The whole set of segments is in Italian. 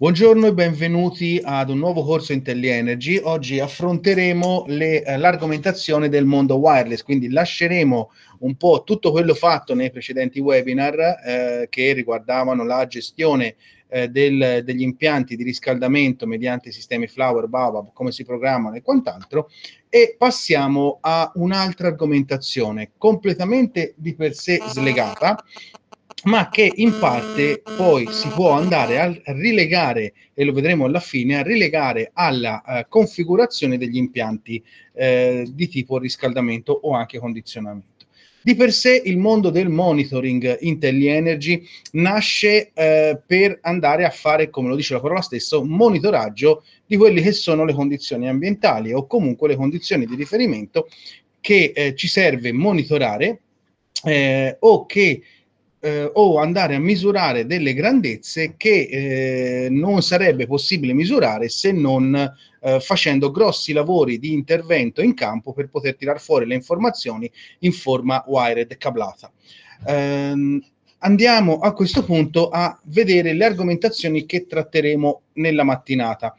Buongiorno e benvenuti ad un nuovo corso Intelli Energy. Oggi affronteremo le, eh, l'argomentazione del mondo wireless, quindi lasceremo un po' tutto quello fatto nei precedenti webinar eh, che riguardavano la gestione eh, del, degli impianti di riscaldamento mediante sistemi Flower, Baobab, come si programmano e quant'altro, e passiamo a un'altra argomentazione completamente di per sé slegata, ma che in parte poi si può andare a rilegare, e lo vedremo alla fine, a rilegare alla uh, configurazione degli impianti eh, di tipo riscaldamento o anche condizionamento. Di per sé il mondo del monitoring Energy nasce eh, per andare a fare, come lo dice la parola stessa, monitoraggio di quelle che sono le condizioni ambientali o comunque le condizioni di riferimento che eh, ci serve monitorare eh, o che eh, o andare a misurare delle grandezze che eh, non sarebbe possibile misurare se non eh, facendo grossi lavori di intervento in campo per poter tirar fuori le informazioni in forma wired cablata. Ehm, andiamo a questo punto a vedere le argomentazioni che tratteremo nella mattinata.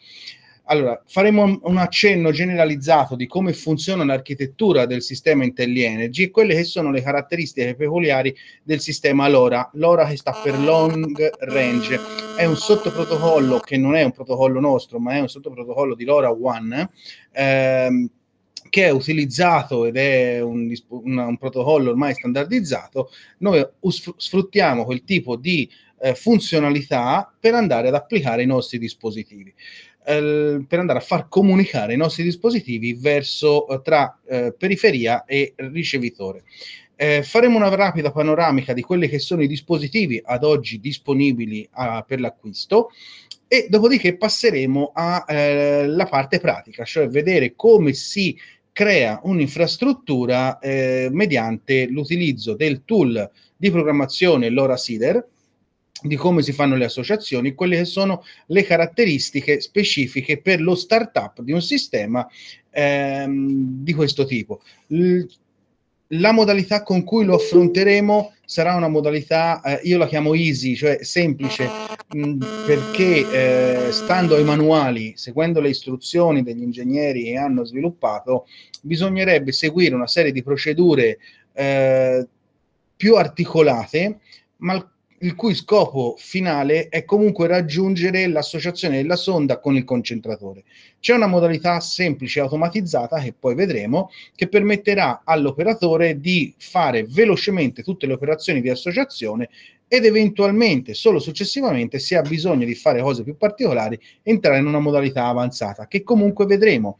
Allora, faremo un accenno generalizzato di come funziona l'architettura del sistema IntelliEnergy e quelle che sono le caratteristiche peculiari del sistema LoRa. LoRa che sta per Long Range. È un sottoprotocollo che non è un protocollo nostro, ma è un sottoprotocollo di LoRa One. Ehm, che è utilizzato ed è un, un, un protocollo ormai standardizzato, noi us- sfruttiamo quel tipo di eh, funzionalità per andare ad applicare i nostri dispositivi. Eh, per andare a far comunicare i nostri dispositivi verso, eh, tra eh, periferia e ricevitore. Eh, faremo una rapida panoramica di quelli che sono i dispositivi ad oggi disponibili a, per l'acquisto e dopodiché passeremo alla eh, parte pratica, cioè vedere come si crea un'infrastruttura mediante l'utilizzo del tool di programmazione LoRa Seeder, di come si fanno le associazioni, quelle che sono le caratteristiche specifiche per lo startup di un sistema ehm, di questo tipo. L- la modalità con cui lo affronteremo sarà una modalità, eh, io la chiamo easy, cioè semplice, mh, mm, perché eh, stando ai manuali, seguendo le istruzioni degli ingegneri che hanno sviluppato, bisognerebbe seguire una serie di procedure eh, più articolate, ma il cui scopo finale è comunque raggiungere l'associazione della sonda con il concentratore. C'è una modalità semplice e automatizzata che poi vedremo che permetterà all'operatore di fare velocemente tutte le operazioni di associazione ed eventualmente, solo successivamente, se ha bisogno di fare cose più particolari, entrare in una modalità avanzata, che comunque vedremo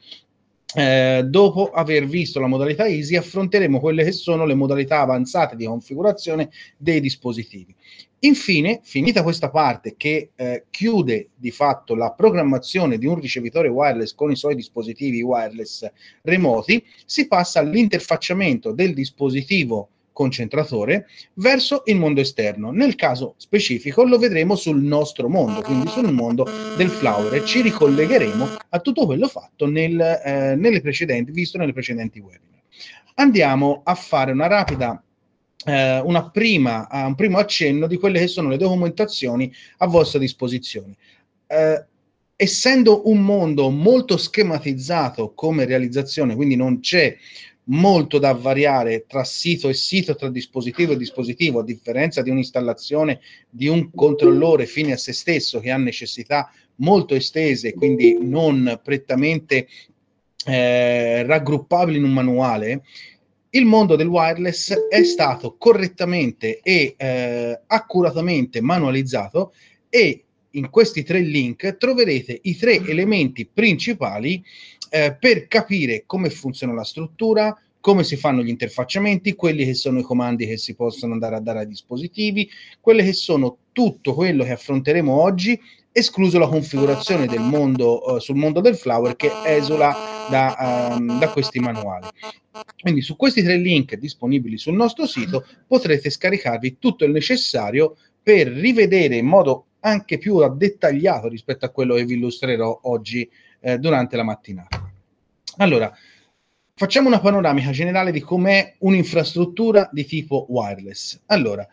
eh, dopo aver visto la modalità Easy affronteremo quelle che sono le modalità avanzate di configurazione dei dispositivi. Infine, finita questa parte che eh, chiude di fatto la programmazione di un ricevitore wireless con i suoi dispositivi wireless remoti, si passa all'interfacciamento del dispositivo concentratore verso il mondo esterno. Nel caso specifico lo vedremo sul nostro mondo, quindi sul mondo del flower. Ci ricollegheremo a tutto quello fatto nel, eh, nelle precedenti, visto nelle precedenti webinar. Andiamo a fare una rapida eh, una prima, eh, un primo accenno di quelle che sono le documentazioni a vostra disposizione. Eh, essendo un mondo molto schematizzato come realizzazione, quindi non c'è molto da variare tra sito e sito, tra dispositivo e dispositivo, a differenza di un'installazione di un controllore fine a se stesso che ha necessità molto estese, quindi non prettamente eh, raggruppabili in un manuale, il mondo del wireless è stato correttamente e eh, accuratamente manualizzato e in questi tre link troverete i tre elementi principali eh, per capire come funziona la struttura, come si fanno gli interfacciamenti, quelli che sono i comandi che si possono andare a dare ai dispositivi, quelle che sono tutto quello che affronteremo oggi, escluso la configurazione del mondo, eh, sul mondo del flower che esula da, um, da questi manuali. Quindi su questi tre link disponibili sul nostro sito potrete scaricarvi tutto il necessario per rivedere in modo anche più dettagliato rispetto a quello che vi illustrerò oggi eh, durante la mattinata. Allora, facciamo una panoramica generale di com'è un'infrastruttura di tipo wireless. Allora,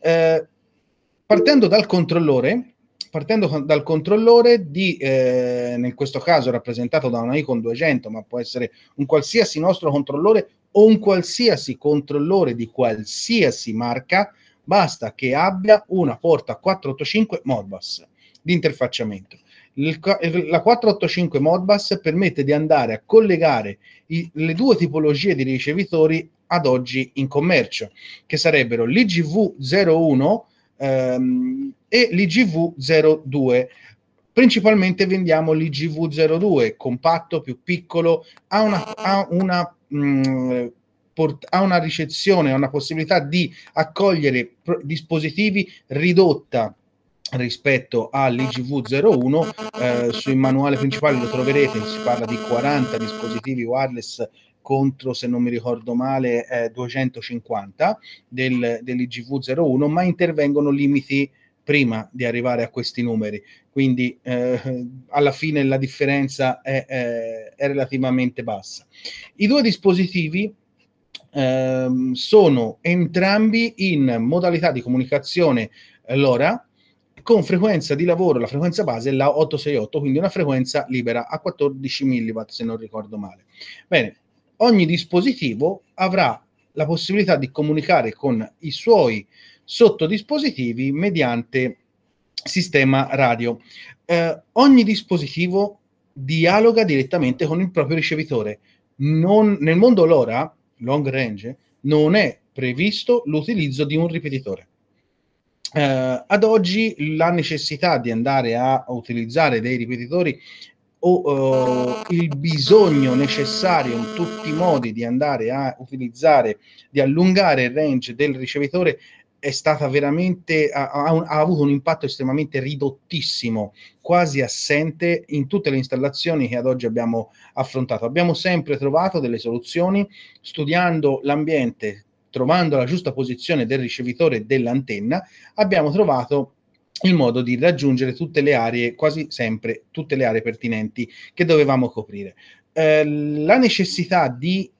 eh, partendo dal controllore, partendo dal controllore di, eh, in questo caso rappresentato da una Icon 200, ma può essere un qualsiasi nostro controllore o un qualsiasi controllore di qualsiasi marca, basta che abbia una porta 485 Modbus di interfacciamento la 485 Modbus permette di andare a collegare i, le due tipologie di ricevitori ad oggi in commercio, che sarebbero l'IGV01 ehm, e l'IGV02. Principalmente vendiamo l'IGV02, compatto, più piccolo, ha una, ha una mh, mm, port- ha una ricezione, ha una possibilità di accogliere pr- dispositivi ridotta rispetto all'IGV01 eh, sul manuale principale lo troverete si parla di 40 dispositivi wireless contro, se non mi ricordo male, eh, 250 del, dell'IGV01, ma intervengono limiti prima di arrivare a questi numeri. Quindi eh, alla fine la differenza è, è, è relativamente bassa. I due dispositivi eh, sono entrambi in modalità di comunicazione LoRa, con frequenza di lavoro, la frequenza base è la 868, quindi una frequenza libera a 14 mW se non ricordo male. Bene, ogni dispositivo avrà la possibilità di comunicare con i suoi sottodispositivi mediante sistema radio. Eh, ogni dispositivo dialoga direttamente con il proprio ricevitore. Non, nel mondo LoRa, long range, non è previsto l'utilizzo di un ripetitore eh, ad oggi la necessità di andare a utilizzare dei ripetitori o eh, il bisogno necessario in tutti i modi di andare a utilizzare, di allungare il range del ricevitore è stata veramente, ha, ha, avuto un impatto estremamente ridottissimo, quasi assente in tutte le installazioni che ad oggi abbiamo affrontato. Abbiamo sempre trovato delle soluzioni studiando l'ambiente trovando la giusta posizione del ricevitore e dell'antenna, abbiamo trovato il modo di raggiungere tutte le aree, quasi sempre tutte le aree pertinenti che dovevamo coprire. Eh, la necessità di,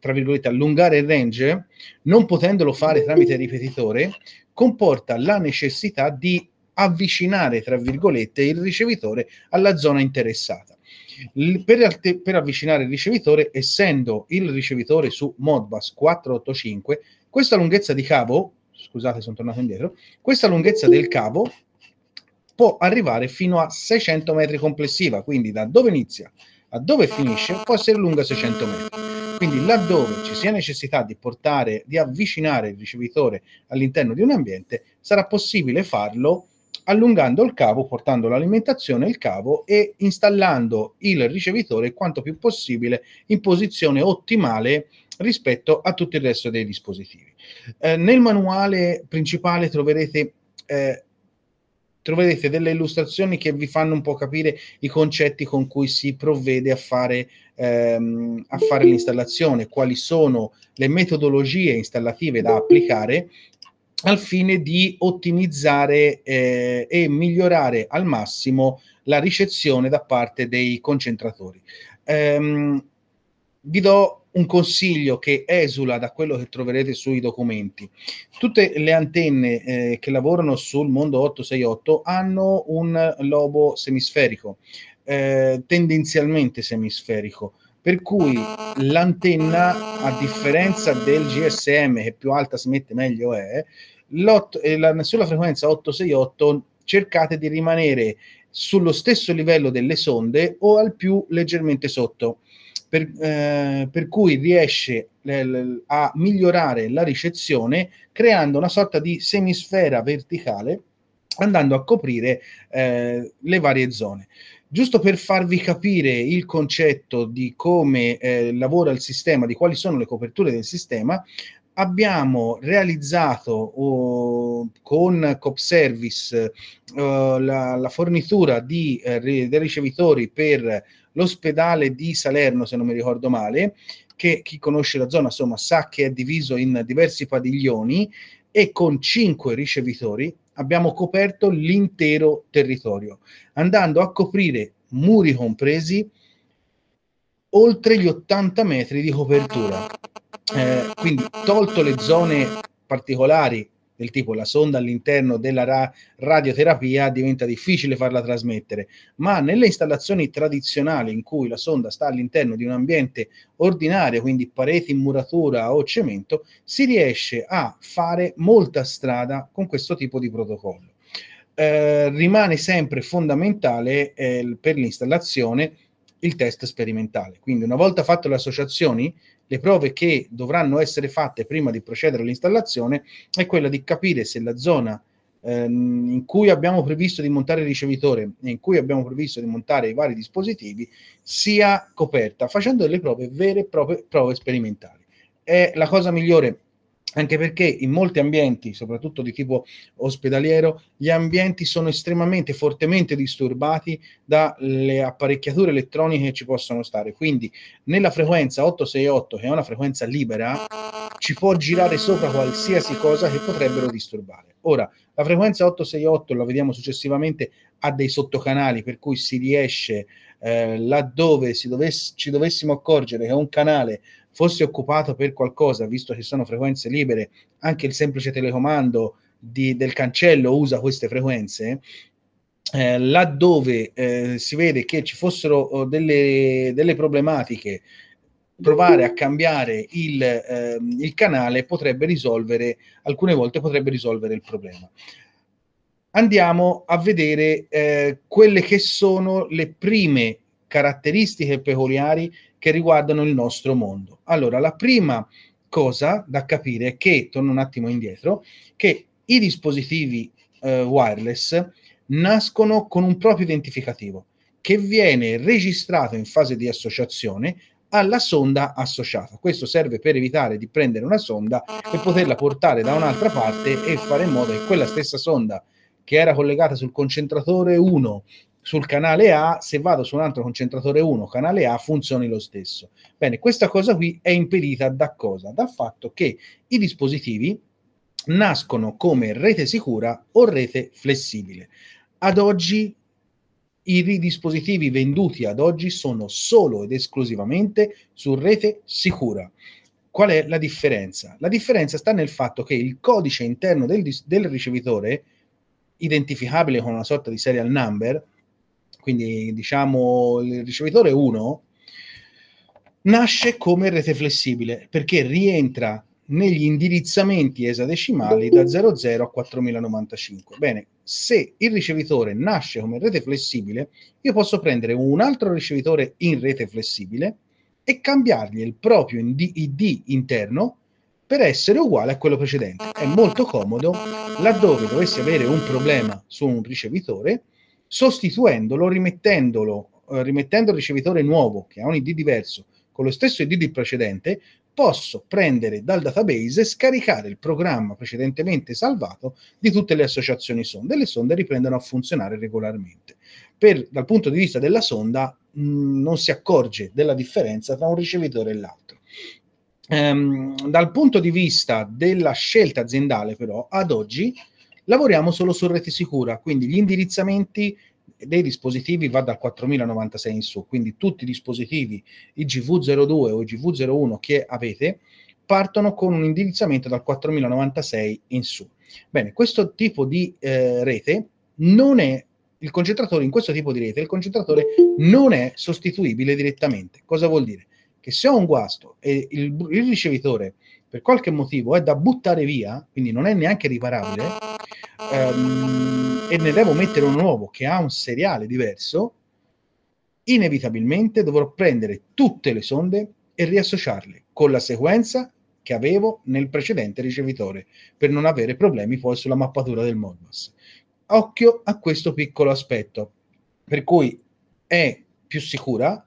tra virgolette, allungare il range, non potendolo fare tramite ripetitore, comporta la necessità di avvicinare, tra virgolette, il ricevitore alla zona interessata. Per, per avvicinare il ricevitore, essendo il ricevitore su Modbus 485, questa lunghezza di cavo, scusate sono tornato indietro, questa lunghezza del cavo può arrivare fino a 600 metri complessiva, quindi da dove inizia a dove finisce può essere lunga 600 metri. Quindi laddove ci sia necessità di portare, di avvicinare il ricevitore all'interno di un ambiente, sarà possibile farlo allungando il cavo, portando l'alimentazione il cavo e installando il ricevitore quanto più possibile in posizione ottimale rispetto a tutto il resto dei dispositivi. Eh, nel manuale principale troverete, eh, troverete delle illustrazioni che vi fanno un po' capire i concetti con cui si provvede a fare, ehm, a fare l'installazione, quali sono le metodologie installative da applicare al fine di ottimizzare eh, e migliorare al massimo la ricezione da parte dei concentratori. Ehm, vi do un consiglio che esula da quello che troverete sui documenti. Tutte le antenne eh, che lavorano sul mondo 868 hanno un lobo semisferico, eh, tendenzialmente semisferico per cui l'antenna, a differenza del GSM, che più alta si mette meglio è, eh, la, sulla frequenza 868 cercate di rimanere sullo stesso livello delle sonde o al più leggermente sotto. Per, eh, per, cui riesce eh, a migliorare la ricezione creando una sorta di semisfera verticale andando a coprire eh, le varie zone giusto per farvi capire il concetto di come eh, lavora il sistema, di quali sono le coperture del sistema, abbiamo realizzato oh, con CopService eh, la, la, fornitura di, eh, dei ricevitori per l'ospedale di Salerno, se non mi ricordo male, che chi conosce la zona insomma, sa che è diviso in diversi padiglioni e con 5 ricevitori abbiamo coperto l'intero territorio, andando a coprire, muri compresi, oltre gli 80 metri di copertura. Eh, quindi tolto le zone particolari del tipo la sonda all'interno della ra- radioterapia diventa difficile farla trasmettere, ma nelle installazioni tradizionali in cui la sonda sta all'interno di un ambiente ordinario, quindi pareti in muratura o cemento, si riesce a fare molta strada con questo tipo di protocollo. Eh, rimane sempre fondamentale eh, per l'installazione il test sperimentale. Quindi una volta fatto le associazioni le prove che dovranno essere fatte prima di procedere all'installazione è quella di capire se la zona ehm, in cui abbiamo previsto di montare il ricevitore e in cui abbiamo previsto di montare i vari dispositivi sia coperta, facendo delle prove vere e proprie prove sperimentali. È la cosa migliore anche perché in molti ambienti, soprattutto di tipo ospedaliero, gli ambienti sono estremamente, fortemente disturbati dalle apparecchiature elettroniche che ci possono stare. Quindi nella frequenza 868, che è una frequenza libera, ci può girare sopra qualsiasi cosa che potrebbero disturbare. Ora, la frequenza 868, la vediamo successivamente, ha dei sottocanali, per cui si riesce, eh, laddove si dovess- ci dovessimo accorgere che un canale fosse occupato per qualcosa, visto che sono frequenze libere, anche il semplice telecomando di, del cancello usa queste frequenze, eh, laddove eh, si vede che ci fossero oh, delle, delle problematiche, provare a cambiare il, eh, il, canale potrebbe risolvere, alcune volte potrebbe risolvere il problema. Andiamo a vedere eh, quelle che sono le prime caratteristiche peculiari che riguardano il nostro mondo. Allora, la prima cosa da capire è che, torno un attimo indietro, che i dispositivi eh, wireless nascono con un proprio identificativo che viene registrato in fase di associazione alla sonda associata. Questo serve per evitare di prendere una sonda e poterla portare da un'altra parte e fare in modo che quella stessa sonda che era collegata sul concentratore 1 sul canale A, se vado su un altro concentratore 1, canale A, funzioni lo stesso. Bene, questa cosa qui è impedita da cosa? Dal fatto che i dispositivi nascono come rete sicura o rete flessibile. Ad oggi i dispositivi venduti ad oggi sono solo ed esclusivamente su rete sicura. Qual è la differenza? La differenza sta nel fatto che il codice interno del, del ricevitore, identificabile con una sorta di serial number, quindi diciamo il ricevitore 1, nasce come rete flessibile perché rientra negli indirizzamenti esadecimali da 00 a 4095. Bene, se il ricevitore nasce come rete flessibile, io posso prendere un altro ricevitore in rete flessibile e cambiargli il proprio ID interno per essere uguale a quello precedente. È molto comodo laddove dovessi avere un problema su un ricevitore, sostituendolo, rimettendolo, eh, rimettendo il ricevitore nuovo che ha un ID diverso con lo stesso ID precedente, posso prendere dal database e scaricare il programma precedentemente salvato di tutte le associazioni sonde e le sonde riprendono a funzionare regolarmente. Per, dal punto di vista della sonda mh, mm, non si accorge della differenza tra un ricevitore e l'altro. Ehm, dal punto di vista della scelta aziendale, però, ad oggi Lavoriamo solo su rete sicura, quindi gli indirizzamenti dei dispositivi va dal 4096 in su, quindi tutti i dispositivi IGV02 o IGV01 che avete partono con un indirizzamento dal 4096 in su. Bene, questo tipo di eh, rete non è il concentratore in questo tipo di rete, il concentratore non è sostituibile direttamente. Cosa vuol dire? Che se ho un guasto e il, il ricevitore per qualche motivo è da buttare via, quindi non è neanche riparabile, ehm, e ne devo mettere uno nuovo che ha un seriale diverso, inevitabilmente dovrò prendere tutte le sonde e riassociarle con la sequenza che avevo nel precedente ricevitore per non avere problemi poi sulla mappatura del Modbus. Occhio a questo piccolo aspetto, per cui è più sicura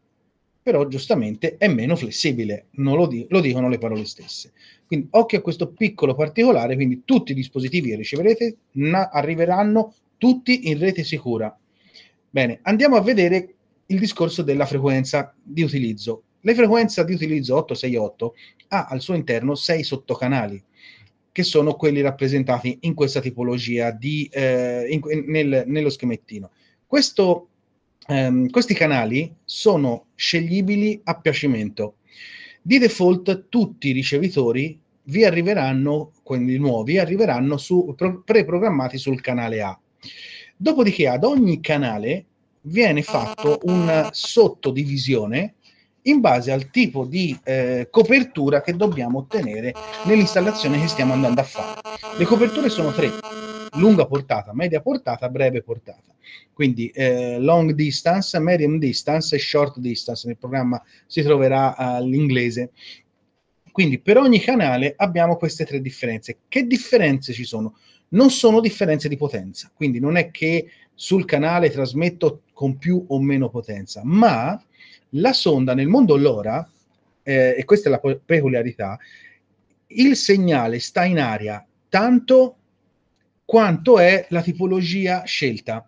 però giustamente è meno flessibile, lo, di- lo, dicono le parole stesse. Quindi occhio a questo piccolo particolare, quindi tutti i dispositivi che riceverete na- arriveranno tutti in rete sicura. Bene, andiamo a vedere il discorso della frequenza di utilizzo. La frequenza di utilizzo 868 ha al suo interno sei sottocanali, che sono quelli rappresentati in questa tipologia di, eh, in, nel, nello schemettino. Questo ehm, questi canali sono sceglibili a piacimento. Di default tutti i ricevitori vi arriveranno, quindi nuovi, arriveranno su, pro, preprogrammati sul canale A. Dopodiché ad ogni canale viene fatto una sottodivisione in base al tipo di eh, copertura che dobbiamo ottenere nell'installazione che stiamo andando a fare. Le coperture sono tre, lunga portata, media portata, breve portata. Quindi eh, long distance, medium distance e short distance. Nel programma si troverà eh, l'inglese. Quindi per ogni canale abbiamo queste tre differenze. Che differenze ci sono? Non sono differenze di potenza, quindi non è che sul canale trasmetto con più o meno potenza, ma la sonda nel mondo LoRa, eh, e questa è la peculiarità, il segnale sta in aria tanto quanto è la tipologia scelta.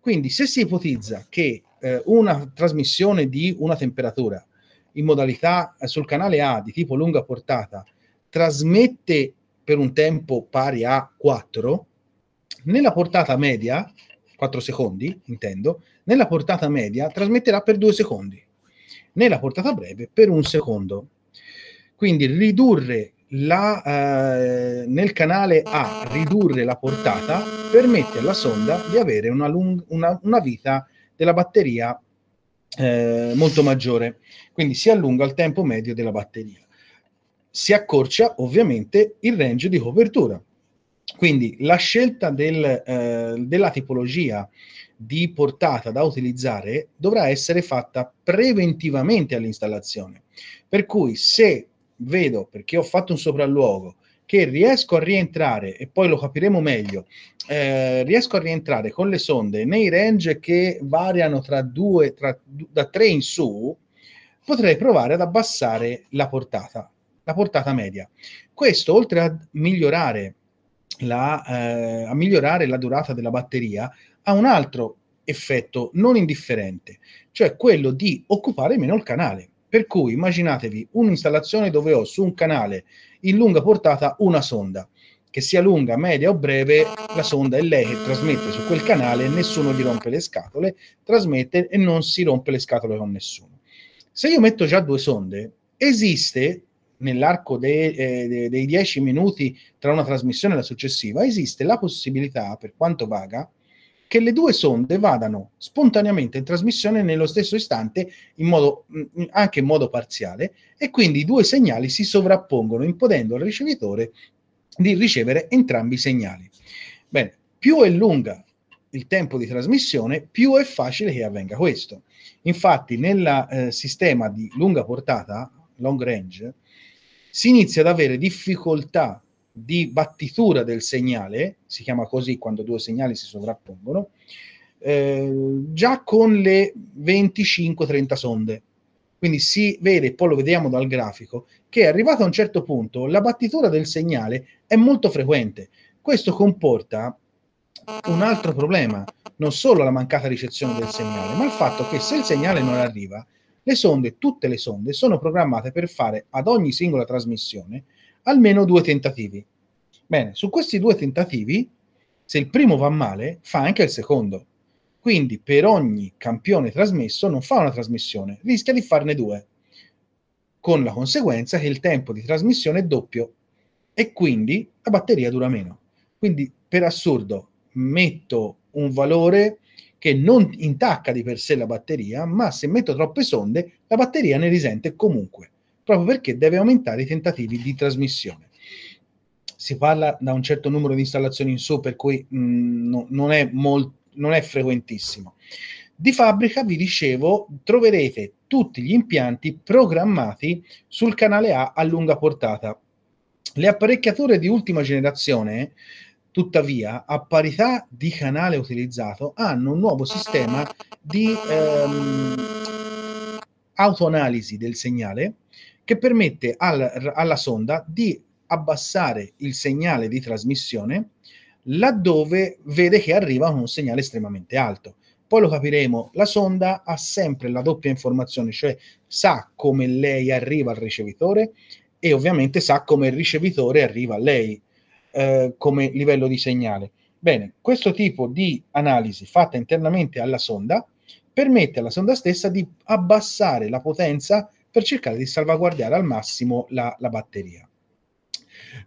Quindi se si ipotizza che eh, una trasmissione di una temperatura in modalità eh, sul canale A di tipo lunga portata trasmette per un tempo pari a 4, nella portata media, 4 secondi intendo, nella portata media trasmetterà per 2 secondi, nella portata breve per un secondo. Quindi ridurre la, eh, nel canale A ridurre la portata permette alla sonda di avere una, lung- una, una vita della batteria eh, molto maggiore, quindi si allunga il tempo medio della batteria. Si accorcia ovviamente il range di copertura. Quindi la scelta del, eh, della tipologia di portata da utilizzare dovrà essere fatta preventivamente all'installazione. Per cui se vedo, perché ho fatto un sopralluogo, che riesco a rientrare, e poi lo capiremo meglio, eh, riesco a rientrare con le sonde nei range che variano tra due, tra, da tre in su, potrei provare ad abbassare la portata, la portata media. Questo, oltre a migliorare la, eh, a migliorare la durata della batteria, ha un altro effetto non indifferente, cioè quello di occupare meno il canale. Per cui immaginatevi un'installazione dove ho su un canale in lunga portata una sonda. Che sia lunga, media o breve, la sonda è lei che trasmette su quel canale, nessuno gli rompe le scatole, trasmette e non si rompe le scatole con nessuno. Se io metto già due sonde, esiste nell'arco de, eh, de, dei 10 minuti tra una trasmissione e la successiva, esiste la possibilità, per quanto vaga, che le due sonde vadano spontaneamente in trasmissione nello stesso istante, in modo, mm, anche in modo parziale, e quindi i due segnali si sovrappongono, impedendo al ricevitore di ricevere entrambi i segnali. Bene, più è lunga il tempo di trasmissione, più è facile che avvenga questo. Infatti, nel eh, sistema di lunga portata, long range, si inizia ad avere difficoltà di battitura del segnale, si chiama così quando due segnali si sovrappongono, eh, già con le 25-30 sonde. Quindi si vede, poi lo vediamo dal grafico, che arrivato a un certo punto la battitura del segnale è molto frequente. Questo comporta un altro problema, non solo la mancata ricezione del segnale, ma il fatto che se il segnale non arriva, le sonde, tutte le sonde, sono programmate per fare ad ogni singola trasmissione almeno due tentativi. Bene, su questi due tentativi, se il primo va male, fa anche il secondo. Quindi per ogni campione trasmesso non fa una trasmissione, rischia di farne due, con la conseguenza che il tempo di trasmissione è doppio e quindi la batteria dura meno. Quindi per assurdo metto un valore che non intacca di per sé la batteria, ma se metto troppe sonde la batteria ne risente comunque proprio perché deve aumentare i tentativi di trasmissione. Si parla da un certo numero di installazioni in su, per cui mh, mm, no, non, è molt- non è frequentissimo. Di fabbrica, vi dicevo, troverete tutti gli impianti programmati sul canale A a lunga portata. Le apparecchiature di ultima generazione, tuttavia, a parità di canale utilizzato, hanno un nuovo sistema di ehm, autoanalisi del segnale che permette al, alla sonda di abbassare il segnale di trasmissione laddove vede che arriva un segnale estremamente alto. Poi lo capiremo, la sonda ha sempre la doppia informazione, cioè sa come lei arriva al ricevitore e ovviamente sa come il ricevitore arriva a lei eh, come livello di segnale. Bene, questo tipo di analisi fatta internamente alla sonda permette alla sonda stessa di abbassare la potenza per cercare di salvaguardare al massimo la, la batteria.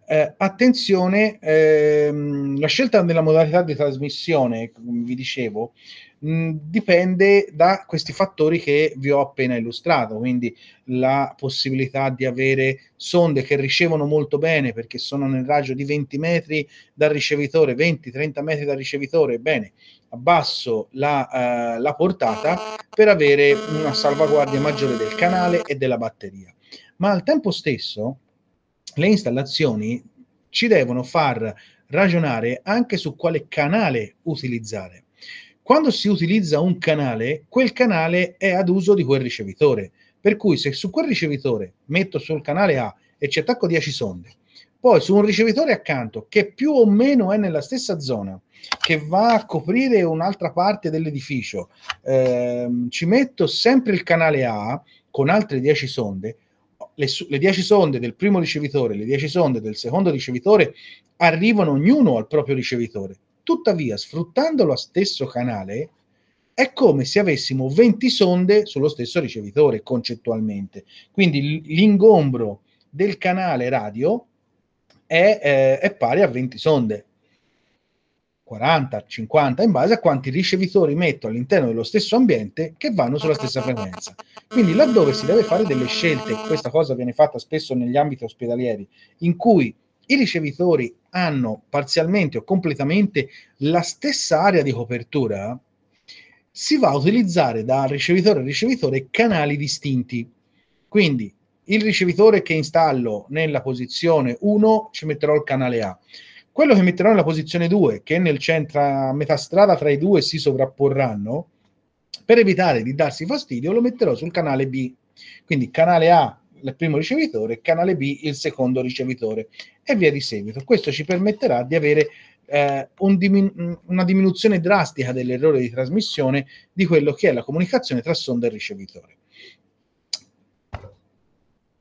Eh, attenzione, ehm, la scelta della modalità di trasmissione, come vi dicevo, mh, mm, dipende da questi fattori che vi ho appena illustrato, quindi la possibilità di avere sonde che ricevono molto bene perché sono nel raggio di 20 metri dal ricevitore, 20-30 metri dal ricevitore, bene, abbasso la, eh, la portata per avere una salvaguardia maggiore del canale e della batteria. Ma al tempo stesso le installazioni ci devono far ragionare anche su quale canale utilizzare. Quando si utilizza un canale, quel canale è ad uso di quel ricevitore. Per cui se su quel ricevitore metto sul canale A e ci attacco 10 sonde, poi su un ricevitore accanto che più o meno è nella stessa zona, che va a coprire un'altra parte dell'edificio, ehm, ci metto sempre il canale A con altre 10 sonde, le, 10 sonde del primo ricevitore e le 10 sonde del secondo ricevitore arrivano ognuno al proprio ricevitore. Tuttavia, sfruttando lo stesso canale, è come se avessimo 20 sonde sullo stesso ricevitore concettualmente. Quindi l'ingombro del canale radio è, eh, è pari a 20 sonde 40, 50, in base a quanti ricevitori metto all'interno dello stesso ambiente che vanno sulla stessa frequenza. Quindi laddove si deve fare delle scelte, questa cosa viene fatta spesso negli ambiti ospedalieri, in cui i ricevitori hanno parzialmente o completamente la stessa area di copertura, si va a utilizzare da ricevitore a ricevitore canali distinti. Quindi il ricevitore che installo nella posizione 1 ci metterò il canale A quello che metterò nella posizione 2, che nel centro, a metà strada tra i due si sovrapporranno, per evitare di darsi fastidio lo metterò sul canale B. Quindi canale A il primo ricevitore, canale B il secondo ricevitore e via di seguito. Questo ci permetterà di avere eh, un dimin- una diminuzione drastica dell'errore di trasmissione di quello che è la comunicazione tra sonda e ricevitore.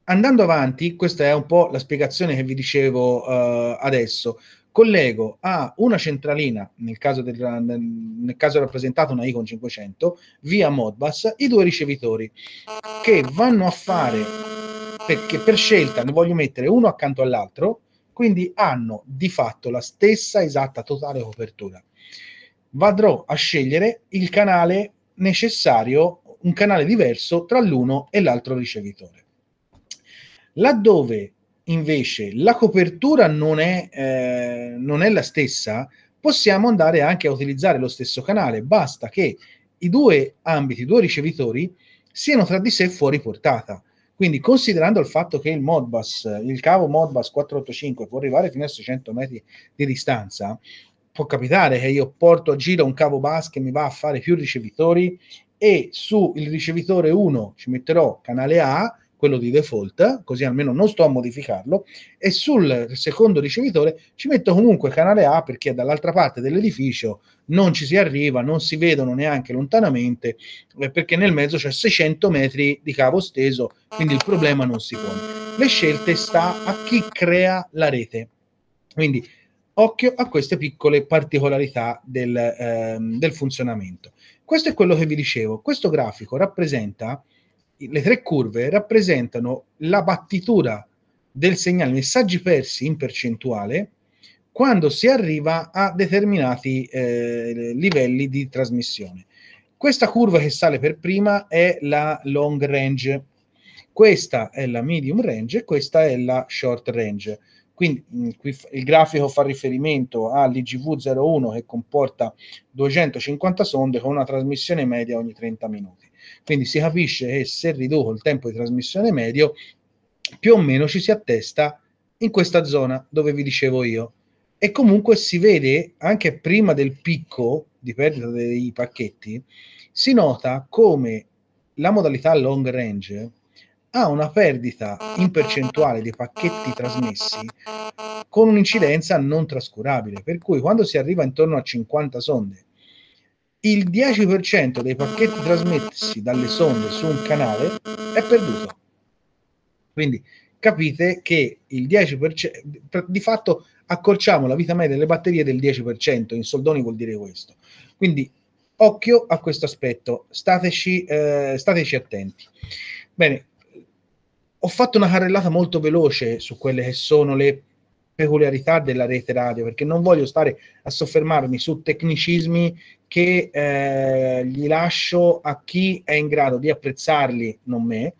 Andando avanti, questa è un po' la spiegazione che vi dicevo eh, adesso collego a una centralina, nel caso, del, nel, caso rappresentato una Icon 500, via Modbus, i due ricevitori che vanno a fare, perché per scelta ne voglio mettere uno accanto all'altro, quindi hanno di fatto la stessa esatta totale copertura. Vadrò a scegliere il canale necessario, un canale diverso tra l'uno e l'altro ricevitore. Laddove invece la copertura non è, eh, non è la stessa, possiamo andare anche a utilizzare lo stesso canale, basta che i due ambiti, i due ricevitori, siano tra di sé fuori portata. Quindi considerando il fatto che il Modbus, il cavo Modbus 485 può arrivare fino a 600 metri di distanza, può capitare che io porto a giro un cavo bus che mi va a fare più ricevitori e sul ricevitore 1 ci metterò canale A, quello di default, così almeno non sto a modificarlo, e sul secondo ricevitore ci metto comunque canale A perché dall'altra parte dell'edificio non ci si arriva, non si vedono neanche lontanamente, eh, perché nel mezzo c'è 600 metri di cavo steso, quindi il problema non si pone. Le scelte sta a chi crea la rete. Quindi occhio a queste piccole particolarità del, ehm, del funzionamento. Questo è quello che vi dicevo. Questo grafico rappresenta le tre curve rappresentano la battitura del segnale messaggi persi in percentuale quando si arriva a determinati eh, livelli di trasmissione. Questa curva che sale per prima è la long range, questa è la medium range e questa è la short range. Quindi mh, mm, qui il grafico fa riferimento all'IGV01 che comporta 250 sonde con una trasmissione media ogni 30 minuti. Quindi si capisce che se riduco il tempo di trasmissione medio, più o meno ci si attesta in questa zona dove vi dicevo io. E comunque si vede anche prima del picco di perdita dei pacchetti, si nota come la modalità long range ha una perdita in percentuale dei pacchetti trasmessi con un'incidenza non trascurabile, per cui quando si arriva intorno a 50 sonde il 10% dei pacchetti trasmessi dalle sonde su un canale è perduto. Quindi capite che il 10%, di fatto accorciamo la vita media delle batterie del 10%, in soldoni vuol dire questo. Quindi occhio a questo aspetto, stateci, eh, stateci attenti. Bene, ho fatto una carrellata molto veloce su quelle che sono le peculiarità della rete radio, perché non voglio stare a soffermarmi su tecnicismi che eh, gli lascio a chi è in grado di apprezzarli, non me,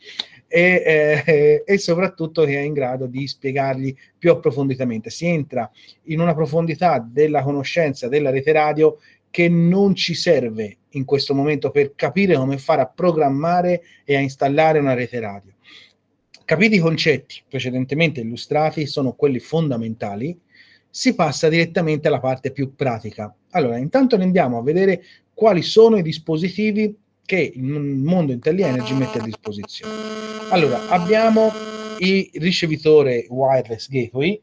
e, eh, e soprattutto che è in grado di spiegarli più approfonditamente. Si entra in una profondità della conoscenza della rete radio che non ci serve in questo momento per capire come fare a programmare e a installare una rete radio. Capiti i concetti precedentemente illustrati sono quelli fondamentali, si passa direttamente alla parte più pratica. Allora, intanto andiamo a vedere quali sono i dispositivi che il mondo IntelliEnergy mette a disposizione. Allora, abbiamo il ricevitore wireless gateway,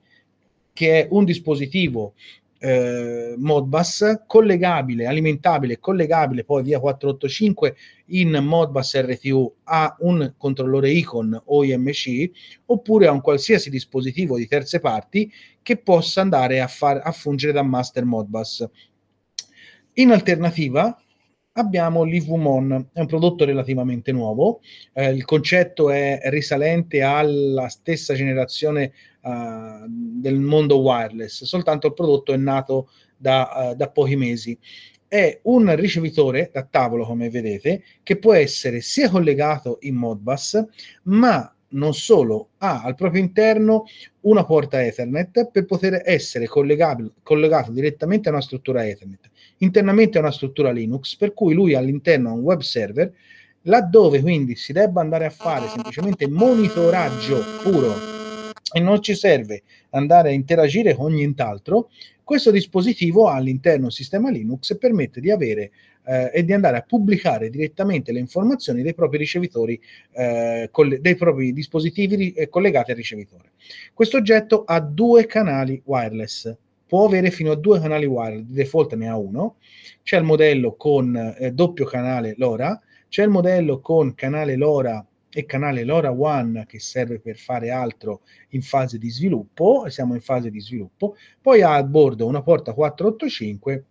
che è un dispositivo eh, Modbus collegabile, alimentabile, collegabile poi via 485 in Modbus RTU a un controllore Icon o IMC oppure a un qualsiasi dispositivo di terze parti che possa andare a, far, a fungere da master Modbus. In alternativa, abbiamo l'Ivumon, è un prodotto relativamente nuovo, eh, il concetto è risalente alla stessa generazione uh, del mondo wireless, soltanto il prodotto è nato da, uh, da pochi mesi. È un ricevitore da tavolo, come vedete, che può essere sia collegato in Modbus, ma non solo, ha al proprio interno una porta Ethernet per poter essere collegato direttamente a una struttura Ethernet internamente a una struttura Linux, per cui lui all'interno ha un web server, laddove quindi si debba andare a fare semplicemente monitoraggio puro e non ci serve andare a interagire con nient'altro, questo dispositivo all'interno un sistema Linux permette di avere eh, e di andare a pubblicare direttamente le informazioni dei propri ricevitori, eh, coll- dei propri dispositivi ri- eh, collegati al ricevitore. Questo oggetto ha due canali wireless, può avere fino a due canali wired, di default ne ha uno, c'è il modello con eh, doppio canale LoRa, c'è il modello con canale LoRa e canale LoRa One che serve per fare altro in fase di sviluppo, siamo in fase di sviluppo, poi ha a bordo una porta 485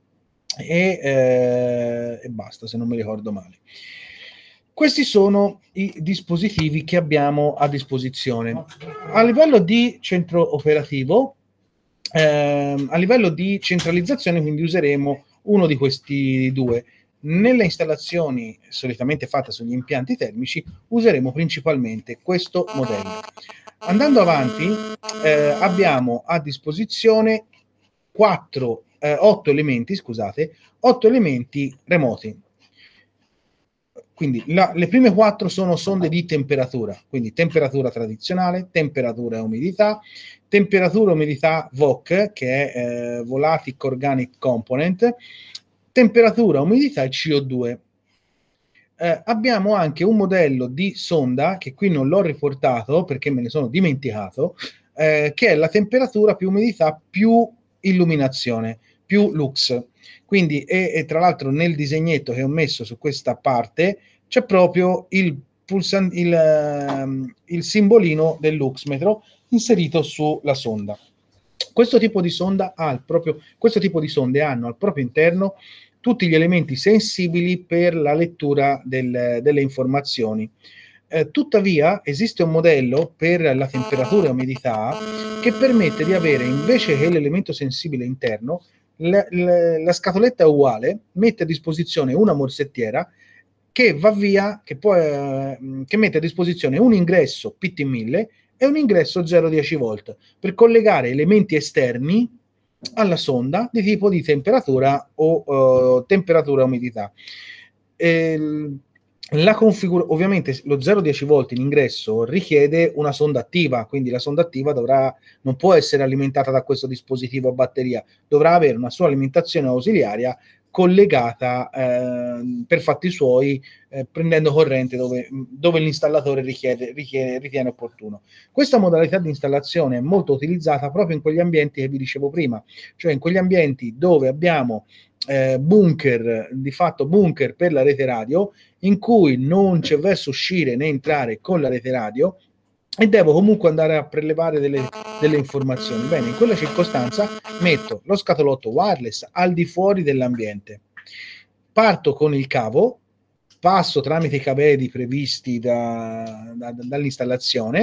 e, eh, e basta se non mi ricordo male. Questi sono i dispositivi che abbiamo a disposizione. A livello di centro operativo eh, a livello di centralizzazione, quindi useremo uno di questi due. Nelle installazioni solitamente fatte sugli impianti termici useremo principalmente questo modello. Andando avanti, eh, abbiamo a disposizione 4, eh, 8 elementi, scusate, 8 elementi remoti. Quindi la, le prime quattro sono sonde di temperatura, quindi temperatura tradizionale, temperatura e umidità, temperatura e umidità VOC, che è eh, Volatic Organic Component, temperatura, umidità e CO2. Eh, abbiamo anche un modello di sonda, che qui non l'ho riportato perché me ne sono dimenticato, eh, che è la temperatura più umidità più illuminazione, più lux, quindi, e, e tra l'altro nel disegnetto che ho messo su questa parte c'è proprio il, pulsan- il, ehm, il simbolino dell'uxmetro inserito sulla sonda. Questo tipo di sonda ha il proprio, questo tipo di sonde hanno al proprio interno tutti gli elementi sensibili per la lettura del, delle informazioni. Eh, tuttavia esiste un modello per la temperatura e umidità che permette di avere invece che l'elemento sensibile interno la, la, la scatoletta è uguale, mette a disposizione una morsettiera che va via, che, può, eh, che mette a disposizione un ingresso PT1000 e un ingresso 0,10 volt per collegare elementi esterni alla sonda di tipo di temperatura o eh, temperatura umidità. E, la Configura- ovviamente lo 0-10 volt in ingresso richiede una sonda attiva, quindi la sonda attiva dovrà, non può essere alimentata da questo dispositivo a batteria, dovrà avere una sua alimentazione ausiliaria collegata eh, per fatti suoi, eh, prendendo corrente dove, dove l'installatore richiede, richiede, ritiene opportuno. Questa modalità di installazione è molto utilizzata proprio in quegli ambienti che vi dicevo prima, cioè in quegli ambienti dove abbiamo eh, bunker, di fatto bunker per la rete radio, in cui non c'è verso uscire né entrare con la rete radio e devo comunque andare a prelevare delle, delle informazioni. Bene, in quella circostanza metto lo scatolotto wireless al di fuori dell'ambiente. Parto con il cavo, passo tramite i cavedi previsti da, da, dall'installazione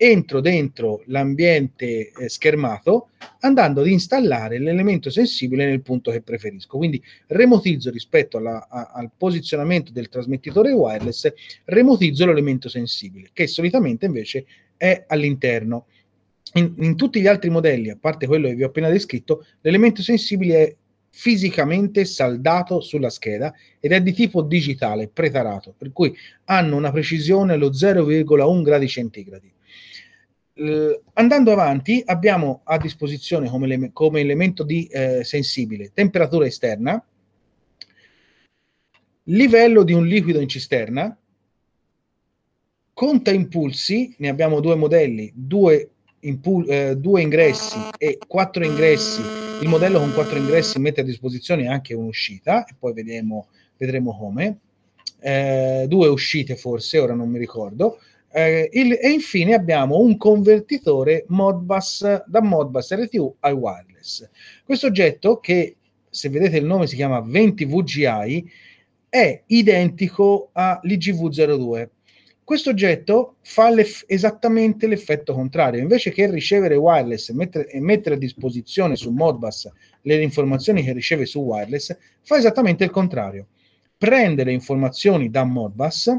entro dentro l'ambiente eh, schermato andando ad installare l'elemento sensibile nel punto che preferisco. Quindi remotizzo rispetto alla, a, al posizionamento del trasmettitore wireless, remotizzo l'elemento sensibile, che solitamente invece è all'interno. In, in tutti gli altri modelli, a parte quello che vi ho appena descritto, l'elemento sensibile è fisicamente saldato sulla scheda ed è di tipo digitale, pretarato, per cui hanno una precisione allo 0,1 gradi centigradi eh, andando avanti abbiamo a disposizione come, ele- come elemento di eh, sensibile temperatura esterna, livello di un liquido in cisterna, conta impulsi, ne abbiamo due modelli, due, impu- eh, due ingressi e quattro ingressi. Il modello con quattro ingressi mette a disposizione anche un'uscita, e poi vedremo, vedremo come. Eh, due uscite forse, ora non mi ricordo. Eh, il, e infine abbiamo un convertitore Modbus, da Modbus RTU ai wireless. Questo oggetto, che se vedete il nome si chiama 20VGI, è identico all'IGV02. Questo oggetto fa l'eff- esattamente l'effetto contrario. Invece che ricevere wireless e mettere, e mettere a disposizione su Modbus le informazioni che riceve su wireless, fa esattamente il contrario. Prende le informazioni da Modbus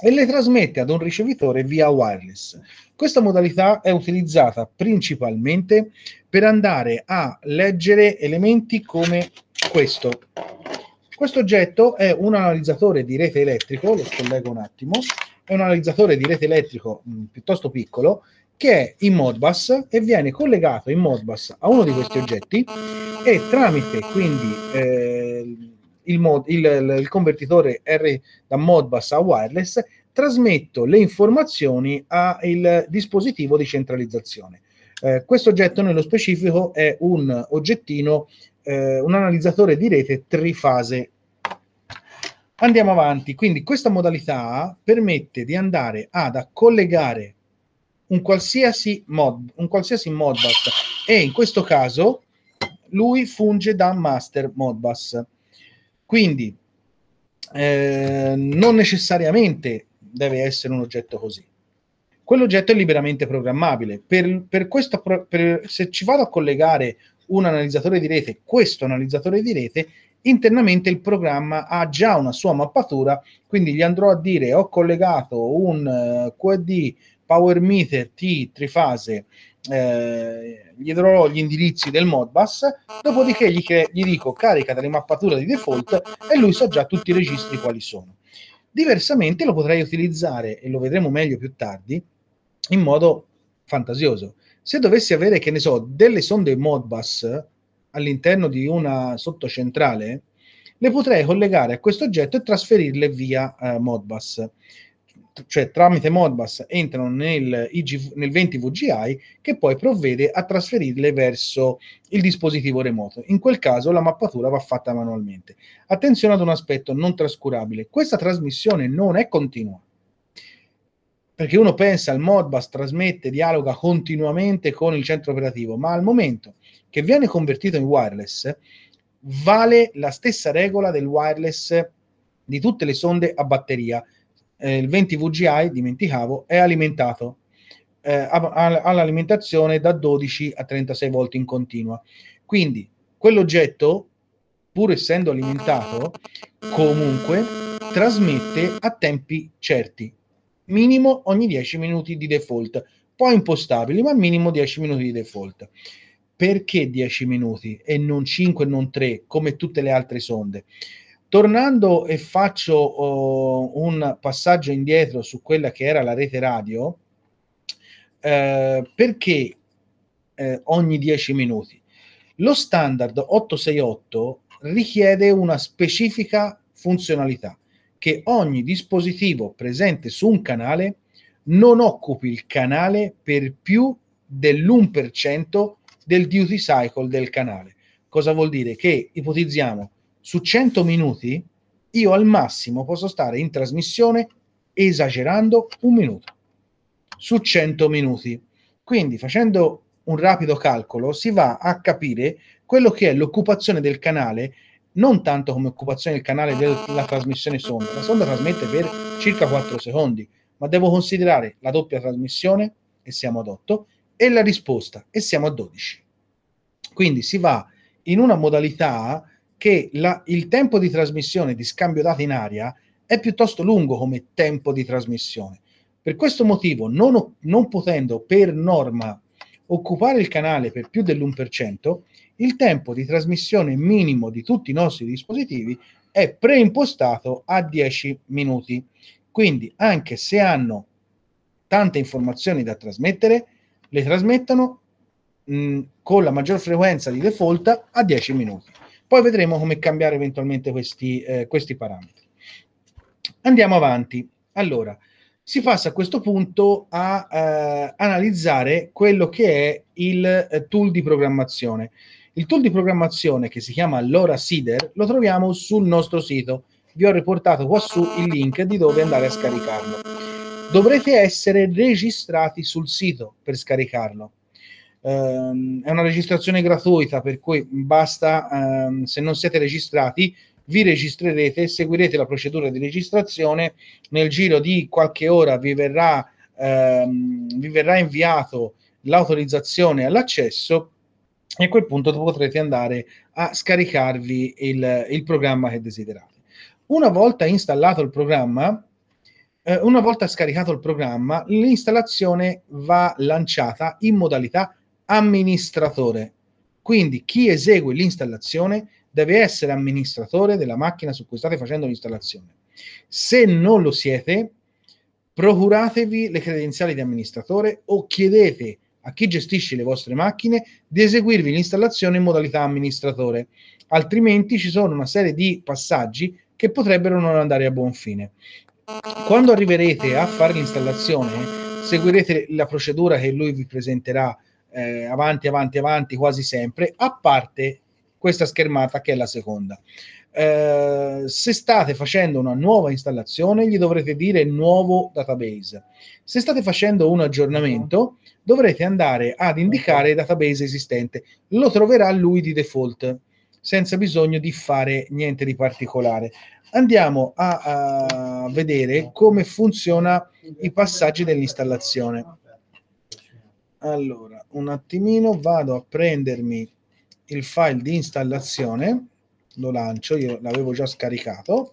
e le trasmette ad un ricevitore via wireless. Questa modalità è utilizzata principalmente per andare a leggere elementi come questo. Questo oggetto è un analizzatore di rete elettrico, lo scollego un attimo, è un analizzatore di rete elettrico mh, mm, piuttosto piccolo che è in Modbus e viene collegato in Modbus a uno di questi oggetti e tramite quindi eh, il, mod, il, il convertitore R da Modbus a wireless, trasmetto le informazioni al dispositivo di centralizzazione. Eh, questo oggetto nello specifico è un oggettino, eh, un analizzatore di rete trifase. Andiamo avanti, quindi questa modalità permette di andare ad collegare un qualsiasi, mod, un qualsiasi Modbus e in questo caso lui funge da master Modbus. Quindi eh, non necessariamente deve essere un oggetto così. Quell'oggetto è liberamente programmabile. Per, per questo, per, se ci vado a collegare un analizzatore di rete, questo analizzatore di rete, internamente il programma ha già una sua mappatura, quindi gli andrò a dire ho collegato un uh, eh, QD Power Meter T trifase eh, gli darò gli indirizzi del modbus, dopodiché gli, cre- gli dico carica dalle mappature di default e lui sa già tutti i registri quali sono. Diversamente lo potrei utilizzare, e lo vedremo meglio più tardi, in modo fantasioso. Se dovessi avere, che ne so, delle sonde modbus all'interno di una sottocentrale, le potrei collegare a questo oggetto e trasferirle via eh, Modbus cioè tramite Modbus entrano nel, IG, nel 20 VGI che poi provvede a trasferirle verso il dispositivo remoto. In quel caso la mappatura va fatta manualmente. Attenzione ad un aspetto non trascurabile, questa trasmissione non è continua. Perché uno pensa il Modbus trasmette, dialoga continuamente con il centro operativo, ma al momento che viene convertito in wireless vale la stessa regola del wireless di tutte le sonde a batteria eh, il 20 VGI, dimenticavo, è alimentato eh, a, all'alimentazione da 12 a 36 volte in continua. Quindi quell'oggetto, pur essendo alimentato, comunque trasmette a tempi certi, minimo ogni 10 minuti di default, poi impostabili, ma minimo 10 minuti di default. Perché 10 minuti e non 5, non 3, come tutte le altre sonde? Tornando e faccio oh, un passaggio indietro su quella che era la rete radio, eh, perché eh, ogni 10 minuti? Lo standard 868 richiede una specifica funzionalità che ogni dispositivo presente su un canale non occupi il canale per più dell'1% del duty cycle del canale. Cosa vuol dire? Che ipotizziamo su 100 minuti io al massimo posso stare in trasmissione esagerando un minuto su 100 minuti. Quindi facendo un rapido calcolo si va a capire quello che è l'occupazione del canale, non tanto come occupazione del canale della trasmissione sonda. La sonda trasmette per circa 4 secondi, ma devo considerare la doppia trasmissione e siamo ad 8 e la risposta e siamo a 12. Quindi si va in una modalità che la, il tempo di trasmissione di scambio dati in aria è piuttosto lungo come tempo di trasmissione. Per questo motivo, non, non potendo per norma occupare il canale per più dell'1%, il tempo di trasmissione minimo di tutti i nostri dispositivi è preimpostato a 10 minuti. Quindi, anche se hanno tante informazioni da trasmettere, le trasmettono mh, con la maggior frequenza di default a 10 minuti. Poi vedremo come cambiare eventualmente questi, eh, questi parametri. Andiamo avanti. Allora, si passa a questo punto a eh, analizzare quello che è il eh, tool di programmazione. Il tool di programmazione che si chiama Lora Sider lo troviamo sul nostro sito. Vi ho riportato quassù il link di dove andare a scaricarlo. Dovrete essere registrati sul sito per scaricarlo ehm, è una registrazione gratuita, per cui basta, ehm, se non siete registrati, vi registrerete e seguirete la procedura di registrazione. Nel giro di qualche ora vi verrà, ehm, vi verrà inviato l'autorizzazione all'accesso e a quel punto potrete andare a scaricarvi il, il programma che desiderate. Una volta installato il programma, eh, una volta scaricato il programma, l'installazione va lanciata in modalità amministratore. Quindi chi esegue l'installazione deve essere amministratore della macchina su cui state facendo l'installazione. Se non lo siete, procuratevi le credenziali di amministratore o chiedete a chi gestisce le vostre macchine di eseguirvi l'installazione in modalità amministratore, altrimenti ci sono una serie di passaggi che potrebbero non andare a buon fine. Quando arriverete a fare l'installazione, seguirete la procedura che lui vi presenterà eh, avanti, avanti, avanti quasi sempre, a parte questa schermata che è la seconda. Eh, se state facendo una nuova installazione, gli dovrete dire nuovo database. Se state facendo un aggiornamento, dovrete andare ad indicare il database esistente. Lo troverà lui di default, senza bisogno di fare niente di particolare. Andiamo a, a vedere come funziona i passaggi dell'installazione. Allora, un attimino vado a prendermi il file di installazione, lo lancio, io l'avevo già scaricato.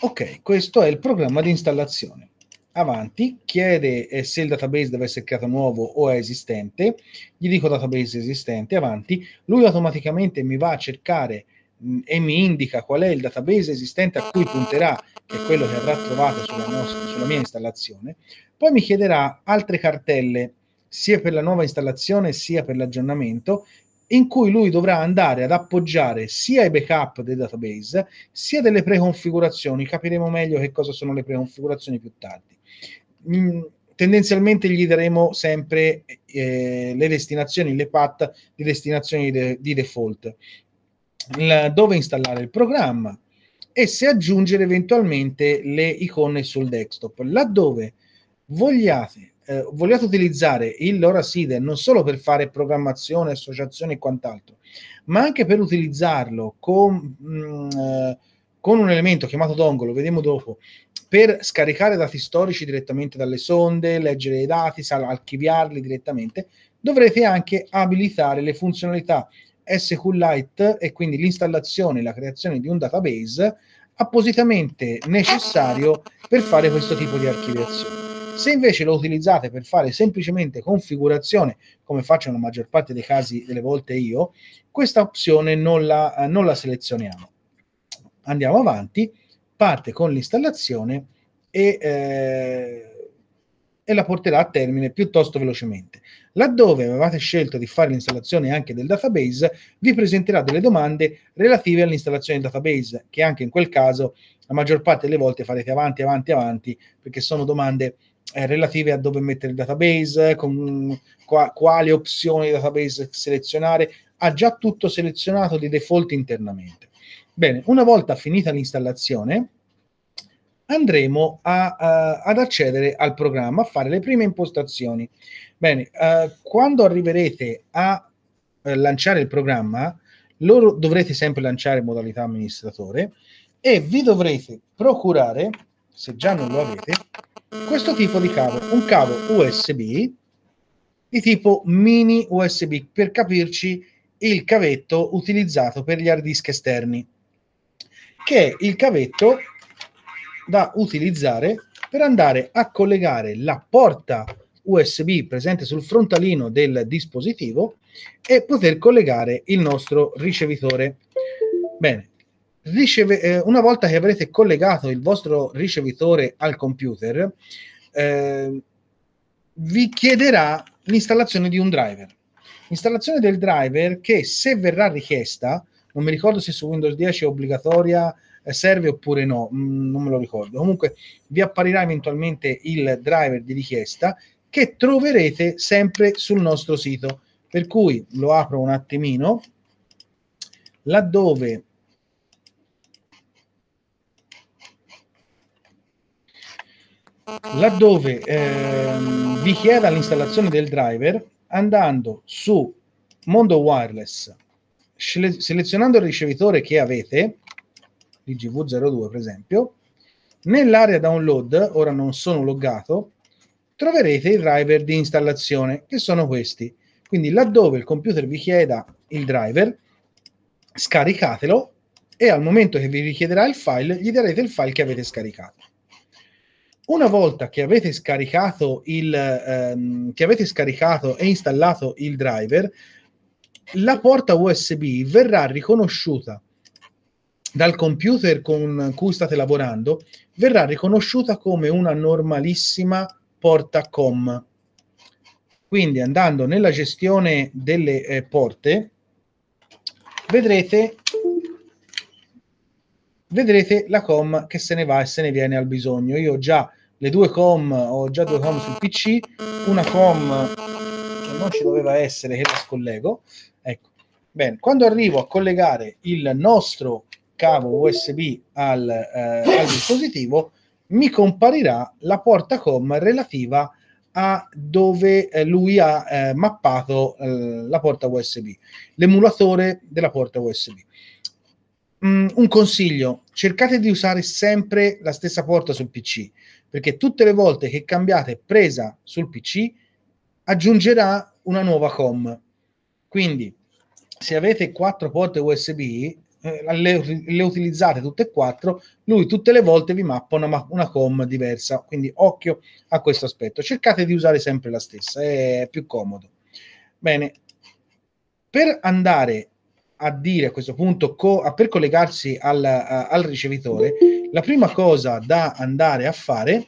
Ok, questo è il programma di installazione. Avanti, chiede eh, se il database deve essere creato nuovo o è esistente, gli dico database esistente, avanti, lui automaticamente mi va a cercare mh, mm, e mi indica qual è il database esistente a cui punterà che è quello che avrà trovato sulla, ehm. nostra, sulla mia installazione, poi mi chiederà altre cartelle sia per la nuova installazione sia per l'aggiornamento in cui lui dovrà andare ad appoggiare sia i backup del database sia delle preconfigurazioni. Capiremo meglio che cosa sono le preconfigurazioni più tardi. Mm, tendenzialmente gli daremo sempre eh, le destinazioni, le path di destinazioni de- di default. La, dove installare il programma, e se aggiungere eventualmente le icone sul desktop. Laddove vogliate, eh, vogliate utilizzare il LoRa SIDE non solo per fare programmazione, associazione e quant'altro, ma anche per utilizzarlo con, mh, mm, eh, con un elemento chiamato dongle, lo vedremo dopo, per scaricare dati storici direttamente dalle sonde, leggere i dati, archiviarli direttamente, dovrete anche abilitare le funzionalità SQLite e quindi l'installazione e la creazione di un database appositamente necessario per fare questo tipo di archiviazione. Se invece lo utilizzate per fare semplicemente configurazione, come faccio nella maggior parte dei casi delle volte io, questa opzione non la, eh, non la selezioniamo. Andiamo avanti, parte con l'installazione e, eh, e la porterà a termine piuttosto velocemente. Laddove avevate scelto di fare l'installazione anche del database, vi presenterà delle domande relative all'installazione del database, che anche in quel caso la maggior parte delle volte farete avanti, avanti, avanti, perché sono domande eh, relative a dove mettere il database, con, qua, quale opzione di database selezionare, ha già tutto selezionato di default internamente. Bene, una volta finita l'installazione, andremo a, uh, ad accedere al programma, a fare le prime impostazioni. Bene, uh, quando arriverete a uh, lanciare il programma, loro dovrete sempre lanciare modalità amministratore e vi dovrete procurare, se già non lo avete, questo tipo di cavo, un cavo USB di tipo mini USB, per capirci il cavetto utilizzato per gli hard disk esterni, che è il cavetto da utilizzare per andare a collegare la porta USB presente sul frontalino del dispositivo e poter collegare il nostro ricevitore. Bene, riceve, eh, una volta che avrete collegato il vostro ricevitore al computer, eh, vi chiederà l'installazione di un driver. Installazione del driver che se verrà richiesta, non mi ricordo se su Windows 10 è obbligatoria eh, serve oppure no, mm, non me lo ricordo. Comunque vi apparirà eventualmente il driver di richiesta che troverete sempre sul nostro sito. Per cui lo apro un attimino, laddove laddove ehm, vi chieda l'installazione del driver andando su mondo wireless selezionando il ricevitore che avete di GV02 per esempio, nell'area download, ora non sono loggato, troverete i driver di installazione, che sono questi. Quindi laddove il computer vi chieda il driver, scaricatelo e al momento che vi richiederà il file, gli darete il file che avete scaricato. Una volta che avete scaricato, il, ehm, che avete scaricato e installato il driver, la porta USB verrà riconosciuta dal computer con cui state lavorando verrà riconosciuta come una normalissima porta COM. Quindi andando nella gestione delle eh, porte vedrete, vedrete la COM che se ne va e se ne viene al bisogno. Io ho già le due COM, ho già due COM sul PC, una COM che non ci doveva essere che la scollego. Ecco. Bene, quando arrivo a collegare il nostro cavo USB al, eh, al dispositivo, mi comparirà la porta COM relativa a dove eh, lui ha eh, mappato eh, la porta USB, l'emulatore della porta USB. Mm, un consiglio, cercate di usare sempre la stessa porta sul PC, perché tutte le volte che cambiate presa sul PC aggiungerà una nuova COM. Quindi, se avete quattro porte USB, eh, le, le, utilizzate tutte e quattro, lui tutte le volte vi mappa una, una com diversa, quindi occhio a questo aspetto. Cercate di usare sempre la stessa, è più comodo. Bene, per andare a dire a questo punto, co- a, per collegarsi al, a, al ricevitore, la prima cosa da andare a fare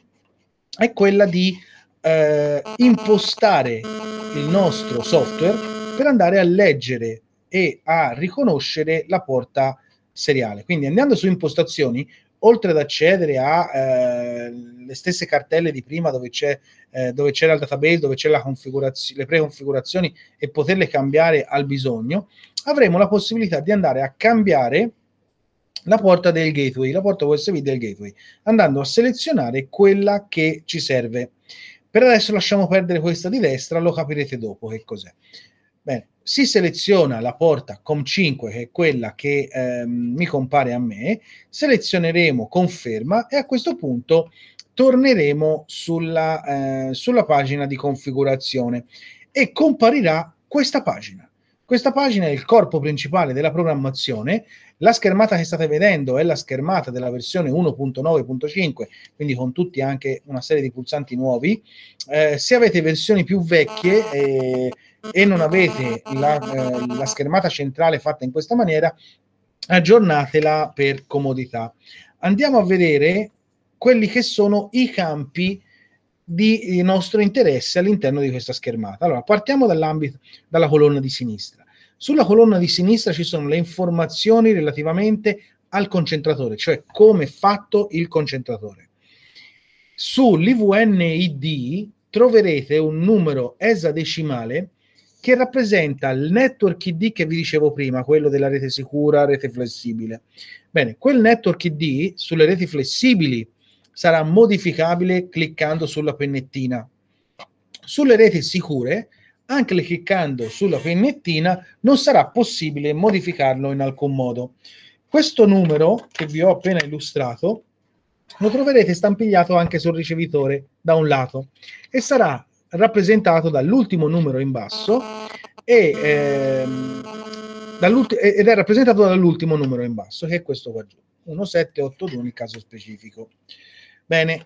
è quella di eh, impostare il nostro software per andare a leggere e a riconoscere la porta seriale. Quindi andando su impostazioni, oltre ad accedere alle eh, stesse cartelle di prima dove, c'è, eh, dove c'era il database, dove c'è la configurazio- le preconfigurazioni e poterle cambiare al bisogno, avremo la possibilità di andare a cambiare la porta del gateway, la porta USB del gateway, andando a selezionare quella che ci serve. Per adesso lasciamo perdere questa di destra, lo capirete dopo che cos'è. Bene, si seleziona la porta COM5 che è quella che eh, mi compare a me, selezioneremo conferma e a questo punto torneremo sulla, eh, sulla pagina di configurazione e comparirà questa pagina. Questa pagina è il corpo principale della programmazione. La schermata che state vedendo è la schermata della versione 1.9.5, quindi con tutti anche una serie di pulsanti nuovi. Eh, se avete versioni più vecchie, eh, e non avete la, eh, la schermata centrale fatta in questa maniera, aggiornatela per comodità. Andiamo a vedere quelli che sono i campi di nostro interesse all'interno di questa schermata. Allora, partiamo dall'ambito, dalla colonna di sinistra. Sulla colonna di sinistra ci sono le informazioni relativamente al concentratore, cioè come è fatto il concentratore. Sull'IVNID troverete un numero esadecimale che rappresenta il network ID che vi dicevo prima, quello della rete sicura, rete flessibile. Bene, quel network ID sulle reti flessibili sarà modificabile cliccando sulla pennettina. Sulle reti sicure, anche cliccando sulla pennettina, non sarà possibile modificarlo in alcun modo. Questo numero che vi ho appena illustrato lo troverete stampigliato anche sul ricevitore da un lato e sarà rappresentato dall'ultimo numero in basso e, ehm, ed è rappresentato dall'ultimo numero in basso, che è questo qua giù, 1782 nel caso specifico. Bene,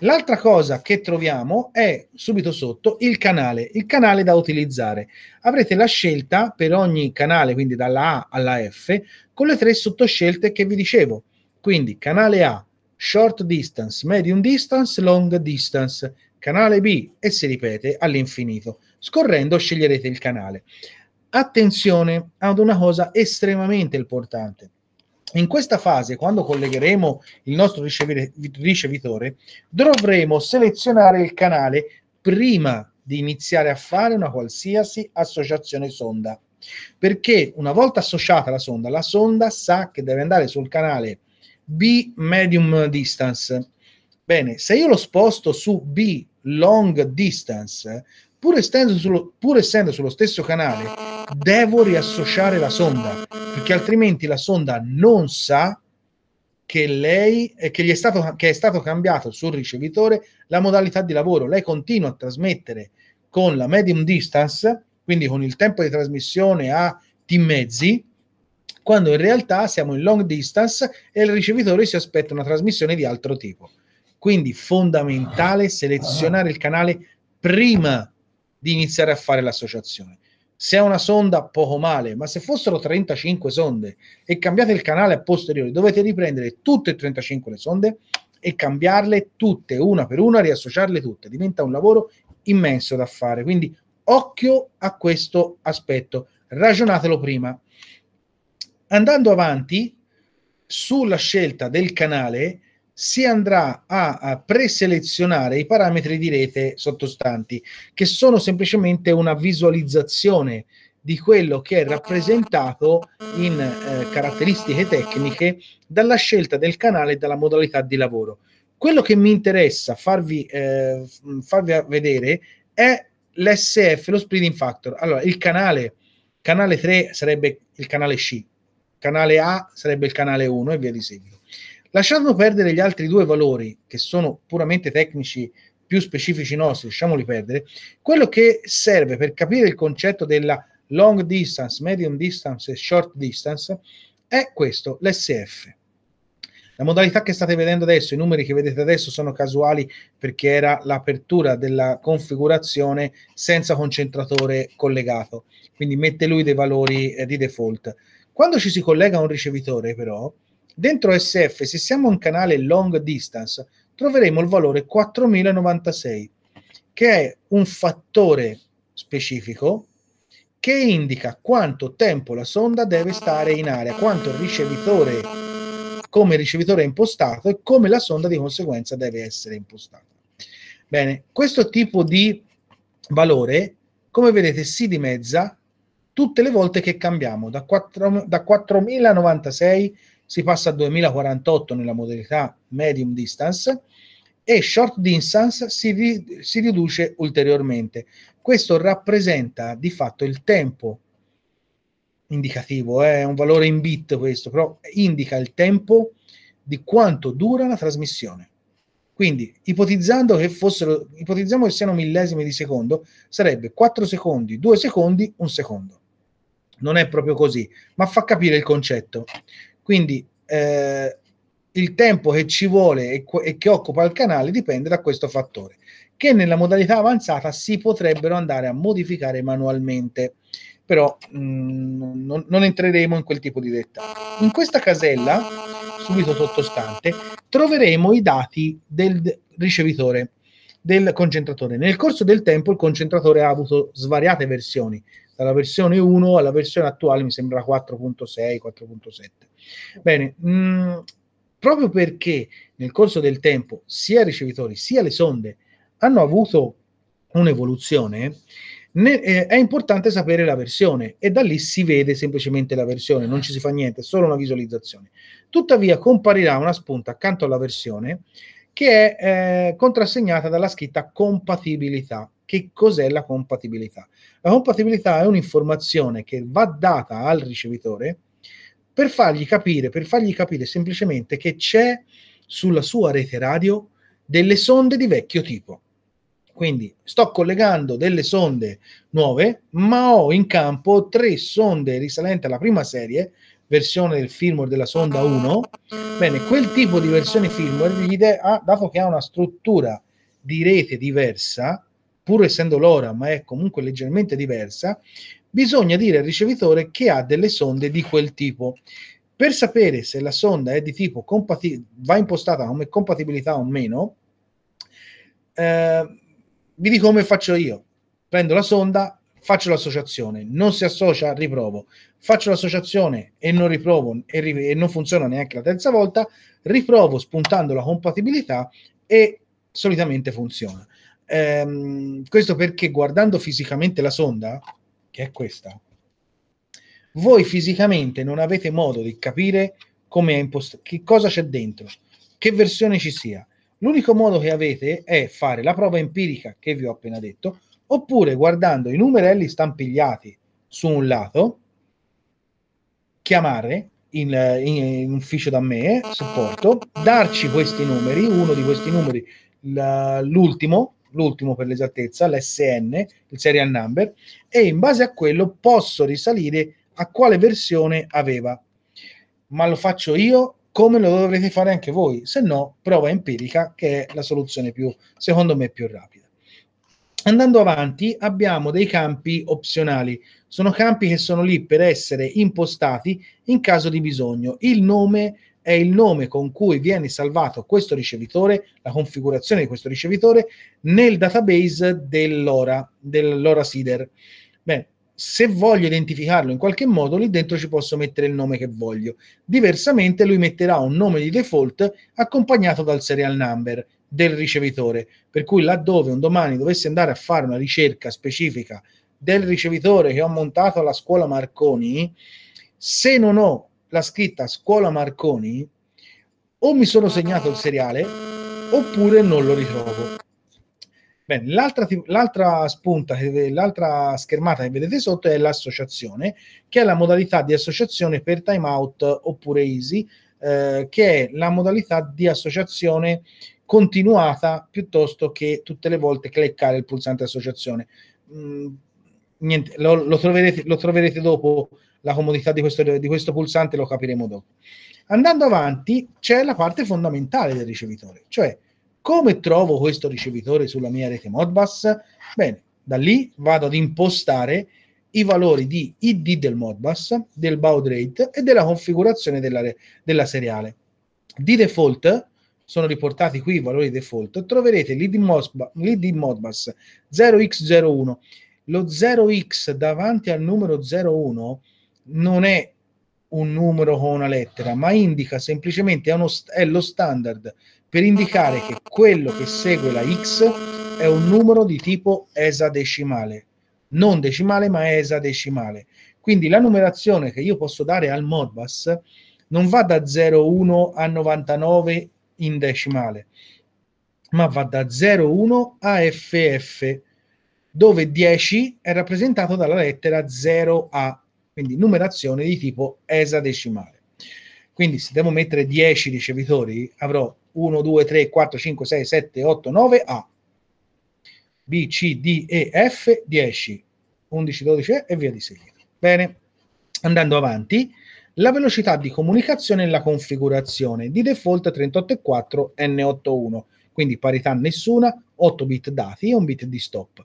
l'altra cosa che troviamo è subito sotto il canale, il canale da utilizzare. Avrete la scelta per ogni canale, quindi dalla A alla F, con le tre sottoscelte che vi dicevo. Quindi canale A, short distance, medium distance, long distance canale B e si ripete all'infinito. Scorrendo sceglierete il canale. Attenzione ad una cosa estremamente importante. In questa fase, quando collegheremo il nostro ricevitore, dovremo selezionare il canale prima di iniziare a fare una qualsiasi associazione sonda. Perché una volta associata la sonda, la sonda sa che deve andare sul canale B medium distance Bene, se io lo sposto su B long distance, pur essendo, sullo, pur essendo sullo stesso canale, devo riassociare la sonda, perché altrimenti la sonda non sa che, lei, eh, che, è stato, che è stato cambiato sul ricevitore la modalità di lavoro. Lei continua a trasmettere con la medium distance, quindi con il tempo di trasmissione a T mezzi, quando in realtà siamo in long distance e il ricevitore si aspetta una trasmissione di altro tipo. Quindi fondamentale selezionare il canale prima di iniziare a fare l'associazione. Se è una sonda, poco male, ma se fossero 35 sonde e cambiate il canale a posteriori, dovete riprendere tutte e 35 le sonde e cambiarle tutte, una per una, riassociarle tutte. Diventa un lavoro immenso da fare. Quindi occhio a questo aspetto, ragionatelo prima. Andando avanti sulla scelta del canale, si andrà a, a preselezionare i parametri di rete sottostanti, che sono semplicemente una visualizzazione di quello che è rappresentato in eh, caratteristiche tecniche dalla scelta del canale e dalla modalità di lavoro. Quello che mi interessa farvi, eh, farvi vedere è l'SF, lo spreading factor. Allora, il canale, canale 3 sarebbe il canale C, canale A sarebbe il canale 1 e via di seguito. Lasciando perdere gli altri due valori, che sono puramente tecnici più specifici nostri, lasciamoli perdere, quello che serve per capire il concetto della long distance, medium distance e short distance è questo, l'SF. La modalità che state vedendo adesso, i numeri che vedete adesso sono casuali perché era l'apertura della configurazione senza concentratore collegato, quindi mette lui dei valori eh, di default. Quando ci si collega a un ricevitore però, Dentro SF, se siamo un canale long distance, troveremo il valore 4096, che è un fattore specifico che indica quanto tempo la sonda deve stare in aria, quanto il ricevitore, come il ricevitore è impostato e come la sonda di conseguenza deve essere impostata. Bene, questo tipo di valore, come vedete, si dimezza tutte le volte che cambiamo da, 4, da 4096 si passa a 2048 nella modalità medium distance e short distance si, ri- si riduce ulteriormente. Questo rappresenta di fatto il tempo indicativo, eh, è eh, un valore in bit questo, però indica il tempo di quanto dura la trasmissione. Quindi, ipotizzando che fossero, ipotizziamo che siano millesimi di secondo, sarebbe 4 secondi, 2 secondi, 1 secondo. Non è proprio così, ma fa capire il concetto. Quindi eh, il tempo che ci vuole e, e, che occupa il canale dipende da questo fattore, che nella modalità avanzata si potrebbero andare a modificare manualmente, però mh, mm, non, non entreremo in quel tipo di dettaglio. In questa casella, subito sottostante, troveremo i dati del ricevitore del concentratore. Nel corso del tempo il concentratore ha avuto svariate versioni, dalla versione 1 alla versione attuale mi sembra 4.6, 4.7. Bene, mh, mm, proprio perché nel corso del tempo sia i ricevitori sia le sonde hanno avuto un'evoluzione, ne, eh, è importante sapere la versione e da lì si vede semplicemente la versione, non ci si fa niente, è solo una visualizzazione. Tuttavia comparirà una spunta accanto alla versione che è eh, contrassegnata dalla scritta compatibilità. Che cos'è la compatibilità? La compatibilità è un'informazione che va data al ricevitore per fargli capire, per fargli capire semplicemente che c'è sulla sua rete radio delle sonde di vecchio tipo. Quindi sto collegando delle sonde nuove, ma ho in campo tre sonde risalenti alla prima serie versione del firmware della sonda 1, ah. bene, quel tipo di versione firmware, gli de- ha, ah, dato che ha una struttura di rete diversa, pur essendo l'ora, ma è comunque leggermente diversa, bisogna dire al ricevitore che ha delle sonde di quel tipo. Per sapere se la sonda è di tipo compatibile, va impostata come compatibilità o meno, eh, vi dico come faccio io. Prendo la sonda, faccio l'associazione, non si associa, riprovo, faccio l'associazione e non riprovo e, ri- e non funziona neanche la terza volta, riprovo spuntando la compatibilità e solitamente funziona. Ehm, questo perché guardando fisicamente la sonda, che è questa, voi fisicamente non avete modo di capire come è impostato, che cosa c'è dentro, che versione ci sia. L'unico modo che avete è fare la prova empirica che vi ho appena detto, oppure guardando i numerelli stampigliati su un lato, chiamare in, in, in ufficio da me, supporto, darci questi numeri, uno di questi numeri, l'ultimo, l'ultimo per l'esattezza, l'SN, il serial number, e in base a quello posso risalire a quale versione aveva. Ma lo faccio io come lo dovrete fare anche voi, se no prova empirica che è la soluzione più, secondo me, più rapida. Andando avanti abbiamo dei campi opzionali, sono campi che sono lì per essere impostati in caso di bisogno. Il nome è il nome con cui viene salvato questo ricevitore, la configurazione di questo ricevitore nel database dell'ora, dell'ora seeder. Beh, se voglio identificarlo in qualche modo, lì dentro ci posso mettere il nome che voglio. Diversamente, lui metterà un nome di default accompagnato dal serial number del ricevitore. Per cui laddove un domani dovessi andare a fare una ricerca specifica del ricevitore che ho montato alla scuola Marconi, se non ho la scritta scuola Marconi, o mi sono segnato il seriale oppure non lo ritrovo. Bene, l'altra, l'altra, spunta, l'altra schermata che vedete sotto è l'associazione, che è la modalità di associazione per timeout oppure easy, eh, che è la modalità di associazione continuata piuttosto che tutte le volte cliccare il pulsante associazione. Mm, niente, lo, lo, troverete, lo, troverete, dopo, la comodità di questo, di questo pulsante lo capiremo dopo. Andando avanti c'è la parte fondamentale del ricevitore, cioè come trovo questo ricevitore sulla mia rete Modbus? Bene, da lì vado ad impostare i valori di ID del Modbus, del baud rate e della configurazione della, della seriale. Di default sono riportati qui i valori default, troverete l'ID Modbus 0x01. Lo 0x davanti al numero 01 non è un numero con una lettera, ma indica semplicemente, è, uno, è lo standard per indicare che quello che segue la x è un numero di tipo esadecimale, non decimale ma esadecimale. Quindi la numerazione che io posso dare al Modbus non va da 01 a 99 in decimale, ma va da 0,1 a FF, dove 10 è rappresentato dalla lettera 0A, quindi numerazione di tipo esadecimale. Quindi se devo mettere 10 ricevitori, avrò 1, 2, 3, 4, 5, 6, 7, 8, 9, A. B, C, D, E, F, 10, 11, 12 e via di seguito. Bene, andando avanti, la velocità di comunicazione e la configurazione, di default 38.4 N81, quindi parità nessuna, 8 bit dati e 1 bit di stop.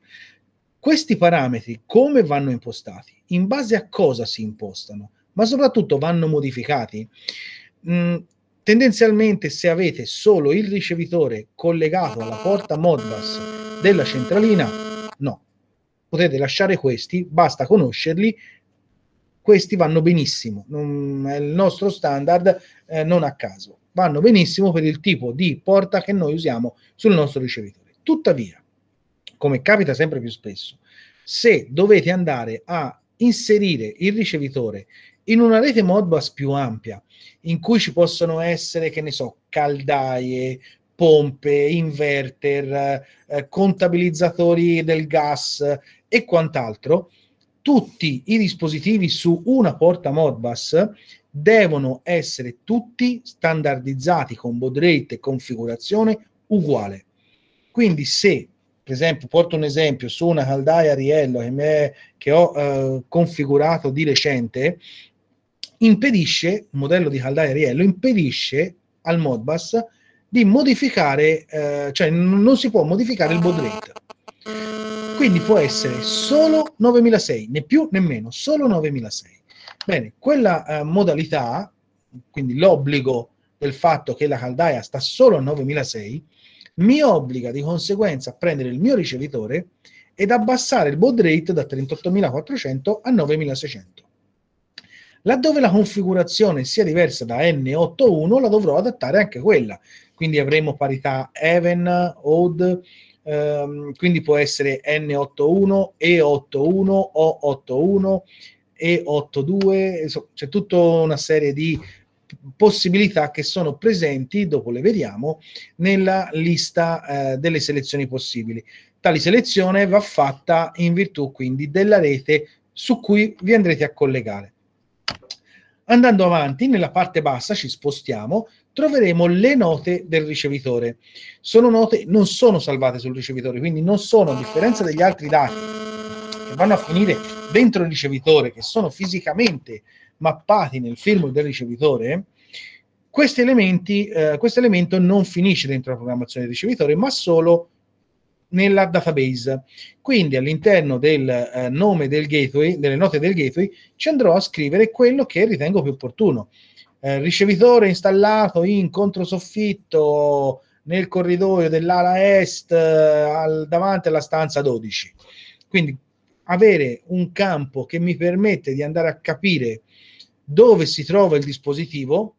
Questi parametri come vanno impostati? In base a cosa si impostano? Ma soprattutto vanno modificati? Mm, tendenzialmente se avete solo il ricevitore collegato alla porta Modbus della centralina, no. Potete lasciare questi, basta conoscerli questi vanno benissimo, non, è il nostro standard eh, non a caso, vanno benissimo per il tipo di porta che noi usiamo sul nostro ricevitore. Tuttavia, come capita sempre più spesso, se dovete andare a inserire il ricevitore in una rete Modbus più ampia, in cui ci possono essere, che ne so, caldaie, pompe, inverter, eh, contabilizzatori del gas e quant'altro, tutti i dispositivi su una porta Modbus devono essere tutti standardizzati con baud e configurazione uguale. Quindi se, per esempio, porto un esempio su una caldaia Riello che, me, che ho eh, configurato di recente, impedisce, un modello di caldaia Riello impedisce al Modbus di modificare, eh, cioè non si può modificare il baud quindi può essere solo 9.600, né più né meno, solo 9.600. Bene, quella eh, modalità, quindi l'obbligo del fatto che la caldaia sta solo a 9.600, mi obbliga di conseguenza a prendere il mio ricevitore ed abbassare il baud rate da 38.400 a 9.600. Laddove la configurazione sia diversa da N81, la dovrò adattare anche quella. Quindi avremo parità even, odd, ehm, quindi può essere N81, E81, O81, E82, c'è tutta una serie di possibilità che sono presenti, dopo le vediamo, nella lista eh, delle selezioni possibili. Tale selezione va fatta in virtù quindi della rete su cui vi andrete a collegare. Andando avanti, nella parte bassa ci spostiamo, troveremo le note del ricevitore. Sono note non sono salvate sul ricevitore, quindi non sono, a differenza degli altri dati che vanno a finire dentro il ricevitore, che sono fisicamente mappati nel film del ricevitore, questi eh, questo eh, elemento non finisce dentro la programmazione del ricevitore, ma solo nella database. Quindi all'interno del eh, nome del gateway, delle note del gateway, ci andrò a scrivere quello che ritengo più opportuno eh, ricevitore installato in controsoffitto nel corridoio dell'ala est eh, al, davanti alla stanza 12. Quindi avere un campo che mi permette di andare a capire dove si trova il dispositivo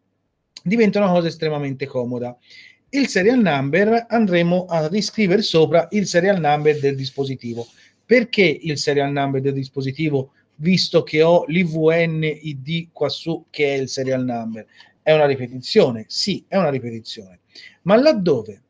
diventa una cosa estremamente comoda. Il serial number andremo a riscrivere sopra il serial number del dispositivo. Perché il serial number del dispositivo visto che ho l'IVNID qua su che è il serial number. È una ripetizione? Sì, è una ripetizione. Ma laddove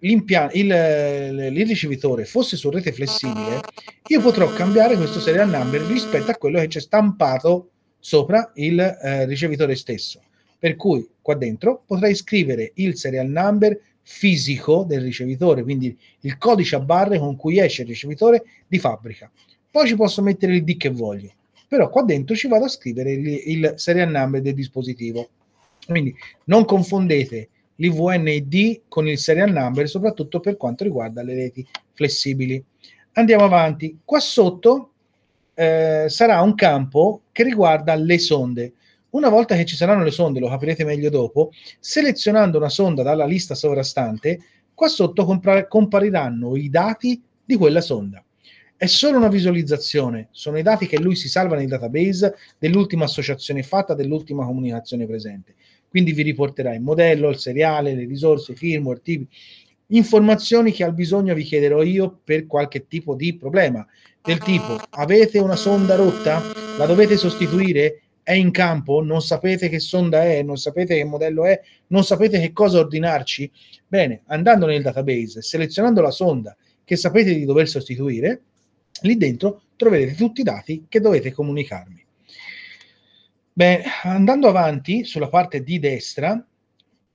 il, il, ricevitore fosse su rete flessibile, io potrò cambiare questo serial number rispetto a quello che c'è stampato sopra il eh, ricevitore stesso. Per cui qua dentro potrei scrivere il serial number fisico del ricevitore, quindi il codice a barre con cui esce il ricevitore di fabbrica. Poi ci posso mettere il D che voglio, però qua dentro ci vado a scrivere il, il serial number del dispositivo. Quindi non confondete l'IVN ID con il serial number, soprattutto per quanto riguarda le reti flessibili. Andiamo avanti. Qua sotto eh, sarà un campo che riguarda le sonde. Una volta che ci saranno le sonde, lo capirete meglio dopo, selezionando una sonda dalla lista sovrastante, qua sotto compar- compariranno i dati di quella sonda. È solo una visualizzazione, sono i dati che lui si salva nel database dell'ultima associazione fatta, dell'ultima comunicazione presente. Quindi vi riporterà il modello, il seriale, le risorse, i firmware, tipi, informazioni che al bisogno vi chiederò io per qualche tipo di problema. Del tipo, avete una sonda rotta? La dovete sostituire? È in campo? Non sapete che sonda è? Non sapete che modello è? Non sapete che cosa ordinarci? Bene, andando nel database, selezionando la sonda che sapete di dover sostituire, Lì dentro troverete tutti i dati che dovete comunicarmi. Bene, andando avanti sulla parte di destra,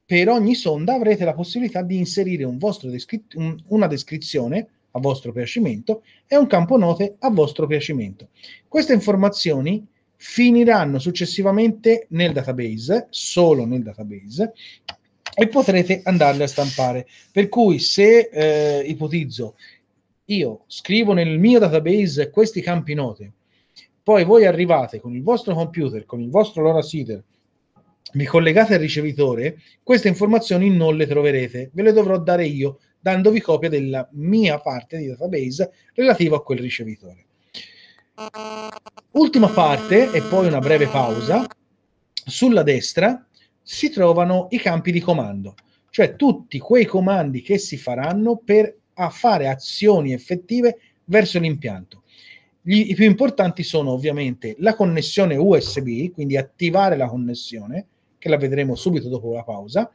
per ogni sonda avrete la possibilità di inserire un descri- una descrizione a vostro piacimento e un campo note a vostro piacimento. Queste informazioni finiranno successivamente nel database, solo nel database, e potrete andarle a stampare. Per cui se eh, ipotizzo io scrivo nel mio database questi campi note, poi voi arrivate con il vostro computer, con il vostro LoRa Seeder, vi collegate al ricevitore, queste informazioni non le troverete, ve le dovrò dare io, dandovi copia della mia parte di database relativa a quel ricevitore. Ultima parte, e poi una breve pausa, sulla destra si trovano i campi di comando, cioè tutti quei comandi che si faranno per a fare azioni effettive verso l'impianto. Gli, I più importanti sono ovviamente la connessione USB, quindi attivare la connessione, che la vedremo subito dopo la pausa,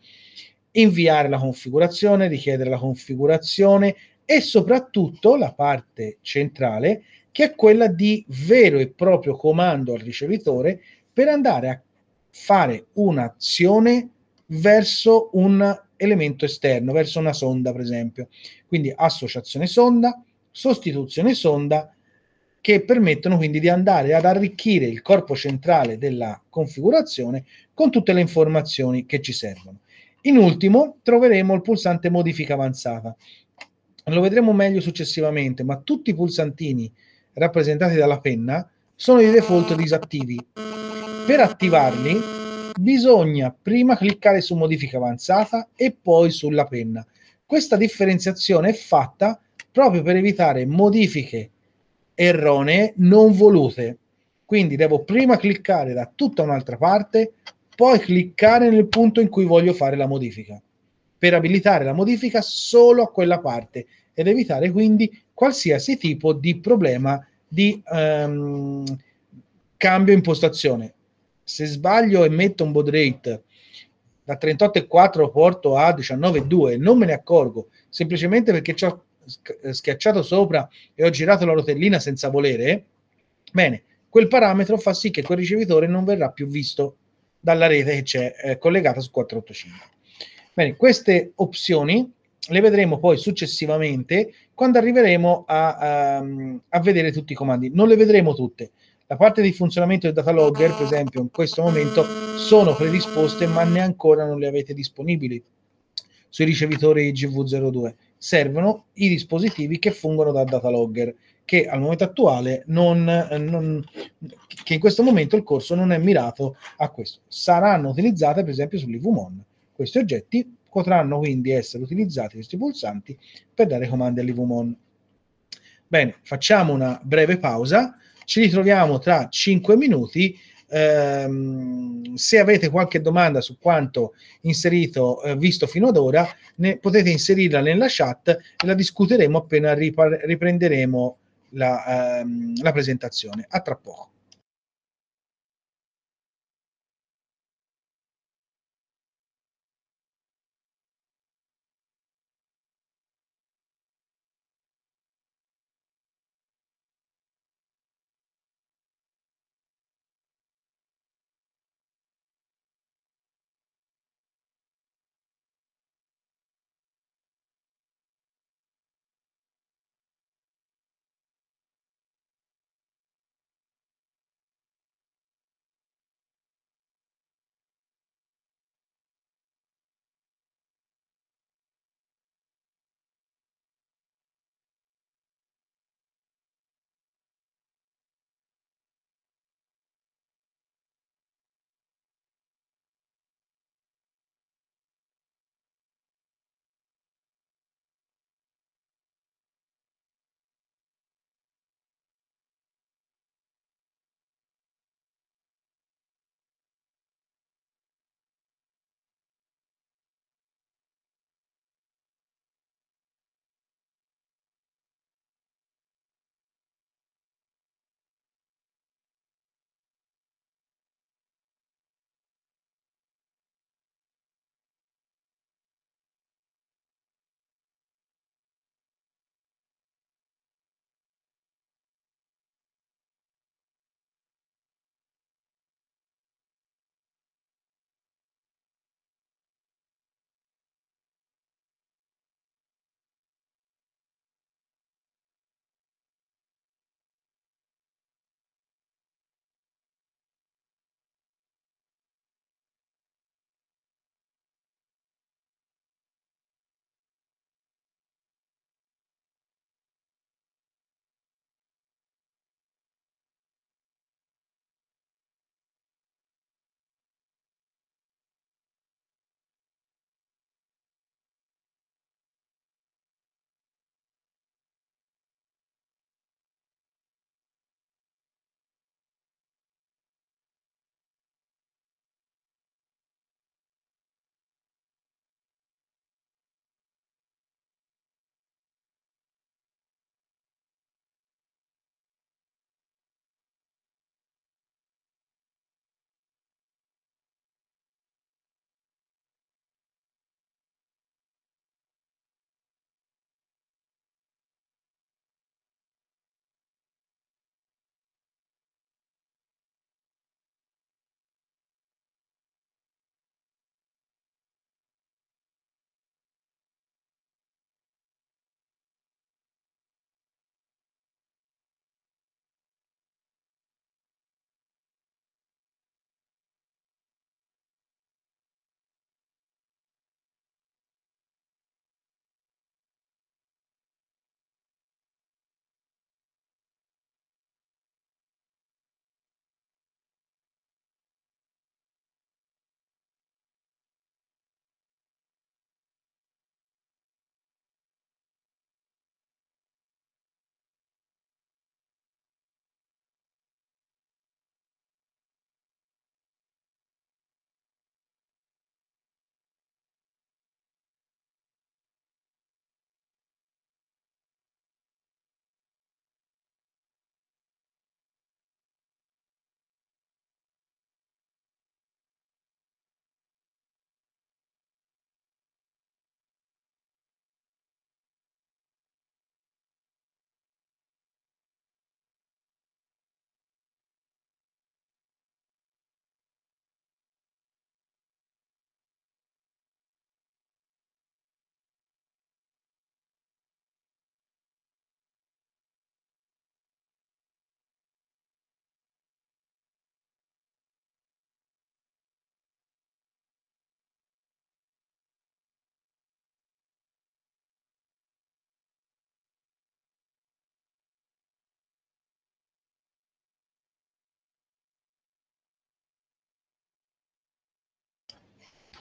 inviare la configurazione, richiedere la configurazione e soprattutto la parte centrale, che è quella di vero e proprio comando al ricevitore per andare a fare un'azione verso un elemento esterno, verso una sonda, per esempio. Quindi associazione sonda, sostituzione sonda, che permettono quindi di andare ad arricchire il corpo centrale della configurazione con tutte le informazioni che ci servono. In ultimo troveremo il pulsante modifica avanzata. Lo vedremo meglio successivamente, ma tutti i pulsantini rappresentati dalla penna sono di default disattivi. Per attivarli bisogna prima cliccare su modifica avanzata e poi sulla penna. Questa differenziazione è fatta proprio per evitare modifiche erronee non volute. Quindi devo prima cliccare da tutta un'altra parte, poi cliccare nel punto in cui voglio fare la modifica, per abilitare la modifica solo a quella parte ed evitare quindi qualsiasi tipo di problema di ehm, cambio impostazione se sbaglio e metto un body rate da 38,4 porto a 19,2, non me ne accorgo, semplicemente perché ci ho eh, schiacciato sopra e ho girato la rotellina senza volere, bene, quel parametro fa sì che quel ricevitore non verrà più visto dalla rete che c'è eh, collegata su 485. Bene, queste opzioni le vedremo poi successivamente quando arriveremo a, a, ehm, a vedere tutti i comandi. Non le vedremo tutte, la parte di funzionamento del datalogger, per esempio, in questo momento sono predisposte ma ne ancora non le avete disponibili sui ricevitori GV02. Servono i dispositivi che fungono da datalogger, che al momento attuale non, non, che in questo momento il corso non è mirato a questo. Saranno utilizzate, per esempio, sull'IVMON. Questi oggetti potranno quindi essere utilizzati questi pulsanti per dare comandi all'IVMON. Bene, facciamo una breve pausa ci ritroviamo tra 5 minuti. Eh, se avete qualche domanda su quanto inserito, eh, visto fino ad ora, ne, potete inserirla nella chat e la discuteremo appena ripar- riprenderemo la, ehm, la presentazione. A tra poco.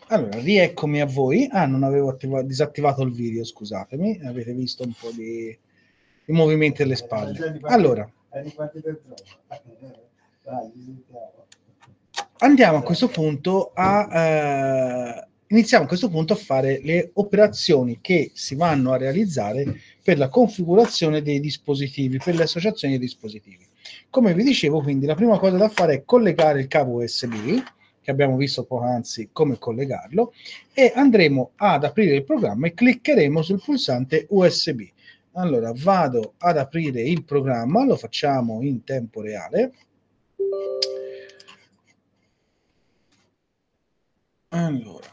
Allora, rieccomi a voi. Ah, non avevo attiva- disattivato il video, scusatemi. Avete visto un po' di, di movimenti alle spalle. Allora, andiamo a questo punto a... Eh, iniziamo a questo punto a fare le operazioni che si vanno a realizzare per la configurazione dei dispositivi, per le associazioni dei dispositivi. Come vi dicevo, quindi la prima cosa da fare è collegare il cavo USB che abbiamo visto poc'anzi come collegarlo, e andremo ad aprire il programma e cliccheremo sul pulsante USB. Allora vado ad aprire il programma, lo facciamo in tempo reale. Allora,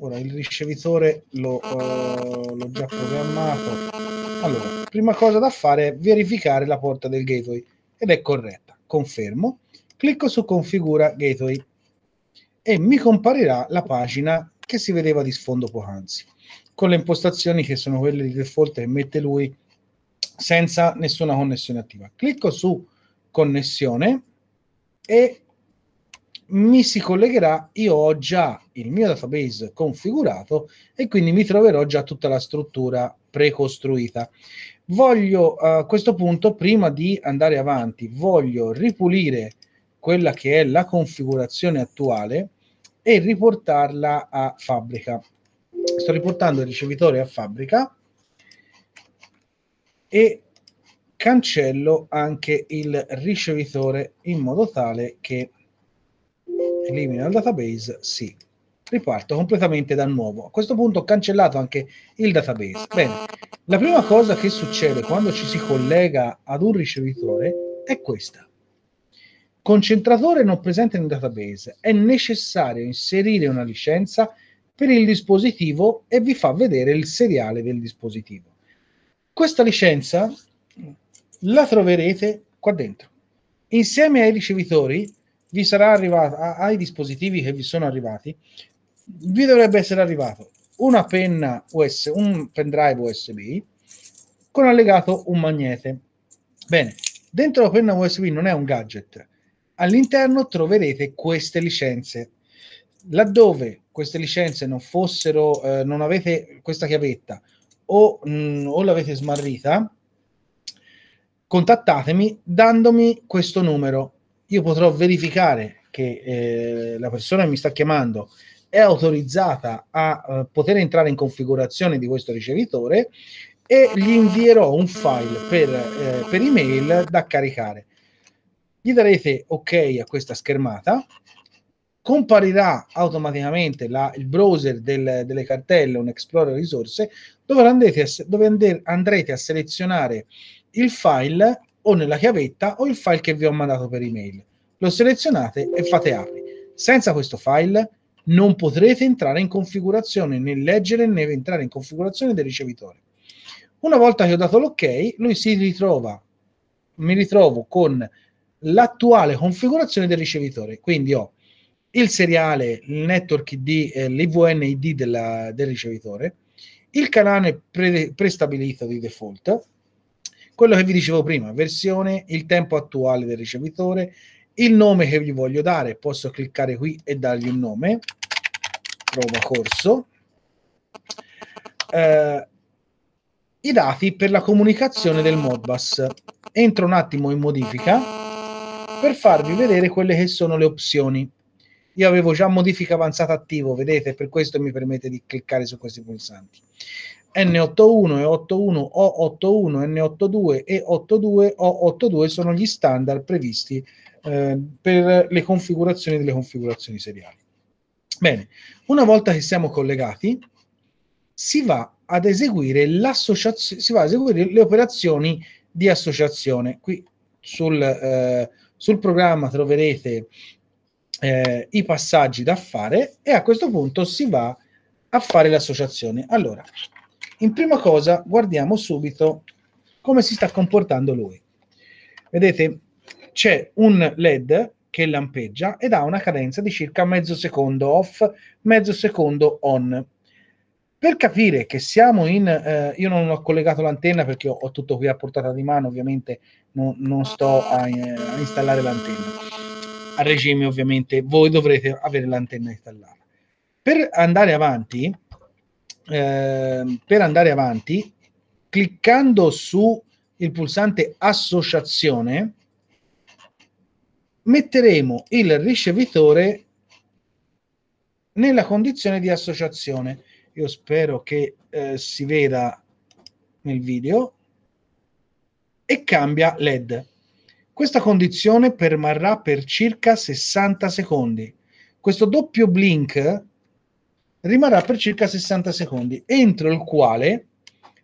ora il ricevitore l'ho, uh, eh, l'ho già programmato. Allora, prima cosa da fare è verificare la porta del gateway ed è corretta. Confermo. Clicco su Configura Gateway e mi comparirà la pagina che si vedeva di sfondo poc'anzi, con le impostazioni che sono quelle di default che mette lui senza nessuna connessione attiva. Clicco su connessione e mi si collegherà, io ho già il mio database configurato e quindi mi troverò già tutta la struttura precostruita. Voglio a questo punto, prima di andare avanti, voglio ripulire quella che è la configurazione attuale e riportarla a fabbrica. Sto riportando il ricevitore a fabbrica e cancello anche il ricevitore in modo tale che elimino il database, sì, riparto completamente da nuovo. A questo punto ho cancellato anche il database. Bene, la prima cosa che succede quando ci si collega ad un ricevitore è questa concentratore non presente nel database. È necessario inserire una licenza per il dispositivo e vi fa vedere il seriale del dispositivo. Questa licenza la troverete qua dentro. Insieme ai ricevitori vi sarà arrivata ai dispositivi che vi sono arrivati, vi dovrebbe essere arrivato una penna US, un pendrive USB con allegato un magnete. Bene, dentro la penna USB non è un gadget, all'interno troverete queste licenze. Laddove queste licenze non fossero, eh, non avete questa chiavetta o, mh, mm, o l'avete smarrita, contattatemi dandomi questo numero. Io potrò verificare che eh, la persona che mi sta chiamando è autorizzata a eh, poter entrare in configurazione di questo ricevitore e gli invierò un file per, eh, per email da caricare gli darete ok a questa schermata comparirà automaticamente la, il browser del, delle cartelle, un Explorer risorse, dove, andrete a, dove andre, andrete a selezionare il file o nella chiavetta o il file che vi ho mandato per email. Lo selezionate e fate apri. Senza questo file non potrete entrare in configurazione né leggere né entrare in configurazione del ricevitore. Una volta che ho dato l'ok, lui si ritrova, mi ritrovo con l'attuale configurazione del ricevitore. Quindi ho oh, il seriale, il network ID, eh, l'IVN ID della, del ricevitore, il canale pre- prestabilito di default, quello che vi dicevo prima, versione, il tempo attuale del ricevitore, il nome che gli voglio dare, posso cliccare qui e dargli un nome, prova corso, eh, i dati per la comunicazione del Modbus. Entro un attimo in modifica per farvi vedere quelle che sono le opzioni. Io avevo già modifica avanzata attivo, vedete, per questo mi permette di cliccare su questi pulsanti. N81, E81, O81, N82 e 82 O82 sono gli standard previsti eh, per le configurazioni delle configurazioni seriali. Bene, una volta che siamo collegati, si va ad eseguire, l'associazione, si va ad eseguire le operazioni di associazione. Qui sul, eh, sul programma troverete eh, i passaggi da fare e a questo punto si va a fare l'associazione. Allora, in prima cosa guardiamo subito come si sta comportando lui. Vedete, c'è un LED che lampeggia ed ha una cadenza di circa mezzo secondo off, mezzo secondo on. Per capire che siamo in... Eh, io non ho collegato l'antenna perché ho, ho, tutto qui a portata di mano, ovviamente non, non sto a, eh, a installare l'antenna. A regime ovviamente voi dovrete avere l'antenna installata. Per andare avanti, eh, per andare avanti, cliccando su il pulsante associazione, metteremo il ricevitore nella condizione di associazione. Io spero che eh, si veda nel video. E cambia LED. Questa condizione permarrà per circa 60 secondi. Questo doppio blink rimarrà per circa 60 secondi, entro il quale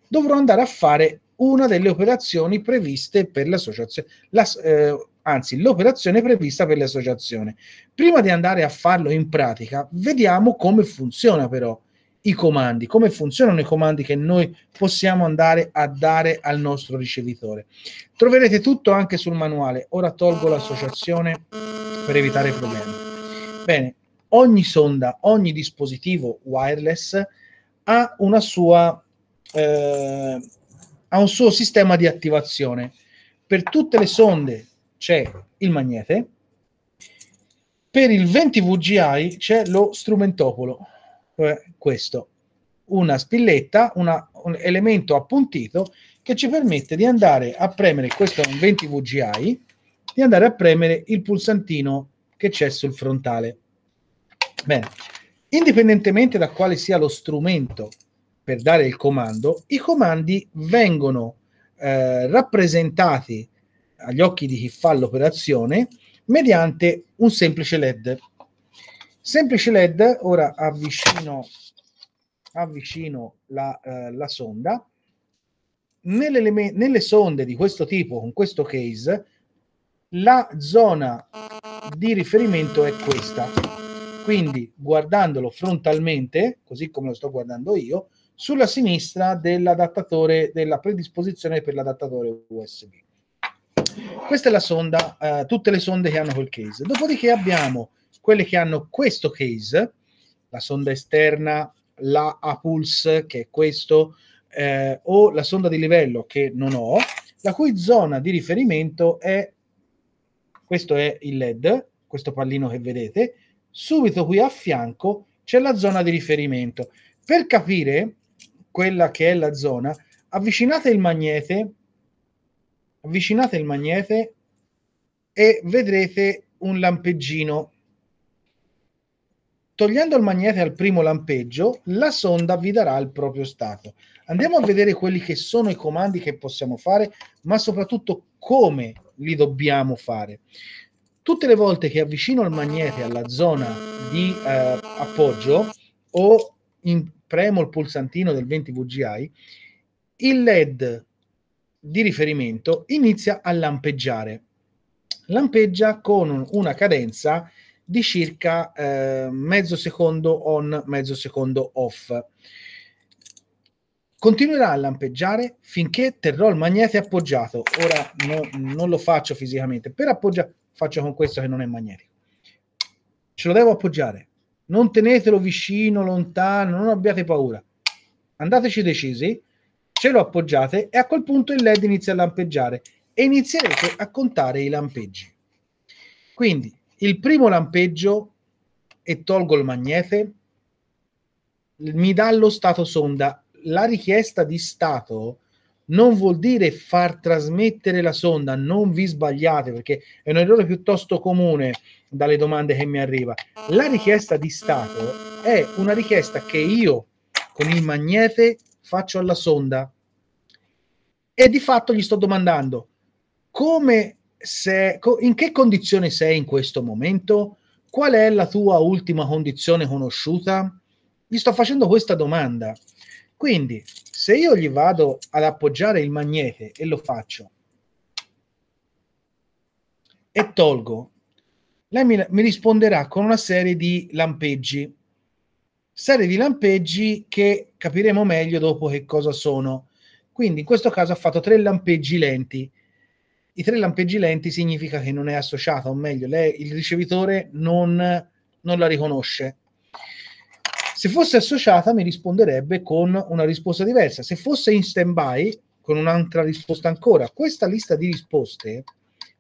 dovrò andare a fare una delle operazioni previste per l'associazione, la, eh, anzi l'operazione prevista per l'associazione. Prima di andare a farlo in pratica, vediamo come funziona però i comandi, come funzionano i comandi che noi possiamo andare a dare al nostro ricevitore. Troverete tutto anche sul manuale. Ora tolgo l'associazione per evitare problemi. Bene, ogni sonda, ogni dispositivo wireless ha, sua, eh, ha un suo sistema di attivazione. Per tutte le sonde c'è il magnete, per il 20 VGI c'è lo strumentopolo eh, questo, una spilletta, una, un elemento appuntito che ci permette di andare a premere, questo è un 20 VGI, di andare a premere il pulsantino che c'è sul frontale. Bene, indipendentemente da quale sia lo strumento per dare il comando, i comandi vengono eh, rappresentati agli occhi di chi fa l'operazione mediante un semplice LED. Semplice LED, ora avvicino, avvicino la, eh, la sonda. Nelle, sonde di questo tipo, con questo case, la zona di riferimento è questa. Quindi guardandolo frontalmente, così come lo sto guardando io, sulla sinistra dell'adattatore della predisposizione per l'adattatore USB. Questa è la sonda, eh, tutte le sonde che hanno quel case. Dopodiché abbiamo quelle che hanno questo case, la sonda esterna, la A Pulse, che è questo, eh, o la sonda di livello che non ho, la cui zona di riferimento è, questo è il LED, questo pallino che vedete, subito qui a fianco c'è la zona di riferimento. Per capire quella che è la zona, avvicinate il magnete, avvicinate il magnete e vedrete un lampeggino Togliendo il magnete al primo lampeggio, la sonda vi darà il proprio stato. Andiamo a vedere quelli che sono i comandi che possiamo fare, ma soprattutto come li dobbiamo fare. Tutte le volte che avvicino il magnete alla zona di eh, appoggio o in, premo il pulsantino del 20 VGI, il LED di riferimento inizia a lampeggiare. Lampeggia con una cadenza di circa eh, mezzo secondo on, mezzo secondo off. Continuerà a lampeggiare finché terrò il magnete appoggiato. Ora no, non lo faccio fisicamente, per appoggiare faccio con questo che non è magnetico. Ce lo devo appoggiare. Non tenetelo vicino, lontano, non abbiate paura. Andateci decisi, ce lo appoggiate e a quel punto il LED inizia a lampeggiare e inizierete a contare i lampeggi. Quindi il primo lampeggio e tolgo il magnete, mi dà lo stato sonda. La richiesta di stato non vuol dire far trasmettere la sonda, non vi sbagliate perché è un errore piuttosto comune dalle domande che mi arriva. La richiesta di stato è una richiesta che io con il magnete faccio alla sonda e di fatto gli sto domandando come se, in che condizione sei in questo momento? Qual è la tua ultima condizione conosciuta? Gli sto facendo questa domanda. Quindi, se io gli vado ad appoggiare il magnete e lo faccio e tolgo, lei mi, mi risponderà con una serie di lampeggi. Serie di lampeggi che capiremo meglio dopo che cosa sono. Quindi in questo caso ha fatto tre lampeggi lenti i tre lampeggi lenti significa che non è associata, o meglio, lei, il ricevitore non, non la riconosce. Se fosse associata mi risponderebbe con una risposta diversa. Se fosse in stand-by, con un'altra risposta ancora. Questa lista di risposte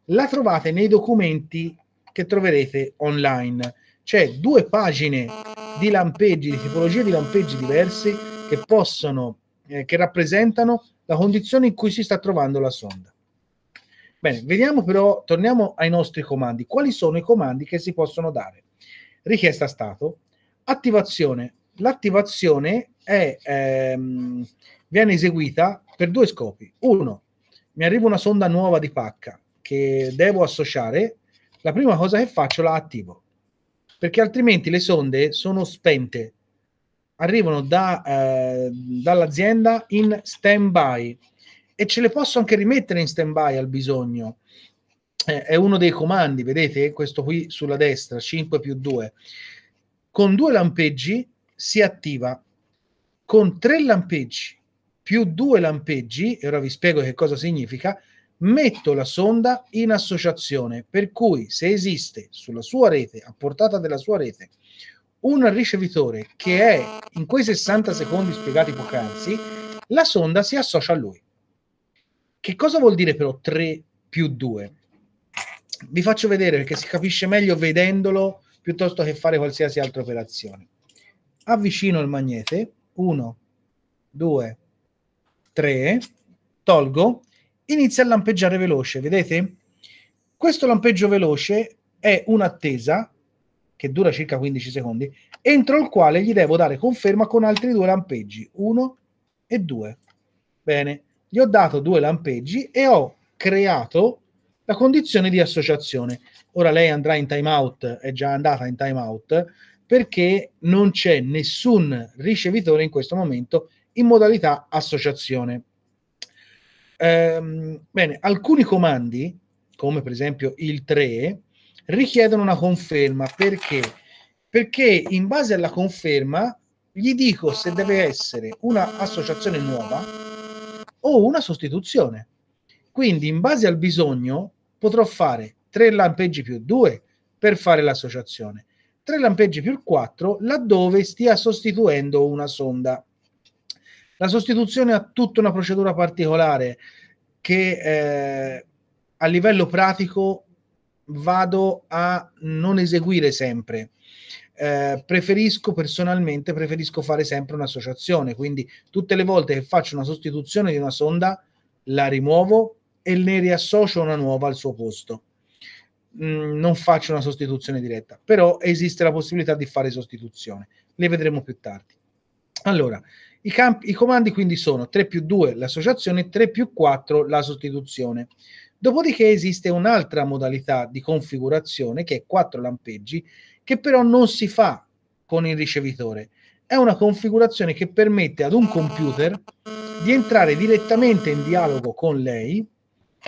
la trovate nei documenti che troverete online. C'è due pagine di lampeggi, di tipologie di lampeggi diversi che possono, eh, che rappresentano la condizione in cui si sta trovando la sonda. Bene, vediamo però, torniamo ai nostri comandi. Quali sono i comandi che si possono dare? Richiesta stato, attivazione. L'attivazione è, ehm, viene eseguita per due scopi. Uno, mi arriva una sonda nuova di pacca che devo associare, la prima cosa che faccio la attivo, perché altrimenti le sonde sono spente, arrivano da, eh, dall'azienda in stand-by e ce le posso anche rimettere in stand-by al bisogno. Eh, è uno dei comandi, vedete, questo qui sulla destra, 5 più 2. Con due lampeggi si attiva, con tre lampeggi più due lampeggi, e ora vi spiego che cosa significa, metto la sonda in associazione, per cui se esiste sulla sua rete, a portata della sua rete, un ricevitore che è in quei 60 secondi spiegati poc'anzi, la sonda si associa a lui. Che cosa vuol dire però 3 più 2? Vi faccio vedere perché si capisce meglio vedendolo piuttosto che fare qualsiasi altra operazione. Avvicino il magnete, 1, 2, 3, tolgo, inizia a lampeggiare veloce, vedete? Questo lampeggio veloce è un'attesa che dura circa 15 secondi, entro il quale gli devo dare conferma con altri due lampeggi, 1 e 2. Bene, gli ho dato due lampeggi e ho creato la condizione di associazione. Ora lei andrà in timeout, è già andata in timeout, perché non c'è nessun ricevitore in questo momento in modalità associazione. Ehm, bene, alcuni comandi, come per esempio il 3, richiedono una conferma perché? Perché in base alla conferma gli dico se deve essere una associazione nuova o una sostituzione. Quindi in base al bisogno potrò fare 3 lampeggi più 2 per fare l'associazione, 3 lampeggi più 4 laddove stia sostituendo una sonda. La sostituzione ha tutta una procedura particolare che eh, a livello pratico vado a non eseguire sempre eh, preferisco personalmente, preferisco fare sempre un'associazione, quindi tutte le volte che faccio una sostituzione di una sonda la rimuovo e ne riassocio una nuova al suo posto. Mm, non faccio una sostituzione diretta, però esiste la possibilità di fare sostituzione, le vedremo più tardi. Allora, i, campi, i comandi quindi sono 3 più 2 l'associazione, 3 più 4 la sostituzione. Dopodiché esiste un'altra modalità di configurazione che è 4 lampeggi, che però non si fa con il ricevitore. È una configurazione che permette ad un computer di entrare direttamente in dialogo con lei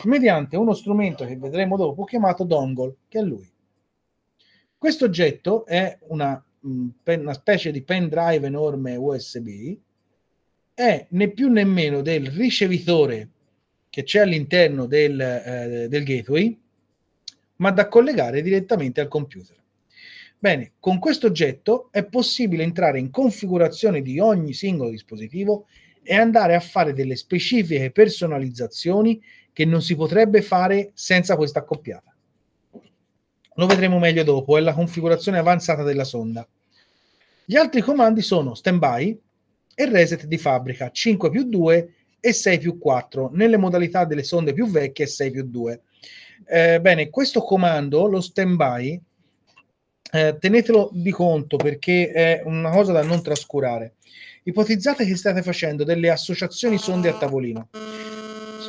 mediante uno strumento che vedremo dopo chiamato dongle, che è lui. Questo oggetto è una, mm, una specie di pendrive enorme USB, è né più né meno del ricevitore che c'è all'interno del, eh, del gateway, ma da collegare direttamente al computer. Bene, con questo oggetto è possibile entrare in configurazione di ogni singolo dispositivo e andare a fare delle specifiche personalizzazioni che non si potrebbe fare senza questa accoppiata. Lo vedremo meglio dopo, è la configurazione avanzata della sonda. Gli altri comandi sono standby e reset di fabbrica 5 più 2 e 6 più 4, nelle modalità delle sonde più vecchie 6 più 2. Eh, bene, questo comando, lo standby, eh, tenetelo di conto perché è una cosa da non trascurare. Ipotizzate che state facendo delle associazioni sonde a tavolino,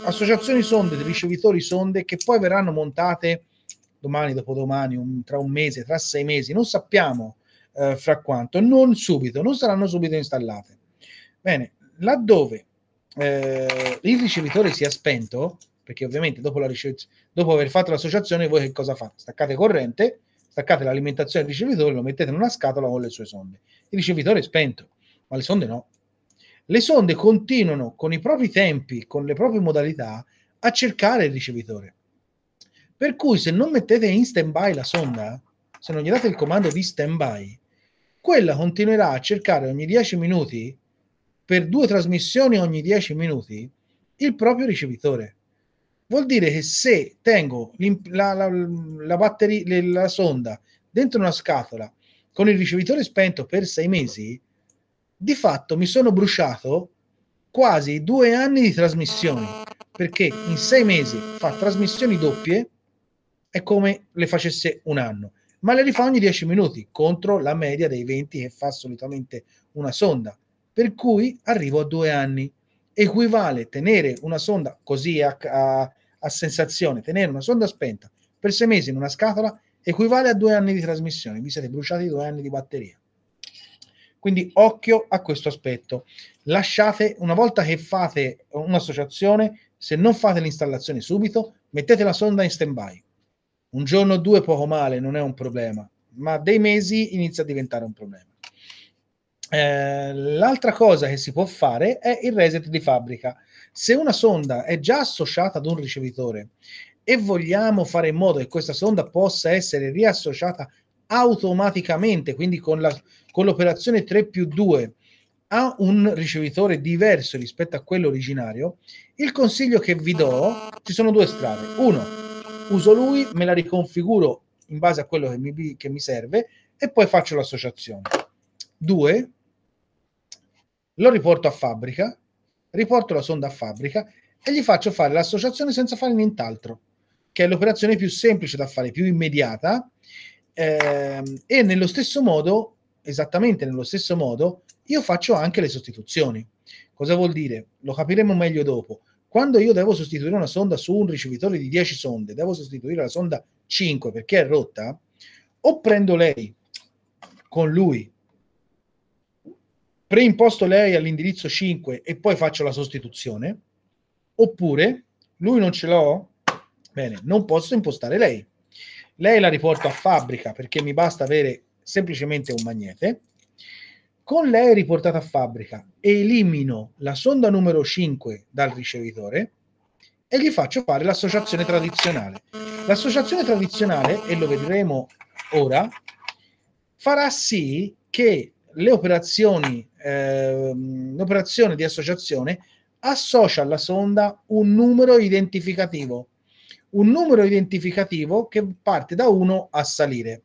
associazioni sonde, ricevitori sonde che poi verranno montate domani, dopodomani, un, tra un mese, tra sei mesi, non sappiamo eh, fra quanto, non subito, non saranno subito installate. Bene, laddove eh, il ricevitore si è spento, perché ovviamente dopo, ricev- dopo, aver fatto l'associazione voi che cosa fate? Staccate corrente, staccate l'alimentazione del ricevitore, lo mettete in una scatola con le sue sonde. Il ricevitore è spento, ma le sonde no. Le sonde continuano con i propri tempi, con le proprie modalità, a cercare il ricevitore. Per cui se non mettete in stand-by la sonda, se non gli date il comando di stand-by, quella continuerà a cercare ogni 10 minuti per due trasmissioni ogni 10 minuti il proprio ricevitore. Vuol dire che se tengo la, la, la, batteria, la sonda dentro una scatola con il ricevitore spento per sei mesi, di fatto mi sono bruciato quasi due anni di trasmissioni, perché in sei mesi fa trasmissioni doppie è come le facesse un anno, ma le rifà ogni 10 minuti contro la media dei 20 che fa solitamente una sonda per cui arrivo a due anni. Equivale tenere una sonda così a, a, a sensazione, tenere una sonda spenta per sei mesi in una scatola equivale a due anni di trasmissione, vi siete bruciati due anni di batteria. Quindi occhio a questo aspetto. Lasciate, una volta che fate un'associazione, se non fate l'installazione subito, mettete la sonda in stand-by. Un giorno o due poco male, non è un problema, ma dei mesi inizia a diventare un problema. Eh, l'altra cosa che si può fare è il reset di fabbrica. Se una sonda è già associata ad un ricevitore e vogliamo fare in modo che questa sonda possa essere riassociata automaticamente, quindi con, la, con l'operazione 3 più 2 a un ricevitore diverso rispetto a quello originario, il consiglio che vi do, ci sono due strade. Uno, uso lui, me la riconfiguro in base a quello che mi, che mi serve e poi faccio l'associazione. Due, lo riporto a fabbrica, riporto la sonda a fabbrica e gli faccio fare l'associazione senza fare nient'altro, che è l'operazione più semplice da fare, più immediata, ehm, e nello stesso modo, esattamente nello stesso modo, io faccio anche le sostituzioni. Cosa vuol dire? Lo capiremo meglio dopo. Quando io devo sostituire una sonda su un ricevitore di 10 sonde, devo sostituire la sonda 5 perché è rotta, o prendo lei con lui preimposto lei all'indirizzo 5 e poi faccio la sostituzione, oppure lui non ce l'ho, bene, non posso impostare lei. Lei la riporto a fabbrica perché mi basta avere semplicemente un magnete. Con lei riportata a fabbrica elimino la sonda numero 5 dal ricevitore e gli faccio fare l'associazione tradizionale. L'associazione tradizionale, e lo vedremo ora, farà sì che le operazioni, ehm, l'operazione di associazione associa alla sonda un numero identificativo, un numero identificativo che parte da 1 a salire.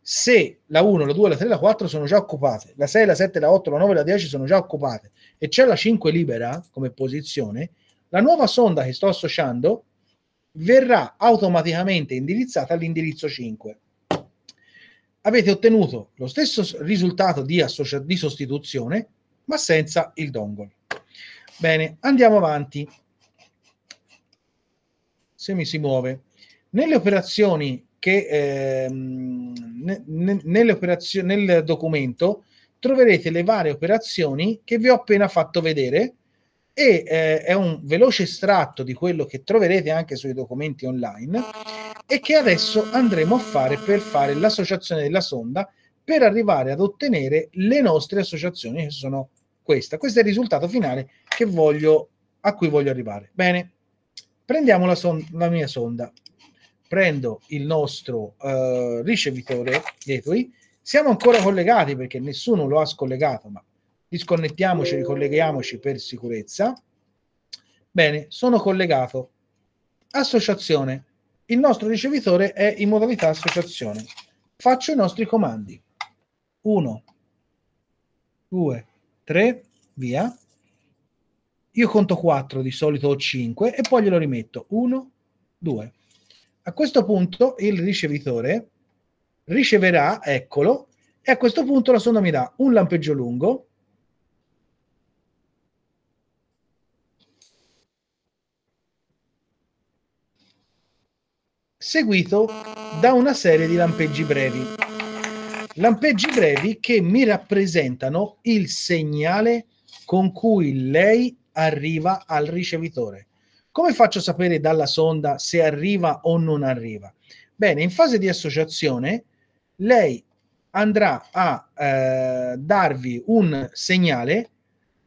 Se la 1, la 2, la 3, la 4 sono già occupate, la 6, la 7, la 8, la 9, la 10 sono già occupate e c'è la 5 libera come posizione, la nuova sonda che sto associando verrà automaticamente indirizzata all'indirizzo 5 avete ottenuto lo stesso risultato di, associ- di sostituzione, ma senza il dongle. Bene, andiamo avanti. Se mi si muove. Nelle operazioni che eh, ne, ne, nel documento troverete le varie operazioni che vi ho appena fatto vedere e eh, è un veloce estratto di quello che troverete anche sui documenti online e che adesso andremo a fare per fare l'associazione della sonda per arrivare ad ottenere le nostre associazioni che sono questa. Questo è il risultato finale voglio, a cui voglio arrivare. Bene, prendiamo la, son- la mia sonda, prendo il nostro eh, ricevitore dietro, siamo ancora collegati perché nessuno lo ha scollegato, ma disconnettiamoci, ricolleghiamoci per sicurezza. Bene, sono collegato. Associazione. Il nostro ricevitore è in modalità associazione. Faccio i nostri comandi. 1, 2, 3, via. Io conto 4 di solito o 5 e poi glielo rimetto. 1, 2. A questo punto il ricevitore riceverà, eccolo, e a questo punto la sonda mi dà un lampeggio lungo, seguito da una serie di lampeggi brevi. Lampeggi brevi che mi rappresentano il segnale con cui lei arriva al ricevitore. Come faccio a sapere dalla sonda se arriva o non arriva? Bene, in fase di associazione lei andrà a eh, darvi un segnale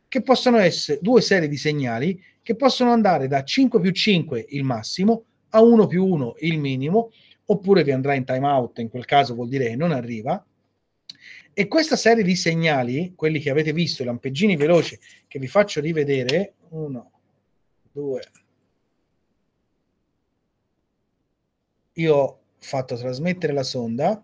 che possono essere due serie di segnali che possono andare da 5 più 5 il massimo a 1 più 1 il minimo, oppure vi andrà in time out, in quel caso vuol dire che non arriva. E questa serie di segnali, quelli che avete visto, i lampeggini veloci che vi faccio rivedere, 1, 2, io ho fatto trasmettere la sonda,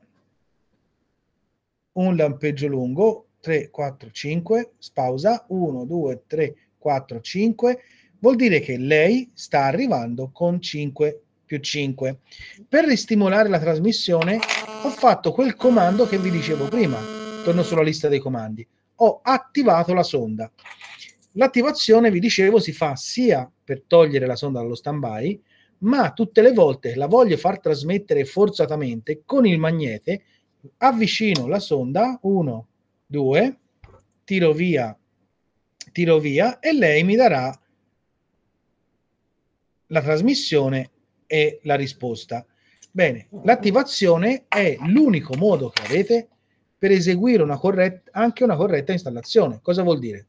un lampeggio lungo, 3, 4, 5, spausa, 1, 2, 3, 4, 5, vuol dire che lei sta arrivando con 5 più 5. Per ristimolare la trasmissione ho fatto quel comando che vi dicevo prima, torno sulla lista dei comandi, ho attivato la sonda. L'attivazione, vi dicevo, si fa sia per togliere la sonda dallo stand-by, ma tutte le volte la voglio far trasmettere forzatamente con il magnete, avvicino la sonda, 1, 2, tiro via, tiro via e lei mi darà la trasmissione e la risposta. Bene, l'attivazione è l'unico modo che avete per eseguire una corretta, anche una corretta installazione. Cosa vuol dire?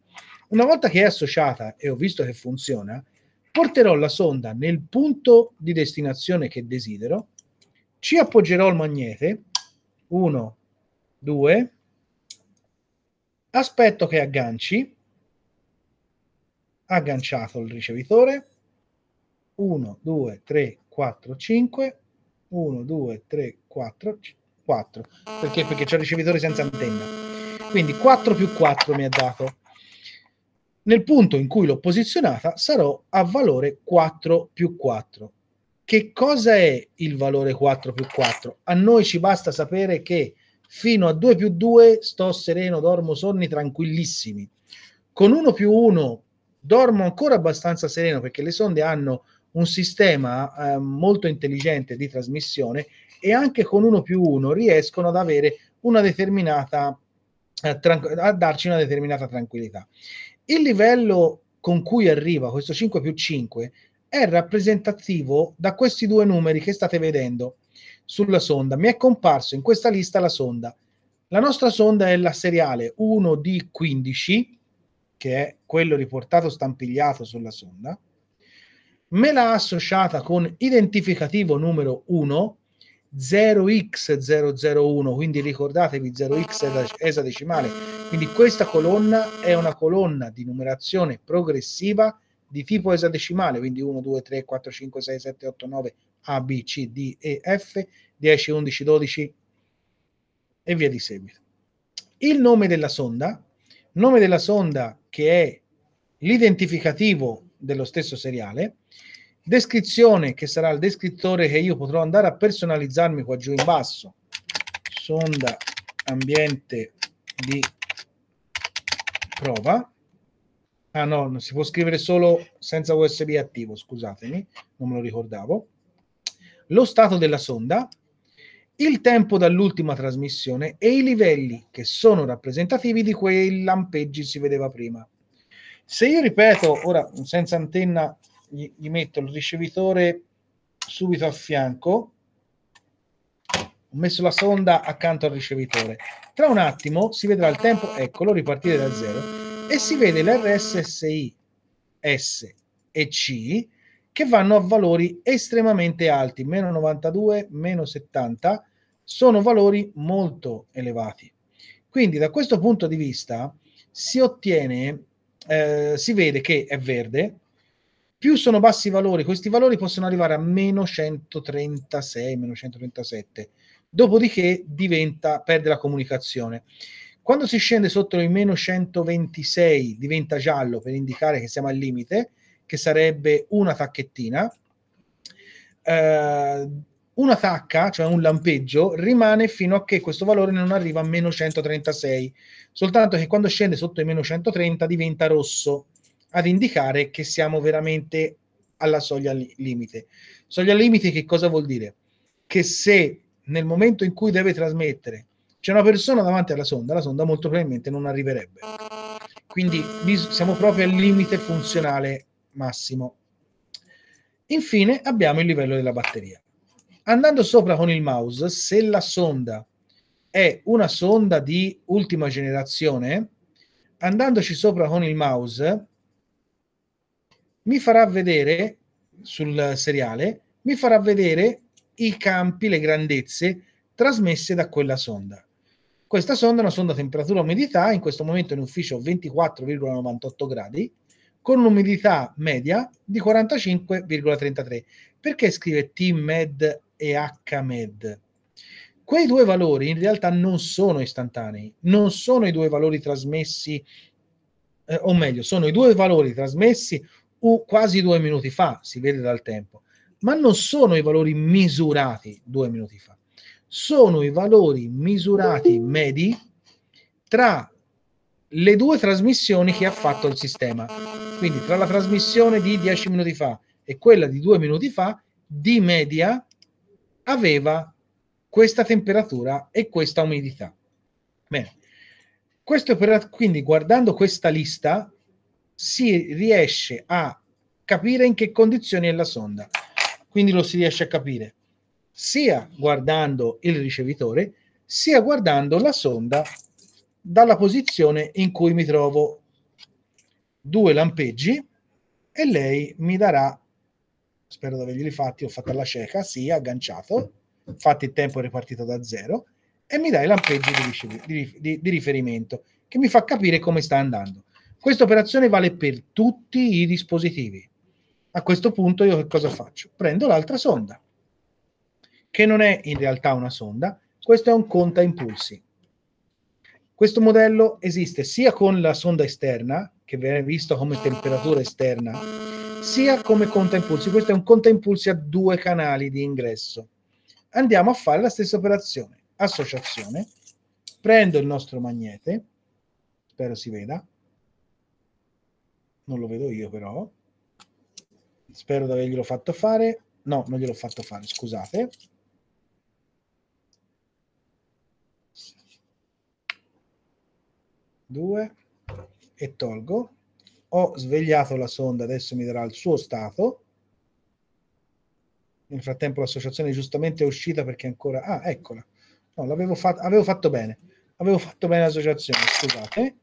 Una volta che è associata e ho visto che funziona, porterò la sonda nel punto di destinazione che desidero, ci appoggerò il magnete, 1, 2, aspetto che agganci, agganciato il ricevitore, 1, 2, 3, 4, 5, 1, 2, 3, 4, 4. Perché? Perché c'è il ricevitore senza antenna. Quindi 4 più 4 mi ha dato. Nel punto in cui l'ho posizionata sarò a valore 4 più 4. Che cosa è il valore 4 più 4? A noi ci basta sapere che fino a 2 più 2 sto sereno, dormo sonni tranquillissimi. Con 1 più 1 dormo ancora abbastanza sereno perché le sonde hanno un sistema eh, molto intelligente di trasmissione e anche con uno più uno riescono ad avere una determinata eh, tranqu- a darci una determinata tranquillità. Il livello con cui arriva questo 5 più 5 è rappresentativo da questi due numeri che state vedendo sulla sonda. Mi è comparso in questa lista la sonda. La nostra sonda è la seriale 1D15, che è quello riportato stampigliato sulla sonda me l'ha associata con identificativo numero 1 0x001, quindi ricordatevi 0x esadecimale. Quindi questa colonna è una colonna di numerazione progressiva di tipo esadecimale, quindi 1, 2, 3, 4, 5, 6, 7, 8, 9, A, B, C, D, E, F, 10, 11, 12 e via di seguito. Il nome della sonda, nome della sonda che è l'identificativo dello stesso seriale, descrizione che sarà il descrittore che io potrò andare a personalizzarmi qua giù in basso, sonda ambiente di prova, ah no, non si può scrivere solo senza USB attivo, scusatemi, non me lo ricordavo, lo stato della sonda, il tempo dall'ultima trasmissione e i livelli che sono rappresentativi di quei lampeggi si vedeva prima. Se io ripeto, ora senza antenna gli, gli metto il ricevitore subito a fianco, ho messo la sonda accanto al ricevitore. Tra un attimo si vedrà il tempo, eccolo, ripartire da zero, e si vede l'RSSI S e C che vanno a valori estremamente alti, meno 92, meno 70, sono valori molto elevati. Quindi da questo punto di vista si ottiene eh, si vede che è verde, più sono bassi i valori, questi valori possono arrivare a meno 136, meno 137, dopodiché diventa, perde la comunicazione. Quando si scende sotto i meno 126 diventa giallo per indicare che siamo al limite, che sarebbe una tacchettina. Uh, una tacca, cioè un lampeggio, rimane fino a che questo valore non arriva a meno 136, soltanto che quando scende sotto i meno 130 diventa rosso, ad indicare che siamo veramente alla soglia li- limite. Soglia limite che cosa vuol dire? Che se nel momento in cui deve trasmettere c'è una persona davanti alla sonda, la sonda molto probabilmente non arriverebbe. Quindi siamo proprio al limite funzionale massimo. Infine abbiamo il livello della batteria. Andando sopra con il mouse, se la sonda è una sonda di ultima generazione, andandoci sopra con il mouse, mi farà vedere sul seriale, mi farà vedere i campi, le grandezze trasmesse da quella sonda. Questa sonda è una sonda a temperatura umidità, in questo momento in ufficio 24,98 gradi, con un'umidità media di 45,33. Perché scrive TMED e HMED. Quei due valori in realtà non sono istantanei, non sono i due valori trasmessi, eh, o meglio, sono i due valori trasmessi uh, quasi due minuti fa, si vede dal tempo, ma non sono i valori misurati due minuti fa, sono i valori misurati medi tra le due trasmissioni che ha fatto il sistema. Quindi tra la trasmissione di 10 minuti fa e quella di due minuti fa, di media aveva questa temperatura e questa umidità. Bene, questo per, quindi guardando questa lista si riesce a capire in che condizioni è la sonda, quindi lo si riesce a capire sia guardando il ricevitore sia guardando la sonda dalla posizione in cui mi trovo. Due lampeggi e lei mi darà spero di averli fatti, ho fatto la cieca, sì, agganciato, fatti il tempo ripartito da zero, e mi dai l'ampeggio di, di, di, di riferimento, che mi fa capire come sta andando. Questa operazione vale per tutti i dispositivi. A questo punto io che cosa faccio? Prendo l'altra sonda, che non è in realtà una sonda, questo è un conta impulsi. Questo modello esiste sia con la sonda esterna, che viene vista come temperatura esterna, sia come conta impulsi. Questo è un conta impulsi a due canali di ingresso. Andiamo a fare la stessa operazione. Associazione. Prendo il nostro magnete. Spero si veda. Non lo vedo io però. Spero di averglielo fatto fare. No, non gliel'ho fatto fare, scusate. Due. E tolgo ho svegliato la sonda, adesso mi darà il suo stato. Nel frattempo l'associazione giustamente è uscita perché ancora... Ah, eccola. No, l'avevo fat... avevo fatto bene. Avevo fatto bene l'associazione, scusate.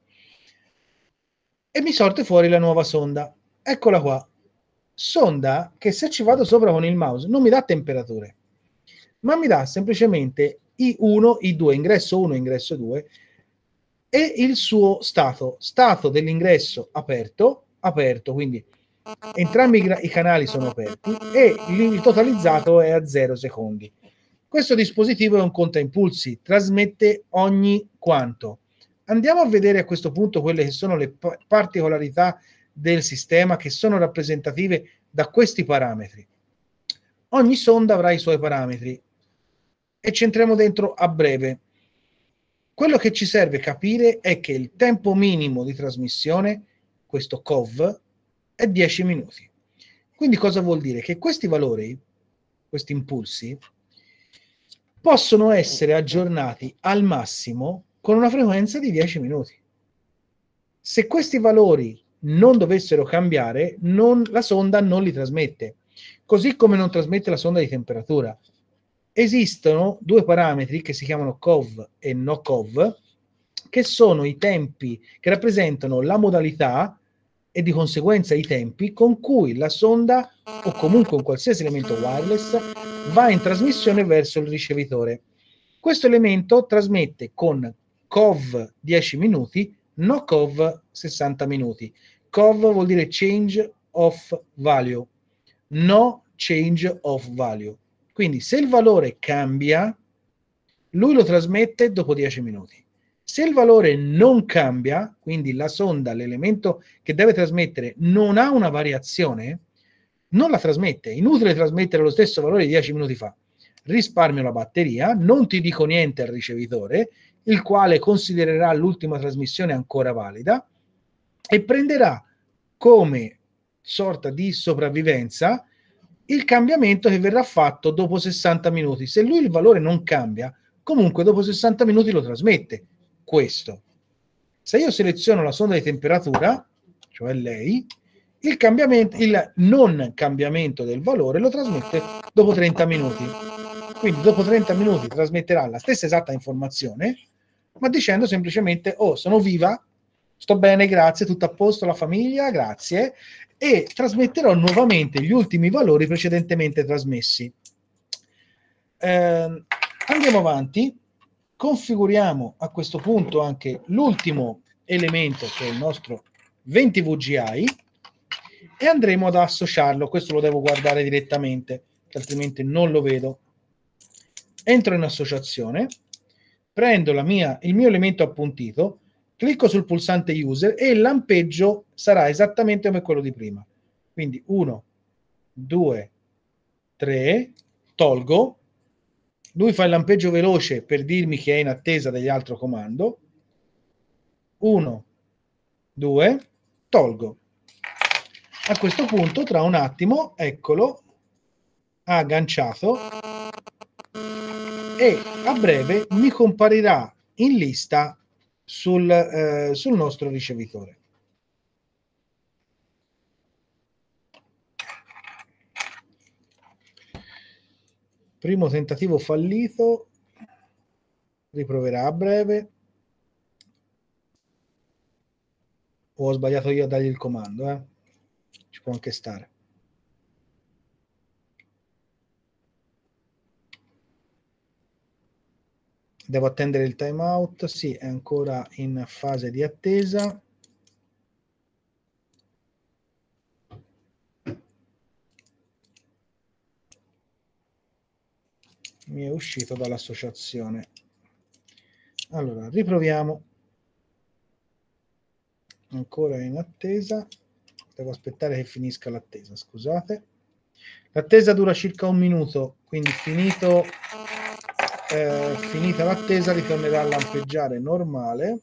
E mi sorte fuori la nuova sonda. Eccola qua. Sonda che se ci vado sopra con il mouse non mi dà temperature, ma mi dà semplicemente I1, I2, ingresso 1, ingresso 2 e il suo stato, stato dell'ingresso aperto, aperto, quindi entrambi i, i canali sono aperti e il totalizzato è a 0 secondi. Questo dispositivo è un contaimpulsi, trasmette ogni quanto. Andiamo a vedere a questo punto quelle che sono le pa particolarità del sistema che sono rappresentative da questi parametri. Ogni sonda avrà i suoi parametri e ci entriamo dentro a breve. Quello che ci serve capire è che il tempo minimo di trasmissione, questo COV, è 10 minuti. Quindi cosa vuol dire? Che questi valori, questi impulsi, possono essere aggiornati al massimo con una frequenza di 10 minuti. Se questi valori non dovessero cambiare, non, la sonda non li trasmette, così come non trasmette la sonda di temperatura esistono due parametri che si chiamano COV e no COV, che sono i tempi che rappresentano la modalità e di conseguenza i tempi con cui la sonda o comunque un qualsiasi elemento wireless va in trasmissione verso il ricevitore. Questo elemento trasmette con COV 10 minuti, no COV 60 minuti. COV vuol dire change of value, no change of value. Quindi se il valore cambia, lui lo trasmette dopo 10 minuti. Se il valore non cambia, quindi la sonda, l'elemento che deve trasmettere, non ha una variazione, non la trasmette. È inutile trasmettere lo stesso valore di 10 minuti fa. Risparmio la batteria, non ti dico niente al ricevitore, il quale considererà l'ultima trasmissione ancora valida e prenderà come sorta di sopravvivenza il cambiamento che verrà fatto dopo 60 minuti. Se lui il valore non cambia, comunque dopo 60 minuti lo trasmette. Questo. Se io seleziono la sonda di temperatura, cioè lei, il, cambiamento, il non cambiamento del valore lo trasmette dopo 30 minuti. Quindi dopo 30 minuti trasmetterà la stessa esatta informazione, ma dicendo semplicemente, oh, sono viva, Sto bene, grazie, tutto a posto, la famiglia, grazie. E trasmetterò nuovamente gli ultimi valori precedentemente trasmessi. Eh, andiamo avanti, configuriamo a questo punto anche l'ultimo elemento che è il nostro 20 VGI e andremo ad associarlo. Questo lo devo guardare direttamente, altrimenti non lo vedo. Entro in associazione, prendo mia, il mio elemento appuntito, clicco sul pulsante user e il lampeggio sarà esattamente come quello di prima. Quindi 1, 2, 3, tolgo, lui fa il lampeggio veloce per dirmi che è in attesa degli altri comando, 1, 2, tolgo. A questo punto, tra un attimo, eccolo, ha agganciato e a breve mi comparirà in lista sul, eh, sul nostro ricevitore. Primo tentativo fallito, riproverà a breve. O ho sbagliato io a dargli il comando, eh? ci può anche stare. Devo attendere il timeout? Sì, è ancora in fase di attesa. Mi è uscito dall'associazione. Allora, riproviamo. Ancora in attesa. Devo aspettare che finisca l'attesa, scusate. L'attesa dura circa un minuto, quindi finito eh, finita l'attesa ritornerà a lampeggiare normale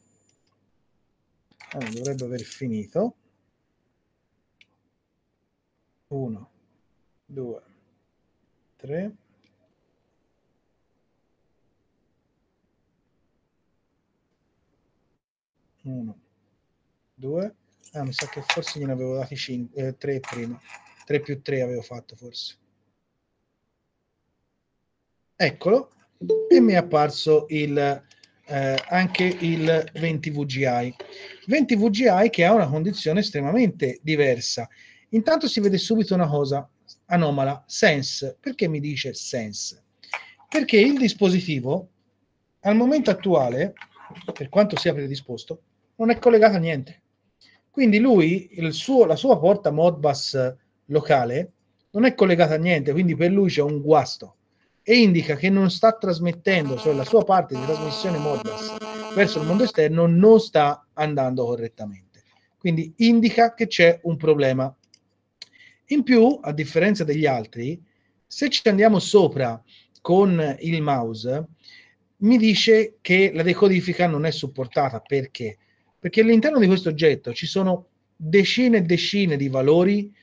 allora, eh, dovrebbe aver finito 1 2 3 1 2 ah, mi sa che forse gliene avevo dati 5 eh, 3 prima 3 più 3 avevo fatto forse eccolo e mi è apparso il, eh, anche il 20 VGI. 20 VGI che ha una condizione estremamente diversa. Intanto si vede subito una cosa anomala, sense. Perché mi dice sense? Perché il dispositivo al momento attuale, per quanto sia predisposto, non è collegato a niente. Quindi lui, suo, la sua porta Modbus locale non è collegata a niente, quindi per lui c'è un guasto e indica che non sta trasmettendo, cioè la sua parte di trasmissione Modbus verso il mondo esterno non sta andando correttamente. Quindi indica che c'è un problema. In più, a differenza degli altri, se ci andiamo sopra con il mouse, mi dice che la decodifica non è supportata. Perché? Perché all'interno di questo oggetto ci sono decine e decine di valori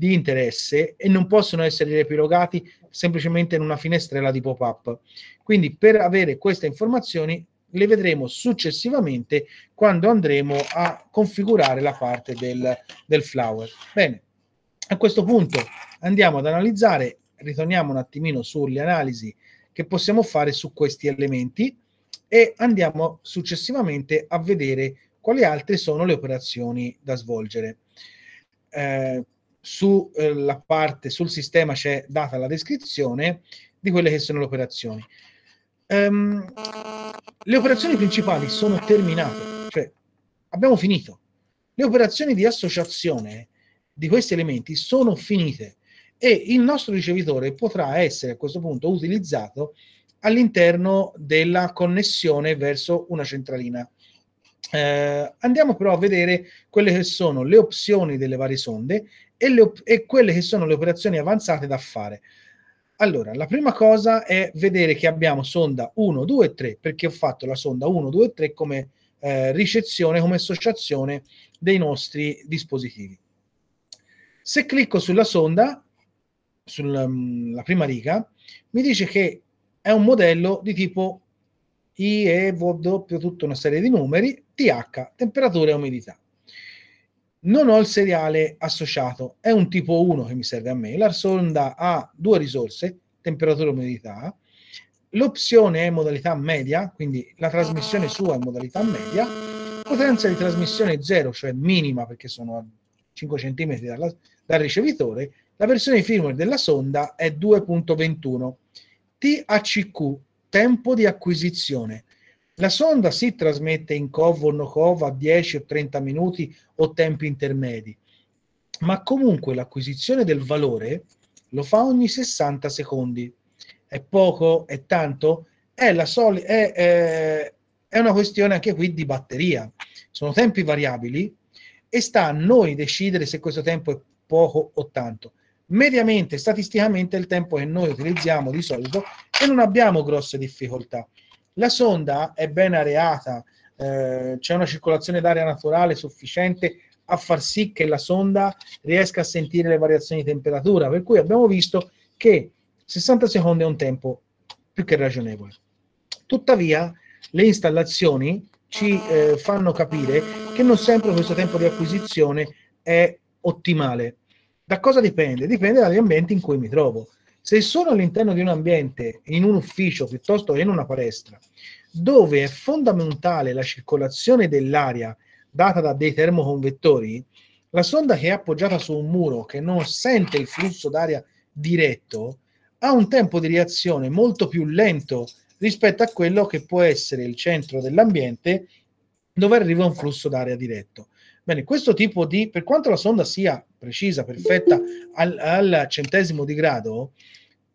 di interesse e non possono essere riepilogati semplicemente in una finestrella di pop-up. Quindi per avere queste informazioni le vedremo successivamente quando andremo a configurare la parte del, del flower. Bene, a questo punto andiamo ad analizzare, ritorniamo un attimino sulle analisi che possiamo fare su questi elementi e andiamo successivamente a vedere quali altre sono le operazioni da svolgere. Eh, sulla eh, parte, sul sistema c'è data la descrizione di quelle che sono le operazioni. Um, le operazioni principali sono terminate, cioè abbiamo finito. Le operazioni di associazione di questi elementi sono finite e il nostro ricevitore potrà essere a questo punto utilizzato all'interno della connessione verso una centralina. Eh, andiamo però a vedere quelle che sono le opzioni delle varie sonde e, le, e quelle che sono le operazioni avanzate da fare. Allora, la prima cosa è vedere che abbiamo sonda 1, 2, e 3, perché ho fatto la sonda 1, 2, e 3 come eh, ricezione, come associazione dei nostri dispositivi. Se clicco sulla sonda, sulla mm, prima riga, mi dice che è un modello di tipo I, E, W, tutta una serie di numeri, TH, temperatura e umidità non ho il seriale associato, è un tipo 1 che mi serve a me. La sonda ha due risorse, temperatura e umidità. L'opzione è modalità media, quindi la trasmissione sua è modalità media. Potenza di trasmissione 0, cioè minima perché sono a 5 cm dalla, dal ricevitore. La versione firmware della sonda è 2.21. TACQ, tempo di acquisizione. La sonda si trasmette in COV o no COV a 10 o 30 minuti o tempi intermedi, ma comunque l'acquisizione del valore lo fa ogni 60 secondi. È poco? È tanto? È, soli- è, è, è una questione anche qui di batteria. Sono tempi variabili e sta a noi decidere se questo tempo è poco o tanto. Mediamente, statisticamente, è il tempo che noi utilizziamo di solito e non abbiamo grosse difficoltà. La sonda è ben areata, eh, c'è una circolazione d'aria naturale sufficiente a far sì che la sonda riesca a sentire le variazioni di temperatura, per cui abbiamo visto che 60 secondi è un tempo più che ragionevole. Tuttavia, le installazioni ci eh, fanno capire che non sempre questo tempo di acquisizione è ottimale. Da cosa dipende? Dipende dagli ambienti in cui mi trovo. Se sono all'interno di un ambiente, in un ufficio piuttosto che in una palestra, dove è fondamentale la circolazione dell'aria data da dei termoconvettori, la sonda che è appoggiata su un muro che non sente il flusso d'aria diretto ha un tempo di reazione molto più lento rispetto a quello che può essere il centro dell'ambiente dove arriva un flusso d'aria diretto. Bene, questo tipo di, per quanto la sonda sia precisa, perfetta al, al centesimo di grado,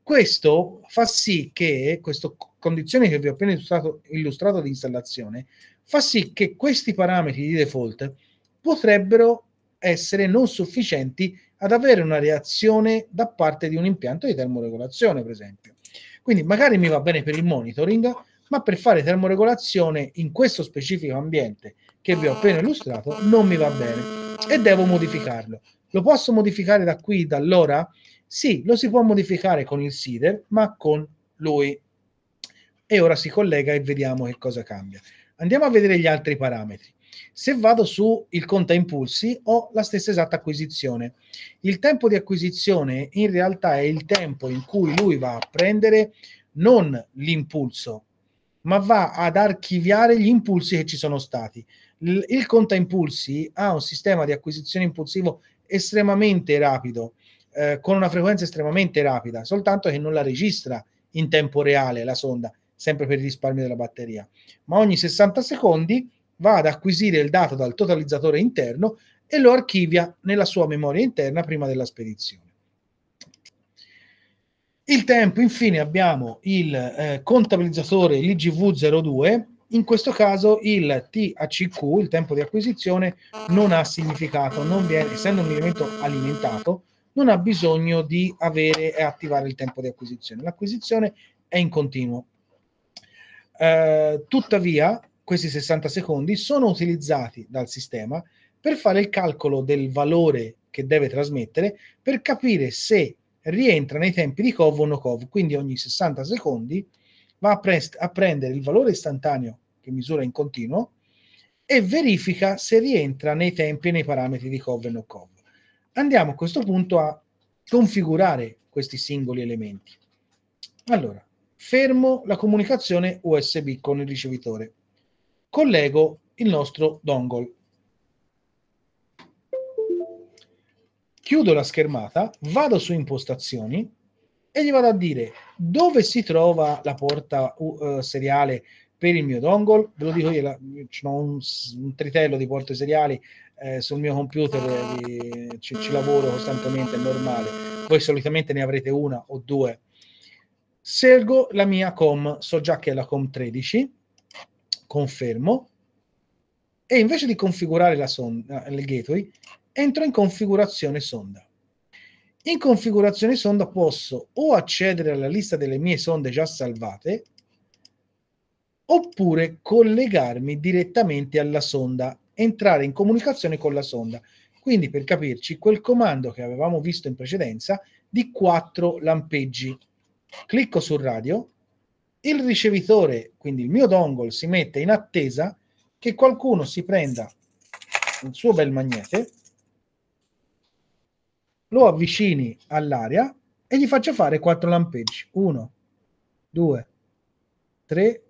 questo fa sì che, questa condizione che vi ho appena illustrato, illustrato di installazione, fa sì che questi parametri di default potrebbero essere non sufficienti ad avere una reazione da parte di un impianto di termoregolazione, per esempio. Quindi magari mi va bene per il monitoring, ma per fare termoregolazione in questo specifico ambiente che vi ho appena illustrato non mi va bene e devo modificarlo. Lo posso modificare da qui, da allora? Sì, lo si può modificare con il seeder, ma con lui. E ora si collega e vediamo che cosa cambia. Andiamo a vedere gli altri parametri. Se vado su il conta impulsi ho la stessa esatta acquisizione. Il tempo di acquisizione in realtà è il tempo in cui lui va a prendere non l'impulso, ma va ad archiviare gli impulsi che ci sono stati. il conta impulsi ha un sistema di acquisizione impulsivo estremamente rapido eh, con una frequenza estremamente rapida, soltanto che non la registra in tempo reale la sonda, sempre per il risparmio della batteria, ma ogni 60 secondi va ad acquisire il dato dal totalizzatore interno e lo archivia nella sua memoria interna prima della spedizione. Il tempo, infine, abbiamo il eh, contabilizzatore LGV02, in questo caso il TACQ, il tempo di acquisizione, non ha significato, non viene, essendo un elemento alimentato, non ha bisogno di avere e attivare il tempo di acquisizione. L'acquisizione è in continuo. Eh, tuttavia, questi 60 secondi sono utilizzati dal sistema per fare il calcolo del valore che deve trasmettere per capire se rientra nei tempi di COV o no COV. Quindi ogni 60 secondi va a, prest- a prendere il valore istantaneo che misura in continuo e verifica se rientra nei tempi e nei parametri di COV e no COV andiamo a questo punto a configurare questi singoli elementi. Allora, fermo la comunicazione USB con il ricevitore. Collego il nostro dongle. Chiudo la schermata, vado su impostazioni e gli vado a dire dove si trova la porta uh, seriale per il mio dongle, ve lo dico io, la, ho un, un, tritello di porte seriali eh, sul mio computer, li, eh, ci, ci, lavoro costantemente, è normale, voi solitamente ne avrete una o due. Sergo la mia com, so già che è la com 13, confermo, e invece di configurare la sonda, eh, il gateway, entro in configurazione sonda. In configurazione sonda posso o accedere alla lista delle mie sonde già salvate, oppure collegarmi direttamente alla sonda, entrare in comunicazione con la sonda. Quindi per capirci, quel comando che avevamo visto in precedenza di 4 lampeggi. Clicco sul radio, il ricevitore, quindi il mio dongle, si mette in attesa che qualcuno si prenda il suo bel magnete, lo avvicini all'aria e gli faccia fare 4 lampeggi. 1, 2, 3,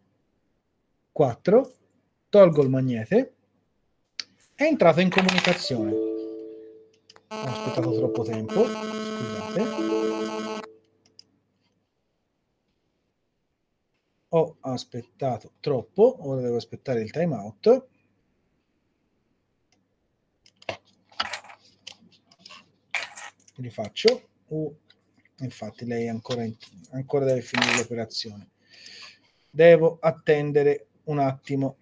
4, tolgo il magnete, è entrato in comunicazione. Ho aspettato troppo tempo, scusate. Ho aspettato troppo, ora devo aspettare il timeout. Rifaccio. Uh, infatti lei ancora, ancora deve finire l'operazione. Devo attendere un attimo.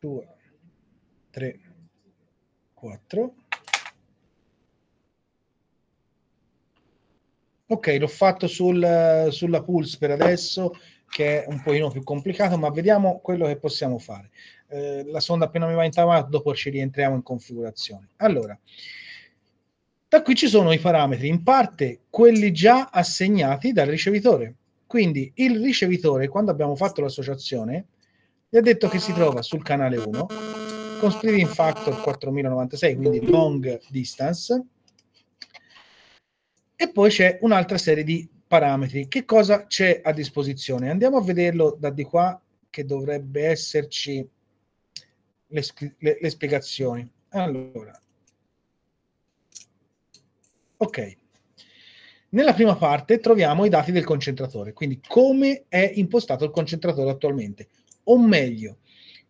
Due, tre, quattro. Ok, l'ho fatto sul, sulla Pulse per adesso, che è un pochino più complicato, ma vediamo quello che possiamo fare. Eh, la sonda appena mi va in tavola, dopo ci rientriamo in configurazione. Allora, da qui ci sono i parametri, in parte quelli già assegnati dal ricevitore. Quindi il ricevitore, quando abbiamo fatto l'associazione, gli ha detto che si trova sul canale 1 con splitting factor 4096, quindi long distance, e poi c'è un'altra serie di parametri. Che cosa c'è a disposizione? Andiamo a vederlo da di qua, che dovrebbe esserci le, le, le spiegazioni. Allora, Ok. Nella prima parte troviamo i dati del concentratore, quindi come è impostato il concentratore attualmente, o meglio,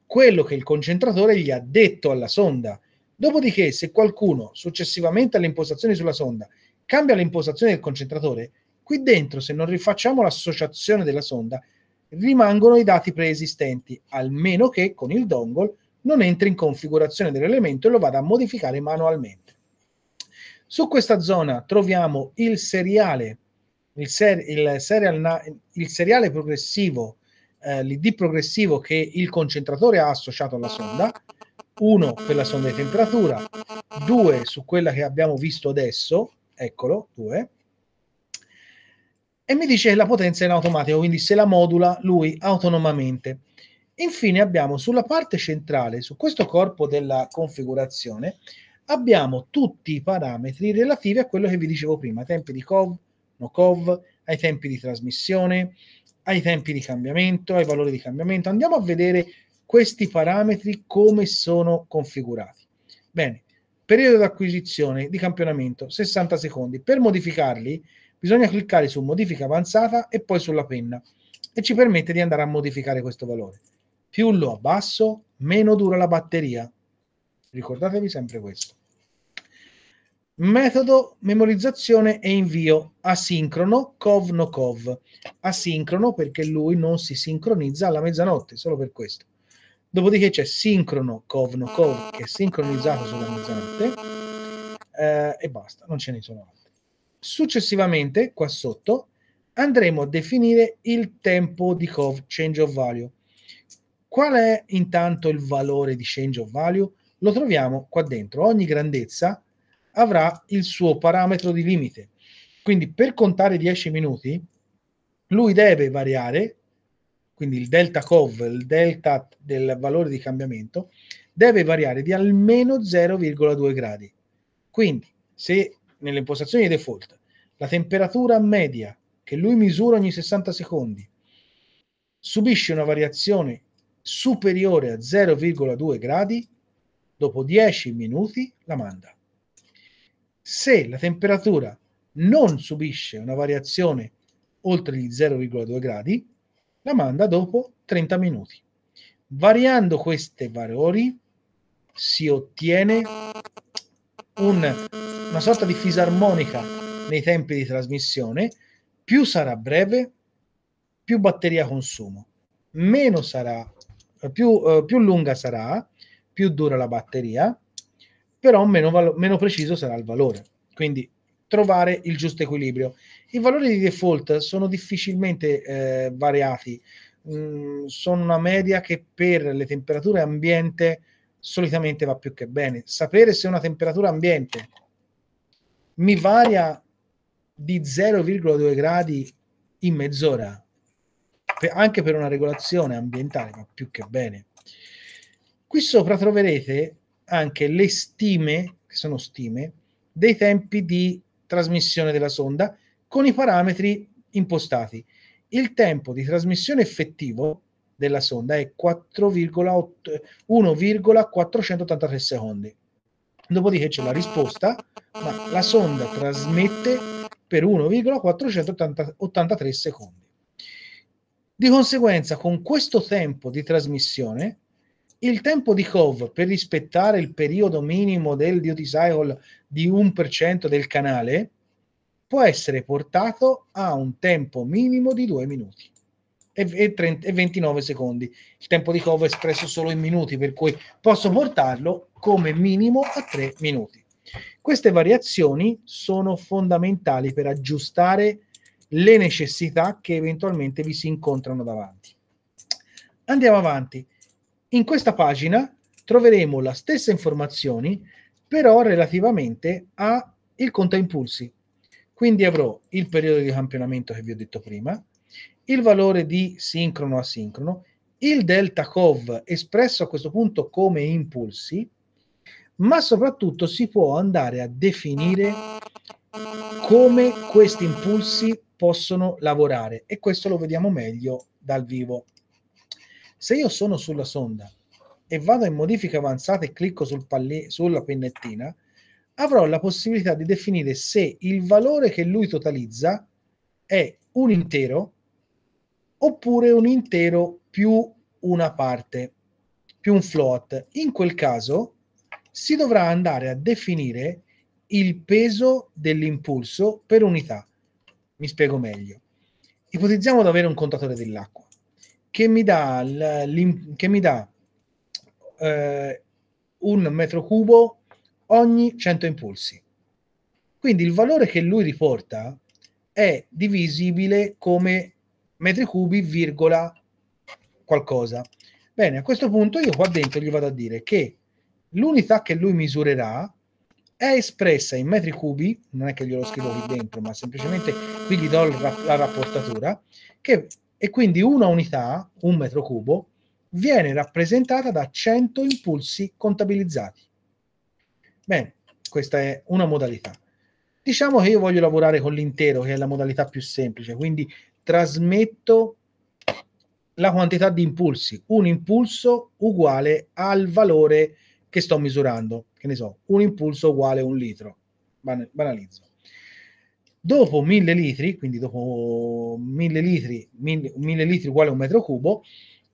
quello che il concentratore gli ha detto alla sonda. Dopodiché, se qualcuno successivamente alle impostazioni sulla sonda cambia l'impostazione del concentratore, qui dentro, se non rifacciamo l'associazione della sonda, rimangono i dati preesistenti, almeno che con il dongle non entri in configurazione dell'elemento e lo vada a modificare manualmente. Su questa zona troviamo il seriale, il, ser, il, serial, il seriale progressivo, eh, l'ID progressivo che il concentratore ha associato alla sonda, uno per la sonda di temperatura, due su quella che abbiamo visto adesso, eccolo, due, e mi dice che la potenza è in automatico, quindi se la modula lui autonomamente. Infine abbiamo sulla parte centrale, su questo corpo della configurazione, abbiamo tutti i parametri relativi a quello che vi dicevo prima, ai tempi di COV, no COV, ai tempi di trasmissione, ai tempi di cambiamento, ai valori di cambiamento. Andiamo a vedere questi parametri come sono configurati. Bene, periodo d'acquisizione di campionamento 60 secondi. Per modificarli bisogna cliccare su modifica avanzata e poi sulla penna e ci permette di andare a modificare questo valore. Più lo abbasso, meno dura la batteria. Ricordatevi sempre questo metodo memorizzazione e invio asincrono cov no cov asincrono perché lui non si sincronizza alla mezzanotte solo per questo dopodiché c'è sincrono cov no cov che è sincronizzato sulla mezzanotte eh, e basta non ce ne sono altri successivamente qua sotto andremo a definire il tempo di cov change of value qual è intanto il valore di change of value lo troviamo qua dentro ogni grandezza avrà il suo parametro di limite. Quindi per contare 10 minuti, lui deve variare, quindi il delta COV, il delta del valore di cambiamento, deve variare di almeno 0,2 gradi. Quindi se nelle impostazioni default la temperatura media che lui misura ogni 60 secondi subisce una variazione superiore a 0,2 gradi, dopo 10 minuti la manda se la temperatura non subisce una variazione oltre gli 0,2 gradi, la manda dopo 30 minuti. Variando questi valori si ottiene un, una sorta di fisarmonica nei tempi di trasmissione, più sarà breve, più batteria consumo, meno sarà, più, eh, più lunga sarà, più dura la batteria, però meno, valo- meno preciso sarà il valore. Quindi trovare il giusto equilibrio. I valori di default sono difficilmente eh, variati, mm, sono una media che per le temperature ambiente solitamente va più che bene. Sapere se una temperatura ambiente mi varia di 0,2 gradi in mezz'ora, per, anche per una regolazione ambientale va più che bene. Qui sopra troverete anche le stime, che sono stime, dei tempi di trasmissione della sonda con i parametri impostati. Il tempo di trasmissione effettivo della sonda è 1,483 secondi. Dopodiché c'è la risposta, ma la sonda trasmette per 1,483 secondi. Di conseguenza, con questo tempo di trasmissione, il tempo di Cove per rispettare il periodo minimo del duty cycle di 1% del canale può essere portato a un tempo minimo di 2 minuti e, e, 30, e 29 secondi. Il tempo di Cove è espresso solo in minuti, per cui posso portarlo come minimo a 3 minuti. Queste variazioni sono fondamentali per aggiustare le necessità che eventualmente vi si incontrano davanti. Andiamo avanti. In questa pagina troveremo la stessa informazione però relativamente al conto impulsi. Quindi avrò il periodo di campionamento che vi ho detto prima, il valore di sincrono asincrono, il delta COV espresso a questo punto come impulsi, ma soprattutto si può andare a definire come questi impulsi possono lavorare e questo lo vediamo meglio dal vivo. Se io sono sulla sonda e vado in modifiche avanzate e clicco sul palli- sulla pennettina, avrò la possibilità di definire se il valore che lui totalizza è un intero oppure un intero più una parte, più un float. In quel caso si dovrà andare a definire il peso dell'impulso per unità. Mi spiego meglio. Ipotizziamo di avere un contatore dell'acqua che mi dà, che mi dà eh, un metro cubo ogni 100 impulsi. Quindi il valore che lui riporta è divisibile come metri cubi, virgola qualcosa. Bene, a questo punto io qua dentro gli vado a dire che l'unità che lui misurerà è espressa in metri cubi, non è che glielo scrivo qui dentro, ma semplicemente qui gli do la, la rapportatura, che e quindi una unità, un metro cubo, viene rappresentata da 100 impulsi contabilizzati. Bene, questa è una modalità. Diciamo che io voglio lavorare con l'intero, che è la modalità più semplice, quindi trasmetto la quantità di impulsi, un impulso uguale al valore che sto misurando, che ne so, un impulso uguale a un litro, banalizzo. Dopo 1000 litri, quindi dopo 1000 litri, 1000, litri uguale a un metro cubo,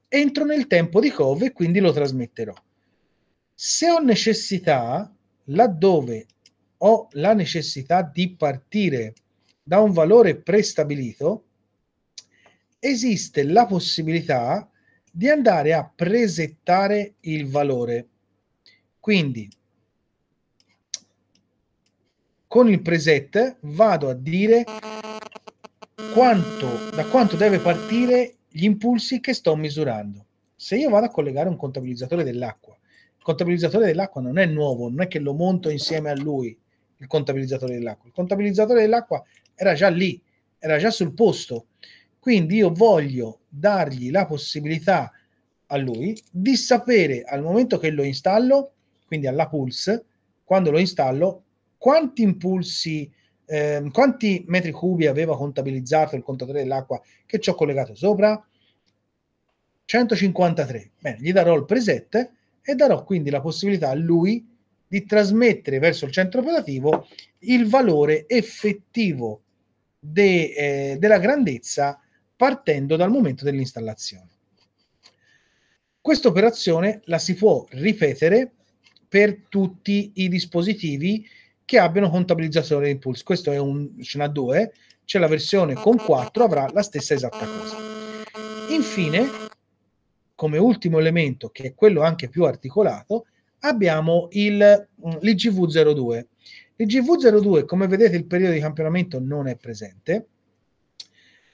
entro nel tempo di Cove e quindi lo trasmetterò. Se ho necessità, laddove ho la necessità di partire da un valore prestabilito, esiste la possibilità di andare a presettare il valore. Quindi con il preset vado a dire quanto, da quanto deve partire gli impulsi che sto misurando. Se io vado a collegare un contabilizzatore dell'acqua, il contabilizzatore dell'acqua non è nuovo, non è che lo monto insieme a lui, il contabilizzatore dell'acqua. Il contabilizzatore dell'acqua era già lì, era già sul posto. Quindi io voglio dargli la possibilità a lui di sapere al momento che lo installo, quindi alla Pulse, quando lo installo, quanti impulsi, eh, quanti metri cubi aveva contabilizzato il contatore dell'acqua che ci ho collegato sopra? 153. Bene, gli darò il preset e darò quindi la possibilità a lui di trasmettere verso il centro operativo il valore effettivo de, eh, della grandezza partendo dal momento dell'installazione. Questa operazione la si può ripetere per tutti i dispositivi che abbiano contabilizzatore impulse. Questo è un, scena 2, c'è la versione con 4, avrà la stessa esatta cosa. Infine, come ultimo elemento, che è quello anche più articolato, abbiamo il, l'IGV02. Mm, L'IGV02, come vedete, il periodo di campionamento non è presente,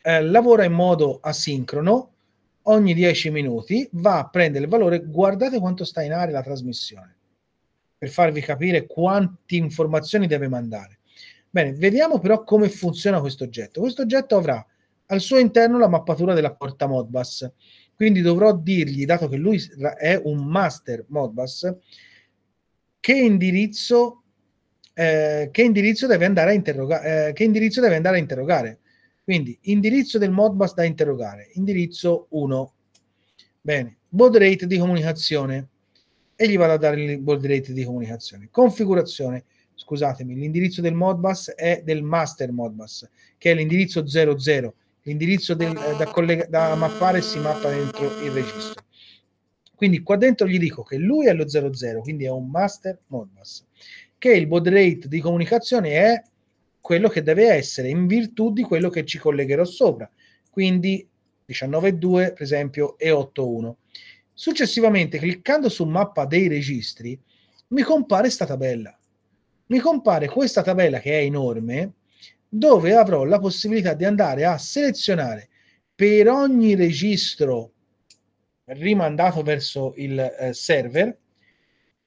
eh, lavora in modo asincrono, ogni 10 minuti va a prendere il valore, guardate quanto sta in aria la trasmissione per farvi capire quante informazioni deve mandare. Bene, vediamo però come funziona questo oggetto. Questo oggetto avrà al suo interno la mappatura della porta Modbus, quindi dovrò dirgli, dato che lui è un master Modbus, che indirizzo, eh, che indirizzo, deve, andare a interroga- eh, che indirizzo deve andare a interrogare. Quindi indirizzo del Modbus da interrogare, indirizzo 1. Bene, baud rate di comunicazione e gli vado a dare il board rate di comunicazione. Configurazione, scusatemi, l'indirizzo del Modbus è del master Modbus, che è l'indirizzo 00, l'indirizzo del, eh, da, collega- da mappare si mappa dentro il registro. Quindi qua dentro gli dico che lui è lo 00, quindi è un master Modbus, che il baud rate di comunicazione è quello che deve essere in virtù di quello che ci collegherò sopra. Quindi 19.2 per esempio e 8.1. Successivamente, cliccando su mappa dei registri, mi compare questa tabella. Mi compare questa tabella che è enorme, dove avrò la possibilità di andare a selezionare per ogni registro rimandato verso il eh, server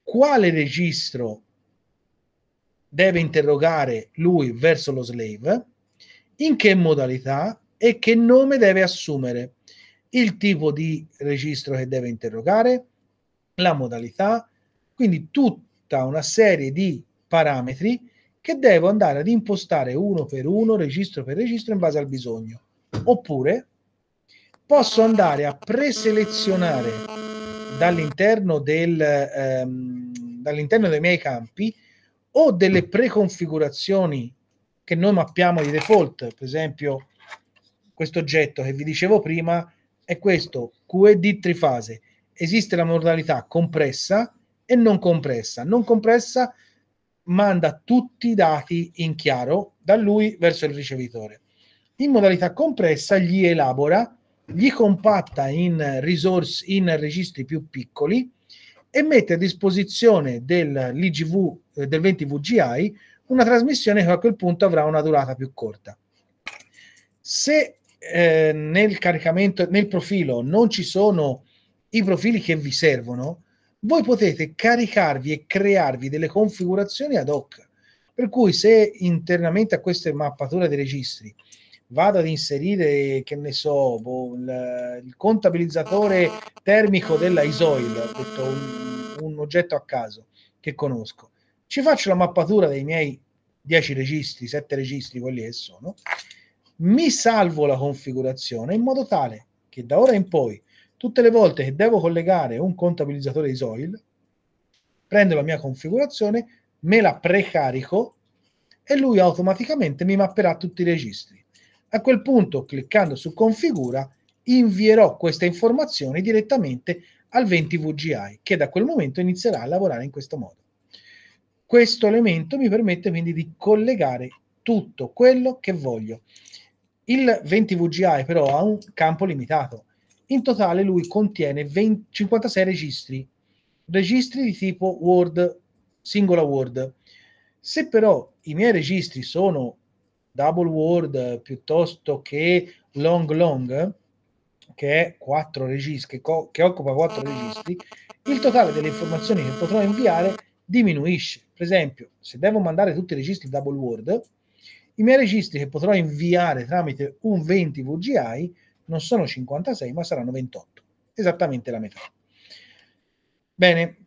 quale registro deve interrogare lui verso lo slave, in che modalità e che nome deve assumere il tipo di registro che deve interrogare, la modalità, quindi tutta una serie di parametri che devo andare ad impostare uno per uno, registro per registro, in base al bisogno. Oppure posso andare a preselezionare dall'interno, del, ehm, dall'interno dei miei campi o delle preconfigurazioni che noi mappiamo di default, per esempio questo oggetto che vi dicevo prima è questo, QED trifase. Esiste la modalità compressa e non compressa. Non compressa manda tutti i dati in chiaro da lui verso il ricevitore. In modalità compressa gli elabora, li compatta in resource, in registri più piccoli e mette a disposizione dell'IGV, del 20 VGI eh, una trasmissione che a quel punto avrà una durata più corta. Se eh, nel caricamento, nel profilo non ci sono i profili che vi servono, voi potete caricarvi e crearvi delle configurazioni ad hoc. Per cui se internamente a queste mappature dei registri vado ad inserire, che ne so, boh, il, il, contabilizzatore termico della Isoil, un, un oggetto a caso che conosco, ci faccio la mappatura dei miei 10 registri, 7 registri, quelli che sono, mi salvo la configurazione in modo tale che da ora in poi, tutte le volte che devo collegare un contabilizzatore ISOIL, prendo la mia configurazione, me la precarico e lui automaticamente mi mapperà tutti i registri. A quel punto, cliccando su configura, invierò queste informazioni direttamente al 20 VGI, che da quel momento inizierà a lavorare in questo modo. Questo elemento mi permette quindi di collegare tutto quello che voglio. Il 20 VGI però ha un campo limitato. In totale lui contiene 20, 56 registri, registri di tipo Word, singola Word. Se però i miei registri sono double Word piuttosto che long long, che, registri, che, co- che occupa quattro registri, il totale delle informazioni che potrò inviare diminuisce. Per esempio, se devo mandare tutti i registri double Word, i miei registri che potrò inviare tramite un 20 VGI non sono 56, ma saranno 28, esattamente la metà. Bene,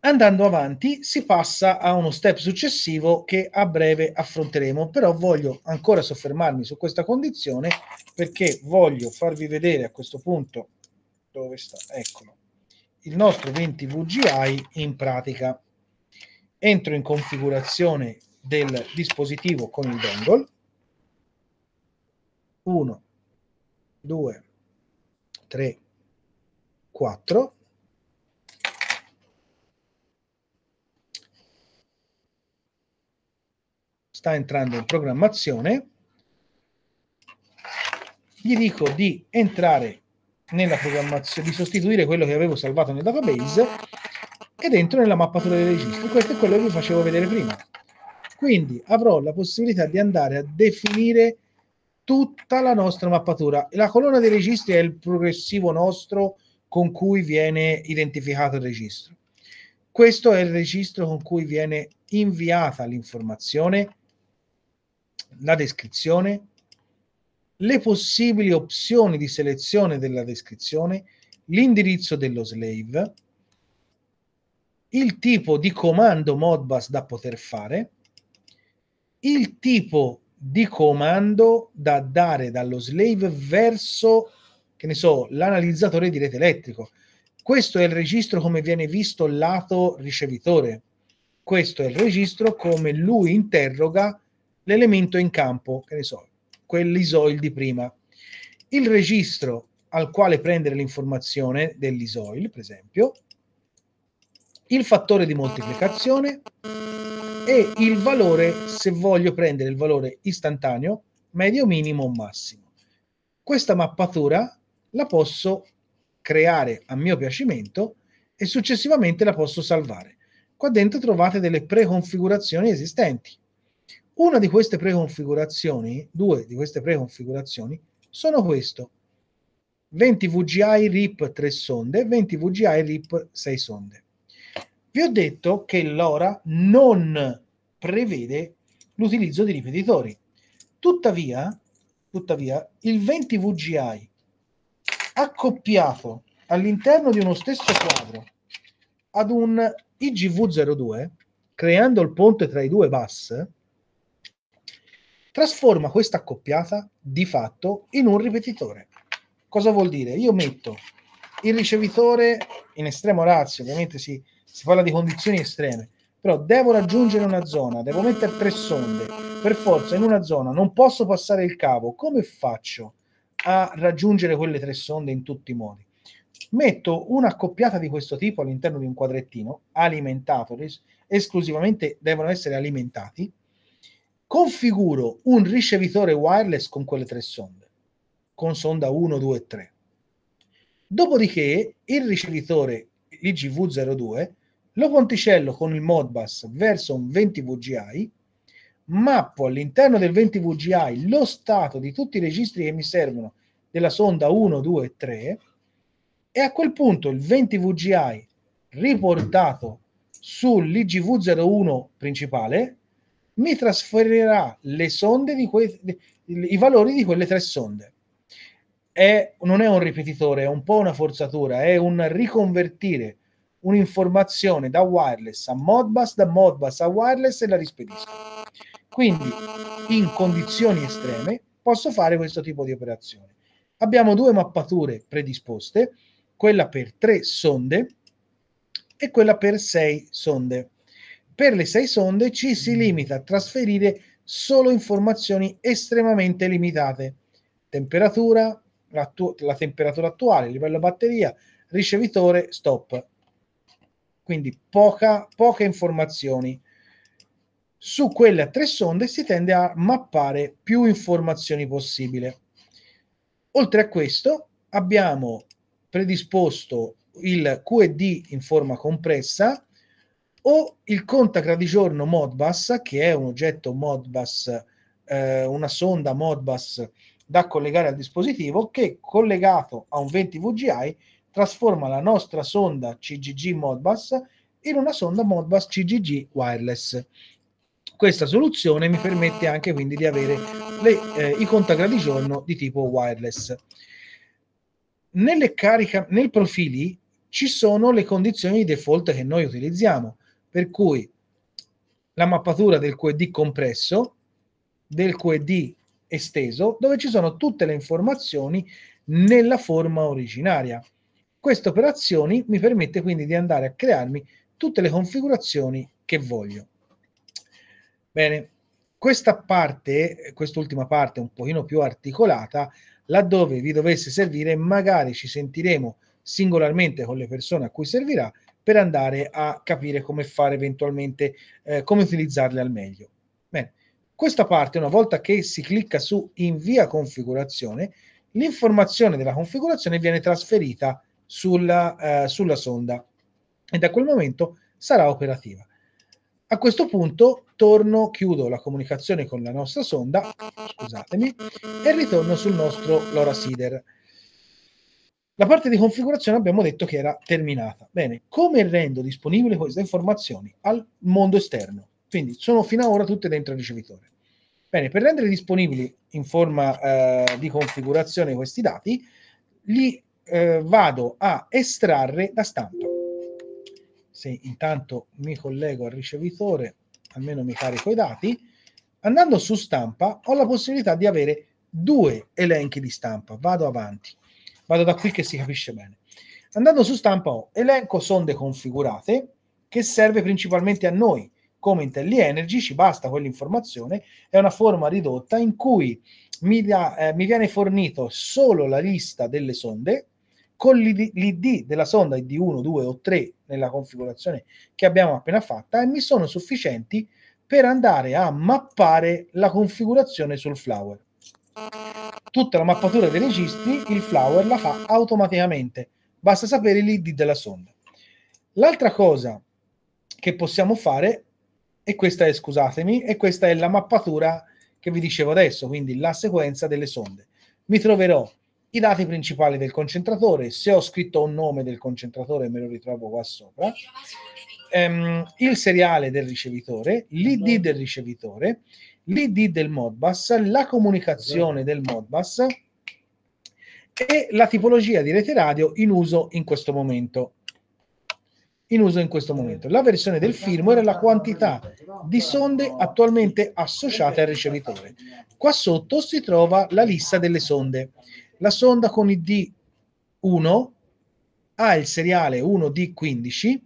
andando avanti si passa a uno step successivo che a breve affronteremo, però voglio ancora soffermarmi su questa condizione perché voglio farvi vedere a questo punto dove sta, eccolo, il nostro 20 VGI in pratica. Entro in configurazione del dispositivo con il dongle. 1, 2, 3, 4. Sta entrando in programmazione. Gli dico di entrare nella programmazione, di sostituire quello che avevo salvato nel database ed entro nella mappatura dei registri. Questo è quello che vi facevo vedere prima. Quindi avrò la possibilità di andare a definire tutta la nostra mappatura. La colonna dei registri è il progressivo nostro con cui viene identificato il registro. Questo è il registro con cui viene inviata l'informazione, la descrizione, le possibili opzioni di selezione della descrizione, l'indirizzo dello slave, il tipo di comando Modbus da poter fare, il tipo di comando da dare dallo slave verso, che ne so, l'analizzatore di rete elettrico. Questo è il registro come viene visto lato ricevitore. Questo è il registro come lui interroga l'elemento in campo, che ne so, quell'isoil di prima. Il registro al quale prendere l'informazione dell'isoil, per esempio, il fattore di moltiplicazione, e il valore, se voglio prendere il valore istantaneo, medio, minimo o massimo. Questa mappatura la posso creare a mio piacimento e successivamente la posso salvare. Qua dentro trovate delle preconfigurazioni esistenti. Una di queste preconfigurazioni, due di queste preconfigurazioni, sono questo. 20 VGI RIP 3 sonde, 20 VGI RIP 6 sonde. Vi ho detto che l'ora non prevede l'utilizzo di ripetitori. Tuttavia, tuttavia il 20 VGI accoppiato all'interno di uno stesso quadro ad un IGV02, creando il ponte tra i due bus, trasforma questa accoppiata di fatto in un ripetitore. Cosa vuol dire? Io metto il ricevitore in estremo razio, ovviamente si si parla di condizioni estreme, però devo raggiungere una zona, devo mettere tre sonde, per forza in una zona, non posso passare il cavo, come faccio a raggiungere quelle tre sonde in tutti i modi? Metto una coppiata di questo tipo all'interno di un quadrettino, alimentato, esclusivamente devono essere alimentati, configuro un ricevitore wireless con quelle tre sonde, con sonda 1, 2 e 3. Dopodiché il ricevitore l'IGV02 lo ponticello con il Modbus verso un 20 VGI, mappo all'interno del 20 VGI lo stato di tutti i registri che mi servono della sonda 1, 2 e 3 e a quel punto il 20 VGI riportato sull'IGV01 principale mi trasferirà le sonde di que- i valori di quelle tre sonde. È, non è un ripetitore, è un po' una forzatura, è un riconvertire un'informazione da wireless a Modbus, da Modbus a wireless e la rispedisco. Quindi in condizioni estreme posso fare questo tipo di operazione. Abbiamo due mappature predisposte, quella per tre sonde e quella per sei sonde. Per le sei sonde ci si limita a trasferire solo informazioni estremamente limitate, temperatura, la, tu- la temperatura attuale, livello batteria, ricevitore, stop quindi poca, poche informazioni. Su quelle a tre sonde si tende a mappare più informazioni possibile. Oltre a questo abbiamo predisposto il QED in forma compressa o il contacra di giorno Modbus, che è un oggetto Modbus, eh, una sonda Modbus da collegare al dispositivo, che collegato a un 20 VGI trasforma la nostra sonda CGG Modbus in una sonda Modbus CGG wireless. Questa soluzione mi permette anche quindi di avere le, eh, i contagradi giorno di tipo wireless. Nelle carica, nei profili ci sono le condizioni di default che noi utilizziamo, per cui la mappatura del QED compresso, del QED esteso, dove ci sono tutte le informazioni nella forma originaria. Queste operazioni mi permette quindi di andare a crearmi tutte le configurazioni che voglio. Bene, questa parte, quest'ultima parte un pochino più articolata, laddove vi dovesse servire, magari ci sentiremo singolarmente con le persone a cui servirà per andare a capire come fare eventualmente, eh, come utilizzarle al meglio. Bene, questa parte, una volta che si clicca su invia configurazione, l'informazione della configurazione viene trasferita sulla, eh, sulla sonda e da quel momento sarà operativa. A questo punto torno, chiudo la comunicazione con la nostra sonda, scusatemi, e ritorno sul nostro LoRa Seeder. La parte di configurazione abbiamo detto che era terminata. Bene, come rendo disponibili queste informazioni al mondo esterno? Quindi sono fino ad ora tutte dentro il ricevitore. Bene, per rendere disponibili in forma eh, di configurazione questi dati, li eh, vado a estrarre da stampa. Se intanto mi collego al ricevitore, almeno mi carico i dati, andando su stampa ho la possibilità di avere due elenchi di stampa. Vado avanti, vado da qui che si capisce bene. Andando su stampa ho elenco sonde configurate che serve principalmente a noi. Come Intelli Energy ci basta quell'informazione, è una forma ridotta in cui mi, da, eh, mi viene fornito solo la lista delle sonde con l'ID della sonda ID1, 2 o 3 nella configurazione che abbiamo appena fatta e mi sono sufficienti per andare a mappare la configurazione sul Flower. Tutta la mappatura dei registri il Flower la fa automaticamente, basta sapere l'ID della sonda. L'altra cosa che possiamo fare, e questa è, scusatemi, e questa è la mappatura che vi dicevo adesso, quindi la sequenza delle sonde. Mi troverò i dati principali del concentratore, se ho scritto un nome del concentratore me lo ritrovo qua sopra, ehm, il seriale del ricevitore, l'ID esatto. del ricevitore, l'ID del Modbus, la comunicazione del Modbus e la tipologia di rete radio in uso in questo momento. In uso in questo momento. La versione del firmware è la quantità di sonde attualmente associate al ricevitore. Qua sotto si trova la lista delle sonde la sonda con il D1 ha il seriale 1D15,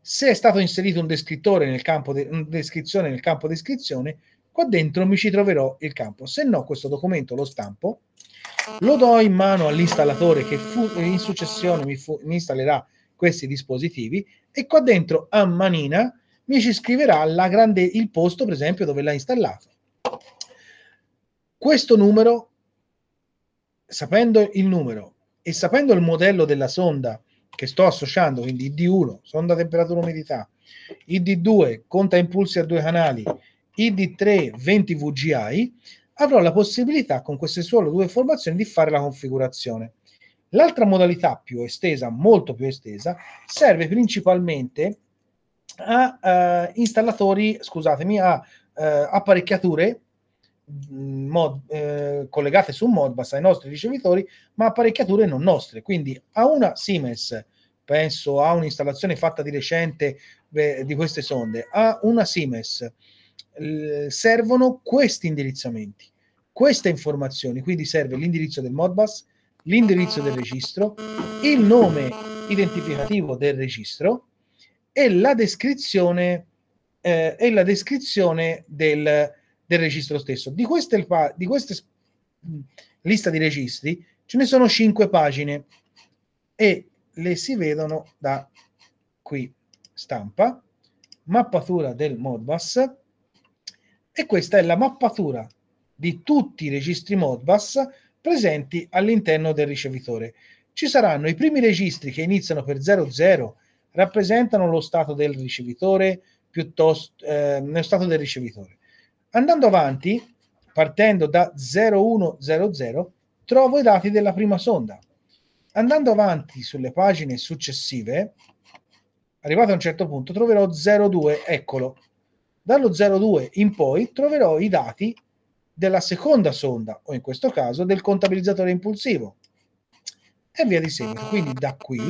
se è stato inserito un descrittore nel campo de- una descrizione nel campo descrizione, qua dentro mi ci troverò il campo, se no questo documento lo stampo, lo do in mano all'installatore che fu- in successione mi, fu- mi installerà questi dispositivi e qua dentro a manina mi ci scriverà grande, il posto, per esempio, dove l'ha installato. Questo numero sapendo il numero e sapendo il modello della sonda che sto associando, quindi ID1, sonda temperatura umidità, ID2, conta impulsi a due canali, ID3, 20 VGI, avrò la possibilità con queste solo due informazioni di fare la configurazione. L'altra modalità più estesa, molto più estesa, serve principalmente a uh, installatori, scusatemi, a uh, apparecchiature Mm, mod, eh, collegate su Modbus ai nostri ricevitori, ma apparecchiature non nostre. Quindi a una Siemens, penso a un'installazione fatta di recente beh, di queste sonde, a una Siemens eh, servono questi indirizzamenti, queste informazioni. Quindi serve l'indirizzo del Modbus, l'indirizzo del registro, il nome identificativo del registro e la descrizione, eh, e la descrizione del, del registro stesso. Di queste, di queste mm, lista di registri ce ne sono 5 pagine e le si vedono da qui stampa, mappatura del Modbus e questa è la mappatura di tutti i registri Modbus presenti all'interno del ricevitore. Ci saranno i primi registri che iniziano per 00, rappresentano lo stato del ricevitore piuttosto eh, lo stato del ricevitore. Andando avanti, partendo da 0100, trovo i dati della prima sonda. Andando avanti sulle pagine successive, arrivato a un certo punto, troverò 02, eccolo. Dallo 02 in poi troverò i dati della seconda sonda, o in questo caso del contabilizzatore impulsivo, e via di seguito. Quindi da qui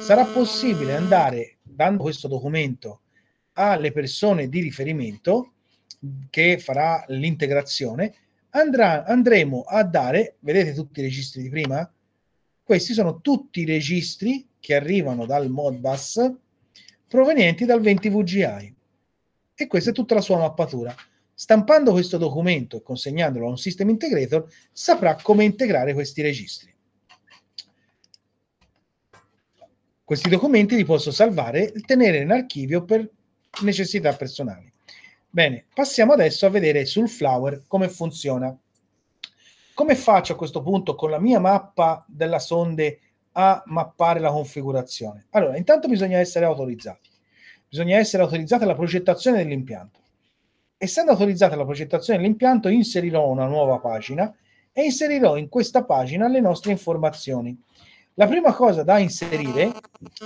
sarà possibile andare, dando questo documento alle persone di riferimento, che farà l'integrazione, andrà, andremo a dare, vedete tutti i registri di prima? Questi sono tutti i registri che arrivano dal Modbus provenienti dal 20 VGI. E questa è tutta la sua mappatura. Stampando questo documento e consegnandolo a un System Integrator, saprà come integrare questi registri. Questi documenti li posso salvare e tenere in archivio per necessità personali. Bene, passiamo adesso a vedere sul Flower come funziona. Come faccio a questo punto con la mia mappa della sonde a mappare la configurazione? Allora, intanto bisogna essere autorizzati. Bisogna essere autorizzati alla progettazione dell'impianto. Essendo autorizzata la progettazione dell'impianto, inserirò una nuova pagina e inserirò in questa pagina le nostre informazioni. La prima cosa da inserire,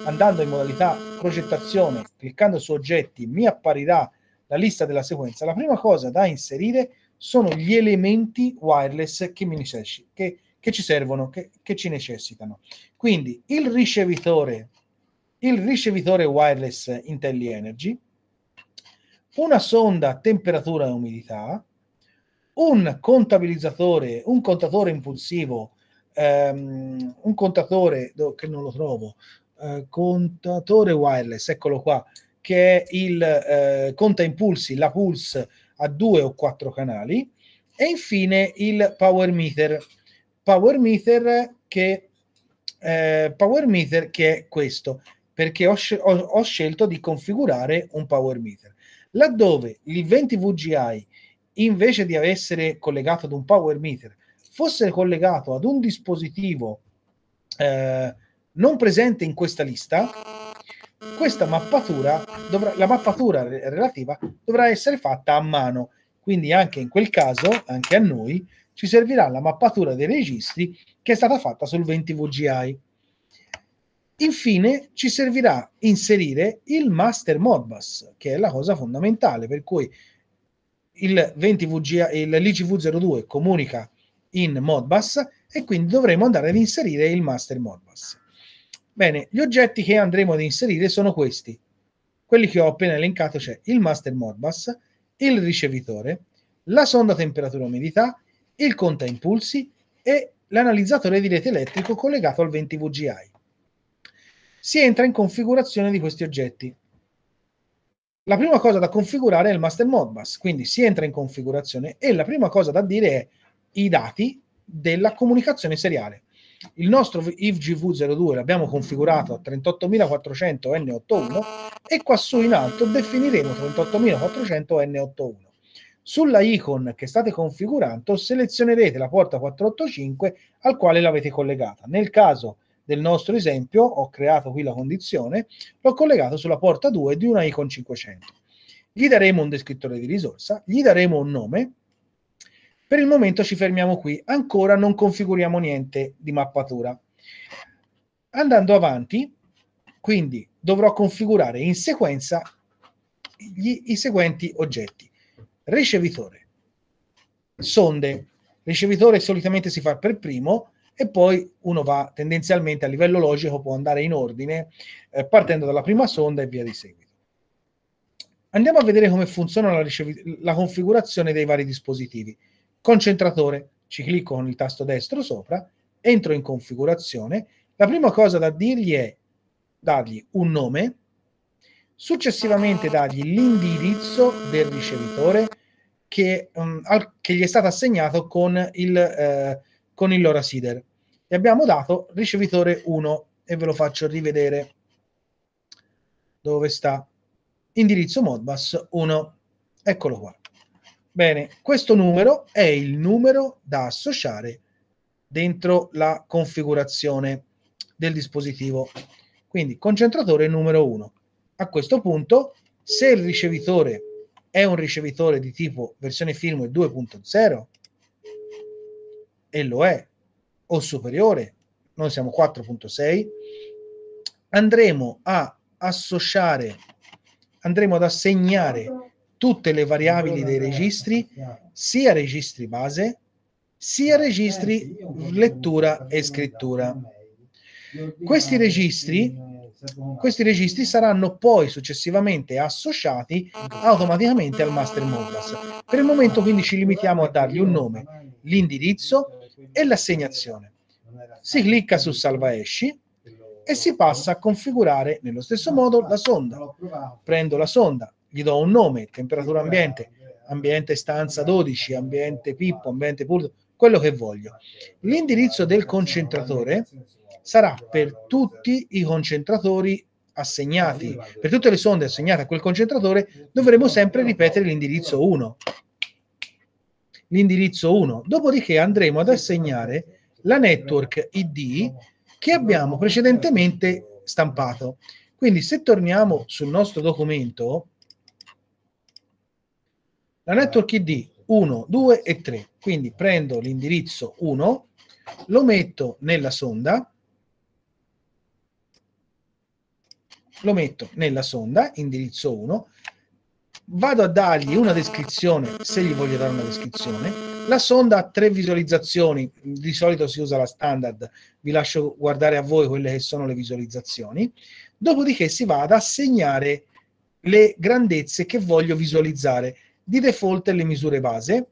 andando in modalità progettazione, cliccando su oggetti, mi apparirà la lista della sequenza, la prima cosa da inserire sono gli elementi wireless che, mi, che, che ci servono, che, che ci necessitano. Quindi il ricevitore, il ricevitore wireless IntelliEnergy, una sonda temperatura e umidità, un contabilizzatore, un contatore impulsivo, ehm, un contatore do, che non lo trovo, eh, contatore wireless, eccolo qua, che è il eh, conta impulsi, la Pulse a due o quattro canali e infine il Power Meter. Power Meter che, eh, power meter che è questo, perché ho, ho, ho, scelto di configurare un Power Meter. Laddove il 20 VGI invece di essere collegato ad un Power Meter fosse collegato ad un dispositivo eh, non presente in questa lista, questa mappatura, dovrà, la mappatura relativa dovrà essere fatta a mano, quindi anche in quel caso, anche a noi, ci servirà la mappatura dei registri che è stata fatta sul 20 VGI. Infine ci servirà inserire il master Modbus, che è la cosa fondamentale, per cui il, 20 VGI il l'IGV02 comunica in Modbus e quindi dovremo andare ad inserire il master Modbus. Bene, gli oggetti che andremo ad inserire sono questi. Quelli che ho appena elencato, c'è cioè il master Modbus, il ricevitore, la sonda temperatura-umidità, il conta impulsi e l'analizzatore di rete elettrico collegato al 20 VGI. Si entra in configurazione di questi oggetti. La prima cosa da configurare è il master Modbus, quindi si entra in configurazione e la prima cosa da dire è i dati della comunicazione seriale. Il nostro IVGV02 l'abbiamo configurato a 38.400 N81 e quassù in alto definiremo 38.400 N81. Sulla icon che state configurando selezionerete la porta 485 al quale l'avete collegata. Nel caso del nostro esempio, ho creato qui la condizione, l'ho collegato sulla porta 2 di una icon 500. Gli daremo un descrittore di risorsa, gli daremo un nome, per il momento ci fermiamo qui, ancora non configuriamo niente di mappatura. Andando avanti, quindi dovrò configurare in sequenza gli, i seguenti oggetti. Ricevitore, sonde. Ricevitore solitamente si fa per primo e poi uno va tendenzialmente a livello logico, può andare in ordine eh, partendo dalla prima sonda e via di seguito. Andiamo a vedere come funziona la, ricevi- la configurazione dei vari dispositivi concentratore, ci clicco con il tasto destro sopra, entro in configurazione, la prima cosa da dirgli è dargli un nome, successivamente dargli l'indirizzo del ricevitore che, um, al, che gli è stato assegnato con il, eh, con il LoRa Sider. E abbiamo dato ricevitore 1 e ve lo faccio rivedere dove sta indirizzo Modbus 1. Eccolo qua. Bene, questo numero è il numero da associare dentro la configurazione del dispositivo. Quindi concentratore numero 1. A questo punto, se il ricevitore è un ricevitore di tipo versione firmware 2.0, e lo è, o superiore, noi siamo 4.6, andremo a associare, andremo ad assegnare tutte le variabili dei registri, sia registri base, sia eh, registri eh, lettura e scrittura. Questi registri, questi registri saranno poi successivamente associati automaticamente al master modlas. Per il momento quindi ci limitiamo a dargli un nome, l'indirizzo e l'assegnazione. Si clicca su salva esci e si passa a configurare nello stesso modo la sonda. Prendo la sonda, gli do un nome, temperatura ambiente, ambiente stanza 12, ambiente pippo, ambiente pulso, quello che voglio. L'indirizzo del concentratore sarà per tutti i concentratori assegnati, per tutte le sonde assegnate a quel concentratore, dovremo sempre ripetere l'indirizzo 1. L'indirizzo 1. Dopodiché andremo ad assegnare la network ID che abbiamo precedentemente certo. stampato. Quindi se torniamo sul nostro documento, la network ID 1, 2 e 3. Quindi prendo l'indirizzo 1, lo metto nella sonda, lo metto nella sonda, indirizzo 1, vado a dargli una descrizione, se gli voglio dare una descrizione, la sonda ha tre visualizzazioni, di solito si usa la standard, vi lascio guardare a voi quelle che sono le visualizzazioni, dopodiché si va ad assegnare le grandezze che voglio visualizzare di default le misure base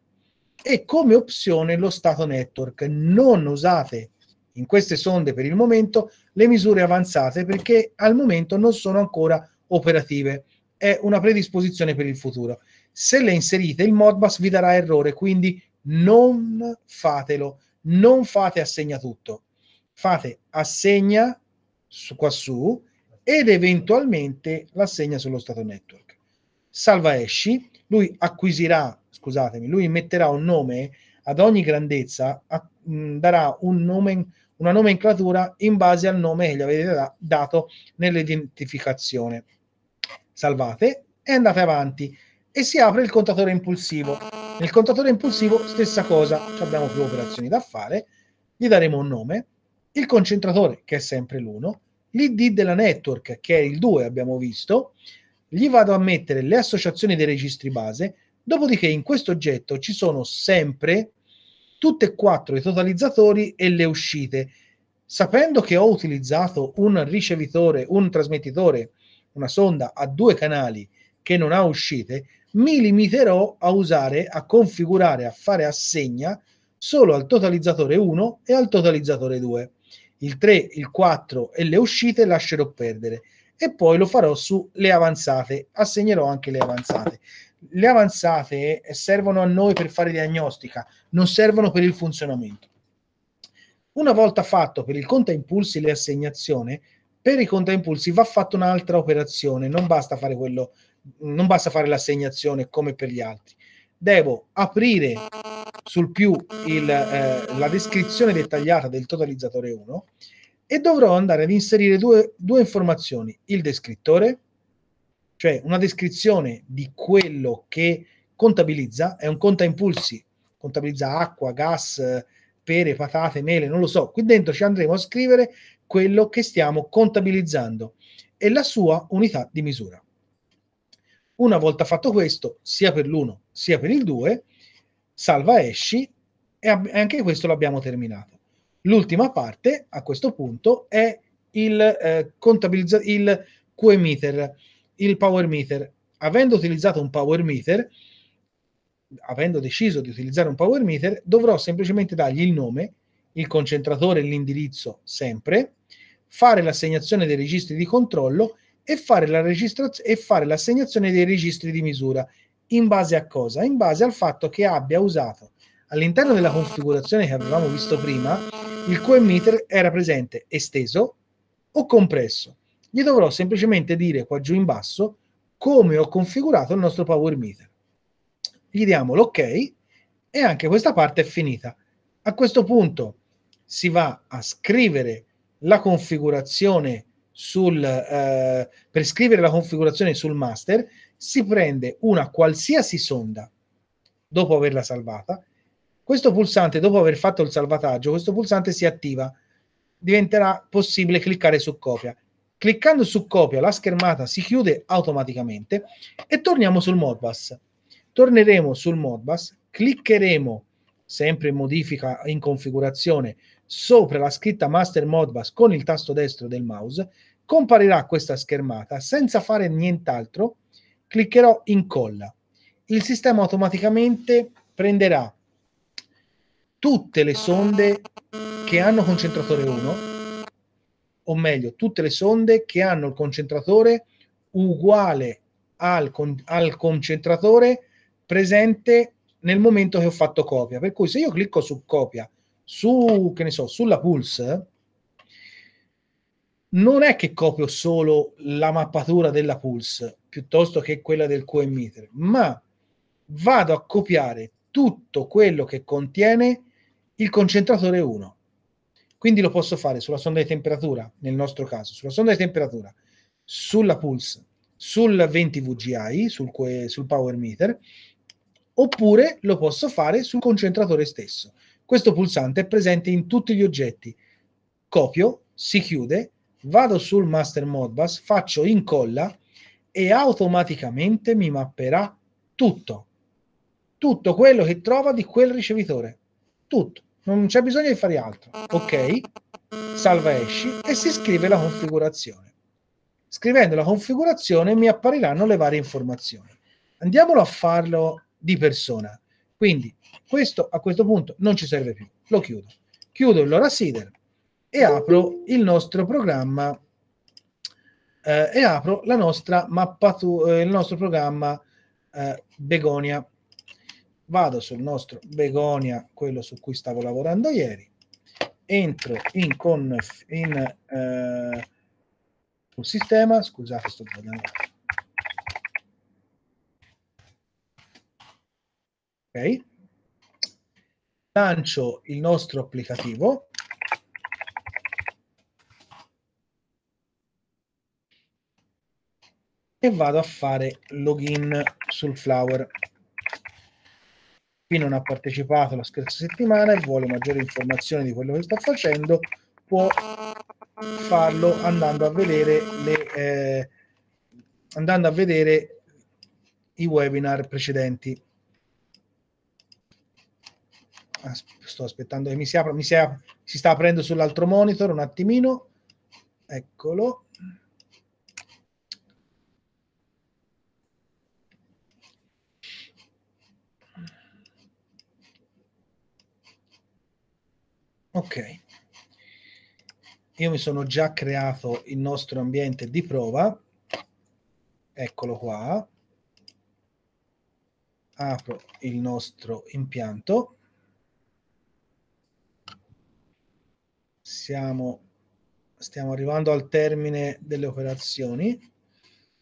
e come opzione lo stato network. Non usate in queste sonde per il momento le misure avanzate perché al momento non sono ancora operative. È una predisposizione per il futuro. Se le inserite il Modbus vi darà errore, quindi non fatelo, non fate assegna tutto. Fate assegna su, qua su ed eventualmente l'assegna sullo stato network. Salva esci lui acquisirà, scusatemi, lui metterà un nome ad ogni grandezza, a, mh, mm, darà un nome, una nomenclatura in base al nome che gli avete da, dato nell'identificazione. Salvate e andate avanti e si apre il contatore impulsivo. Nel contatore impulsivo stessa cosa, abbiamo più operazioni da fare, gli daremo un nome, il concentratore che è sempre l'1, l'ID della network che è il 2 abbiamo visto, gli vado a mettere le associazioni dei registri base, dopodiché in questo oggetto ci sono sempre tutti e quattro i totalizzatori e le uscite. Sapendo che ho utilizzato un ricevitore, un trasmettitore, una sonda a due canali che non ha uscite, mi limiterò a usare, a configurare, a fare assegna solo al totalizzatore 1 e al totalizzatore 2. Il 3, il 4 e le uscite lascerò perdere e poi lo farò sulle avanzate, assegnerò anche le avanzate. Le avanzate servono a noi per fare diagnostica, non servono per il funzionamento. Una volta fatto per il impulsi le assegnazioni, per i impulsi va fatta un'altra operazione, non basta fare quello, non basta fare l'assegnazione come per gli altri. Devo aprire sul più il, eh, la descrizione dettagliata del totalizzatore 1 e dovrò andare ad inserire due, due informazioni, il descrittore, cioè una descrizione di quello che contabilizza, è un conta impulsi, contabilizza acqua, gas, pere, patate, mele, non lo so, qui dentro ci andremo a scrivere quello che stiamo contabilizzando e la sua unità di misura. Una volta fatto questo, sia per l'uno sia per il due, salva esci e anche questo l'abbiamo terminato. L'ultima parte, a questo punto, è il, eh, contabilizza- il QE meter, il power meter. Avendo utilizzato un power meter, avendo deciso di utilizzare un power meter, dovrò semplicemente dargli il nome, il concentratore e l'indirizzo sempre, fare l'assegnazione dei registri di controllo e fare, la registraz- e fare l'assegnazione dei registri di misura. In base a cosa? In base al fatto che abbia usato all'interno della configurazione che avevamo visto prima, il QM meter era presente esteso o compresso. Gli dovrò semplicemente dire qua giù in basso come ho configurato il nostro power meter. Gli diamo l'ok ok e anche questa parte è finita. A questo punto si va a scrivere la configurazione sul, eh, per scrivere la configurazione sul master si prende una qualsiasi sonda dopo averla salvata questo pulsante, dopo aver fatto il salvataggio, questo pulsante si attiva. Diventerà possibile cliccare su copia. Cliccando su copia la schermata si chiude automaticamente e torniamo sul Modbus. Torneremo sul Modbus, cliccheremo sempre in modifica in configurazione sopra la scritta Master Modbus con il tasto destro del mouse, comparirà questa schermata senza fare nient'altro, cliccherò incolla. Il sistema automaticamente prenderà tutte le sonde che ah. hanno concentratore 1, o meglio, tutte le sonde che hanno il concentratore uguale al, con- al concentratore presente nel momento che ho fatto copia. Per cui se io clicco su copia, su, che ne so, sulla Pulse, non è che copio solo la mappatura della Pulse piuttosto che quella del QEmeter, ma vado a copiare tutto quello che contiene il concentratore 1. Quindi lo posso fare sulla sonda di temperatura, nel nostro caso, sulla sonda di temperatura, sulla pulse, sul 20 VGI, sul, que- sul power meter, oppure lo posso fare sul concentratore stesso. Questo pulsante è presente in tutti gli oggetti. Copio, si chiude, vado sul master modbus, faccio incolla e automaticamente mi mapperà tutto, tutto quello che trova di quel ricevitore, tutto non c'è bisogno di fare altro. Ok, salva esci e si scrive la configurazione. Scrivendo la configurazione mi appariranno le varie informazioni. Andiamolo a farlo di persona. Quindi questo a questo punto non ci serve più. Lo chiudo. Chiudo l'ora Sider e apro il nostro programma eh, e apro la nostra mappatura, eh, il nostro programma eh, Begonia vado sul nostro Begonia, quello su cui stavo lavorando ieri, entro in, con, in eh, sul sistema, scusate sto guardando. Ok. Lancio il nostro applicativo. E vado a fare login sul Flower chi non ha partecipato la scorsa settimana e vuole maggiori informazioni di quello che sto facendo può farlo andando a vedere, le, eh, andando a vedere i webinar precedenti. sto aspettando che mi si apra, mi si, apra, si sta aprendo sull'altro monitor un attimino. Eccolo. Ok. Io mi sono già creato il nostro ambiente di prova. Eccolo qua. Apro il nostro impianto. Siamo, stiamo arrivando al termine delle operazioni.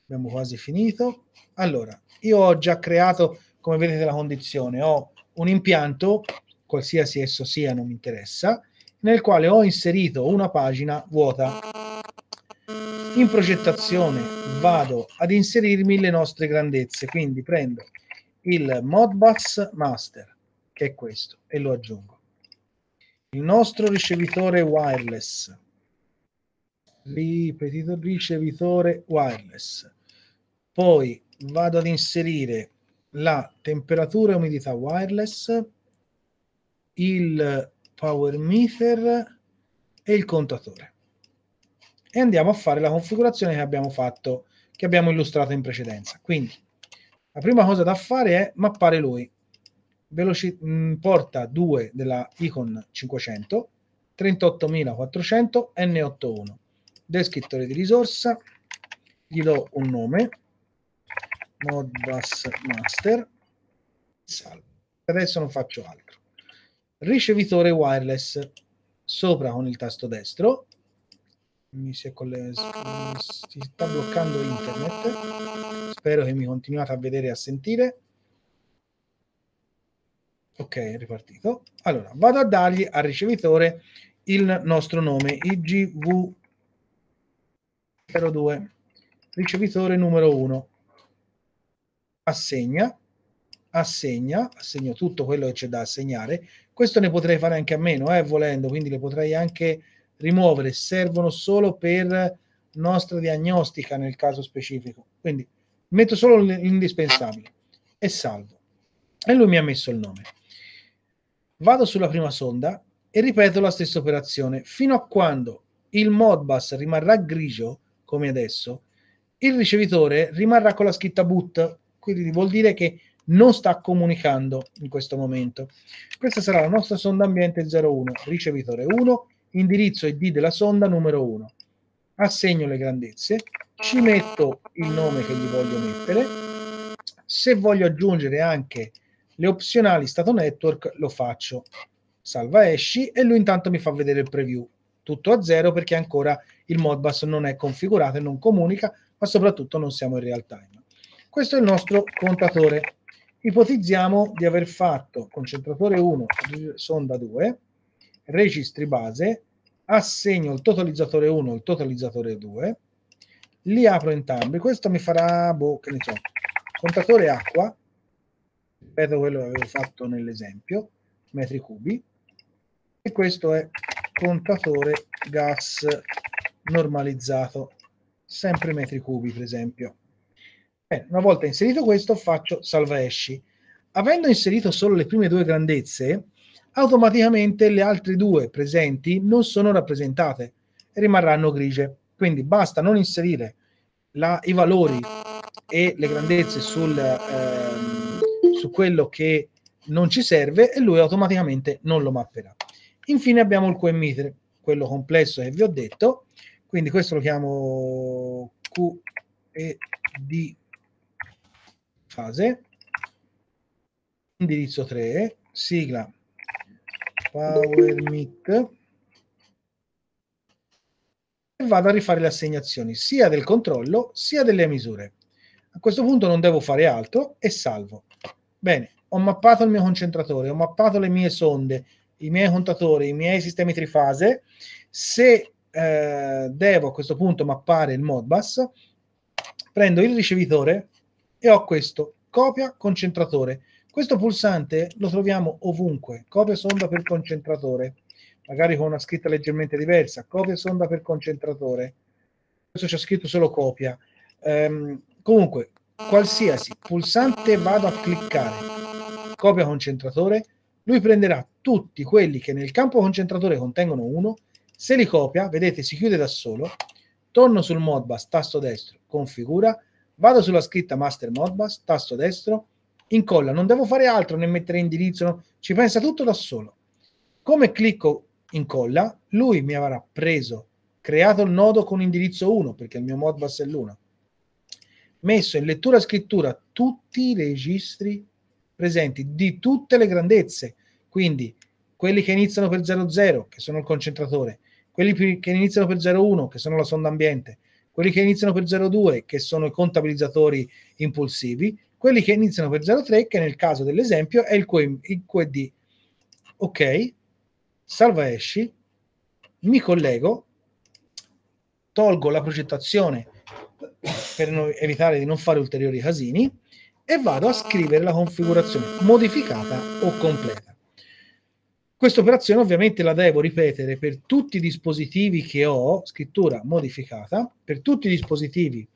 Abbiamo quasi finito. Allora, io ho già creato, come vedete, la condizione. Ho un impianto, qualsiasi esso sia, non mi interessa, nel quale ho inserito una pagina vuota. In progettazione vado ad inserirmi le nostre grandezze, quindi prendo il Modbus Master, che è questo, e lo aggiungo. Il nostro ricevitore wireless, ripetito ricevitore wireless. Poi vado ad inserire la temperatura e umidità wireless, il power meter e il contatore e andiamo a fare la configurazione che abbiamo fatto che abbiamo illustrato in precedenza quindi la prima cosa da fare è mappare lui Veloci- mm, porta 2 della Icon 500 38400 N81 descrittore di risorsa gli do un nome Modbus Master salvo adesso non faccio altro ricevitore wireless sopra con il tasto destro mi si, è coll- si sta bloccando internet spero che mi continuate a vedere e a sentire ok è ripartito allora vado a dargli al ricevitore il nostro nome IGV02 ricevitore numero 1 assegna assegna, assegno tutto quello che c'è da assegnare. Questo ne potrei fare anche a meno, eh, volendo, quindi le potrei anche rimuovere, servono solo per nostra diagnostica nel caso specifico. Quindi metto solo l'indispensabile e salvo. E lui mi ha messo il nome. Vado sulla prima sonda e ripeto la stessa operazione fino a quando il Modbus rimarrà grigio come adesso, il ricevitore rimarrà con la scritta boot, quindi vuol dire che non sta comunicando in questo momento. Questa sarà la nostra sonda ambiente 01, ricevitore 1, indirizzo ID della sonda numero 1. Assegno le grandezze, ci metto il nome che gli voglio mettere. Se voglio aggiungere anche le opzionali stato network, lo faccio. Salva esci e lui intanto mi fa vedere il preview. Tutto a zero perché ancora il Modbus non è configurato e non comunica, ma soprattutto non siamo in real time. Questo è il nostro contatore ipotizziamo di aver fatto concentratore 1, sonda 2, registri base, assegno il totalizzatore 1 e il totalizzatore 2, li apro entrambi, questo mi farà, boh, che ne so, contatore acqua, ripeto quello che avevo fatto nell'esempio, metri cubi, e questo è contatore gas normalizzato, sempre metri cubi per esempio. Bene, eh, una volta inserito questo faccio salva esci. Avendo inserito solo le prime due grandezze, automaticamente le altre due presenti non sono rappresentate e rimarranno grigie. Quindi basta non inserire la, i valori e le grandezze sul, eh, su quello che non ci serve e lui automaticamente non lo mapperà. Infine abbiamo il QEmitter, quello complesso che vi ho detto, quindi questo lo chiamo QED fase, indirizzo 3, sigla PowerMeet e vado a rifare le assegnazioni sia del controllo sia delle misure. A questo punto non devo fare altro e salvo. Bene, ho mappato il mio concentratore, ho mappato le mie sonde, i miei contatori, i miei sistemi trifase. Se eh, devo a questo punto mappare il Modbus, prendo il ricevitore e ho questo, copia concentratore. Questo pulsante lo troviamo ovunque, copia sonda per concentratore, magari con una scritta leggermente diversa, copia sonda per concentratore. Questo c'è scritto solo copia. Ehm, comunque, qualsiasi pulsante vado a cliccare, copia concentratore, lui prenderà tutti quelli che nel campo concentratore contengono uno, se li copia, vedete, si chiude da solo, torno sul Modbus, tasto destro, configura, vado sulla scritta master modbus, tasto destro, incolla, non devo fare altro né mettere indirizzo, no? ci pensa tutto da solo. Come clicco incolla, lui mi avrà preso, creato il nodo con indirizzo 1, perché il mio modbus è l'1, messo in lettura e scrittura tutti i registri presenti di tutte le grandezze, quindi quelli che iniziano per 00, che sono il concentratore, quelli che iniziano per 01, che sono la sonda ambiente, quelli che iniziano per 02 che sono i contabilizzatori impulsivi, quelli che iniziano per 03 che nel caso dell'esempio è il, QM, il QD. Ok, salva esci, mi collego, tolgo la progettazione per no, evitare di non fare ulteriori casini e vado a scrivere la configurazione modificata o completa. Questa operazione ovviamente la devo ripetere per tutti i dispositivi che ho, scrittura modificata, per tutti i dispositivi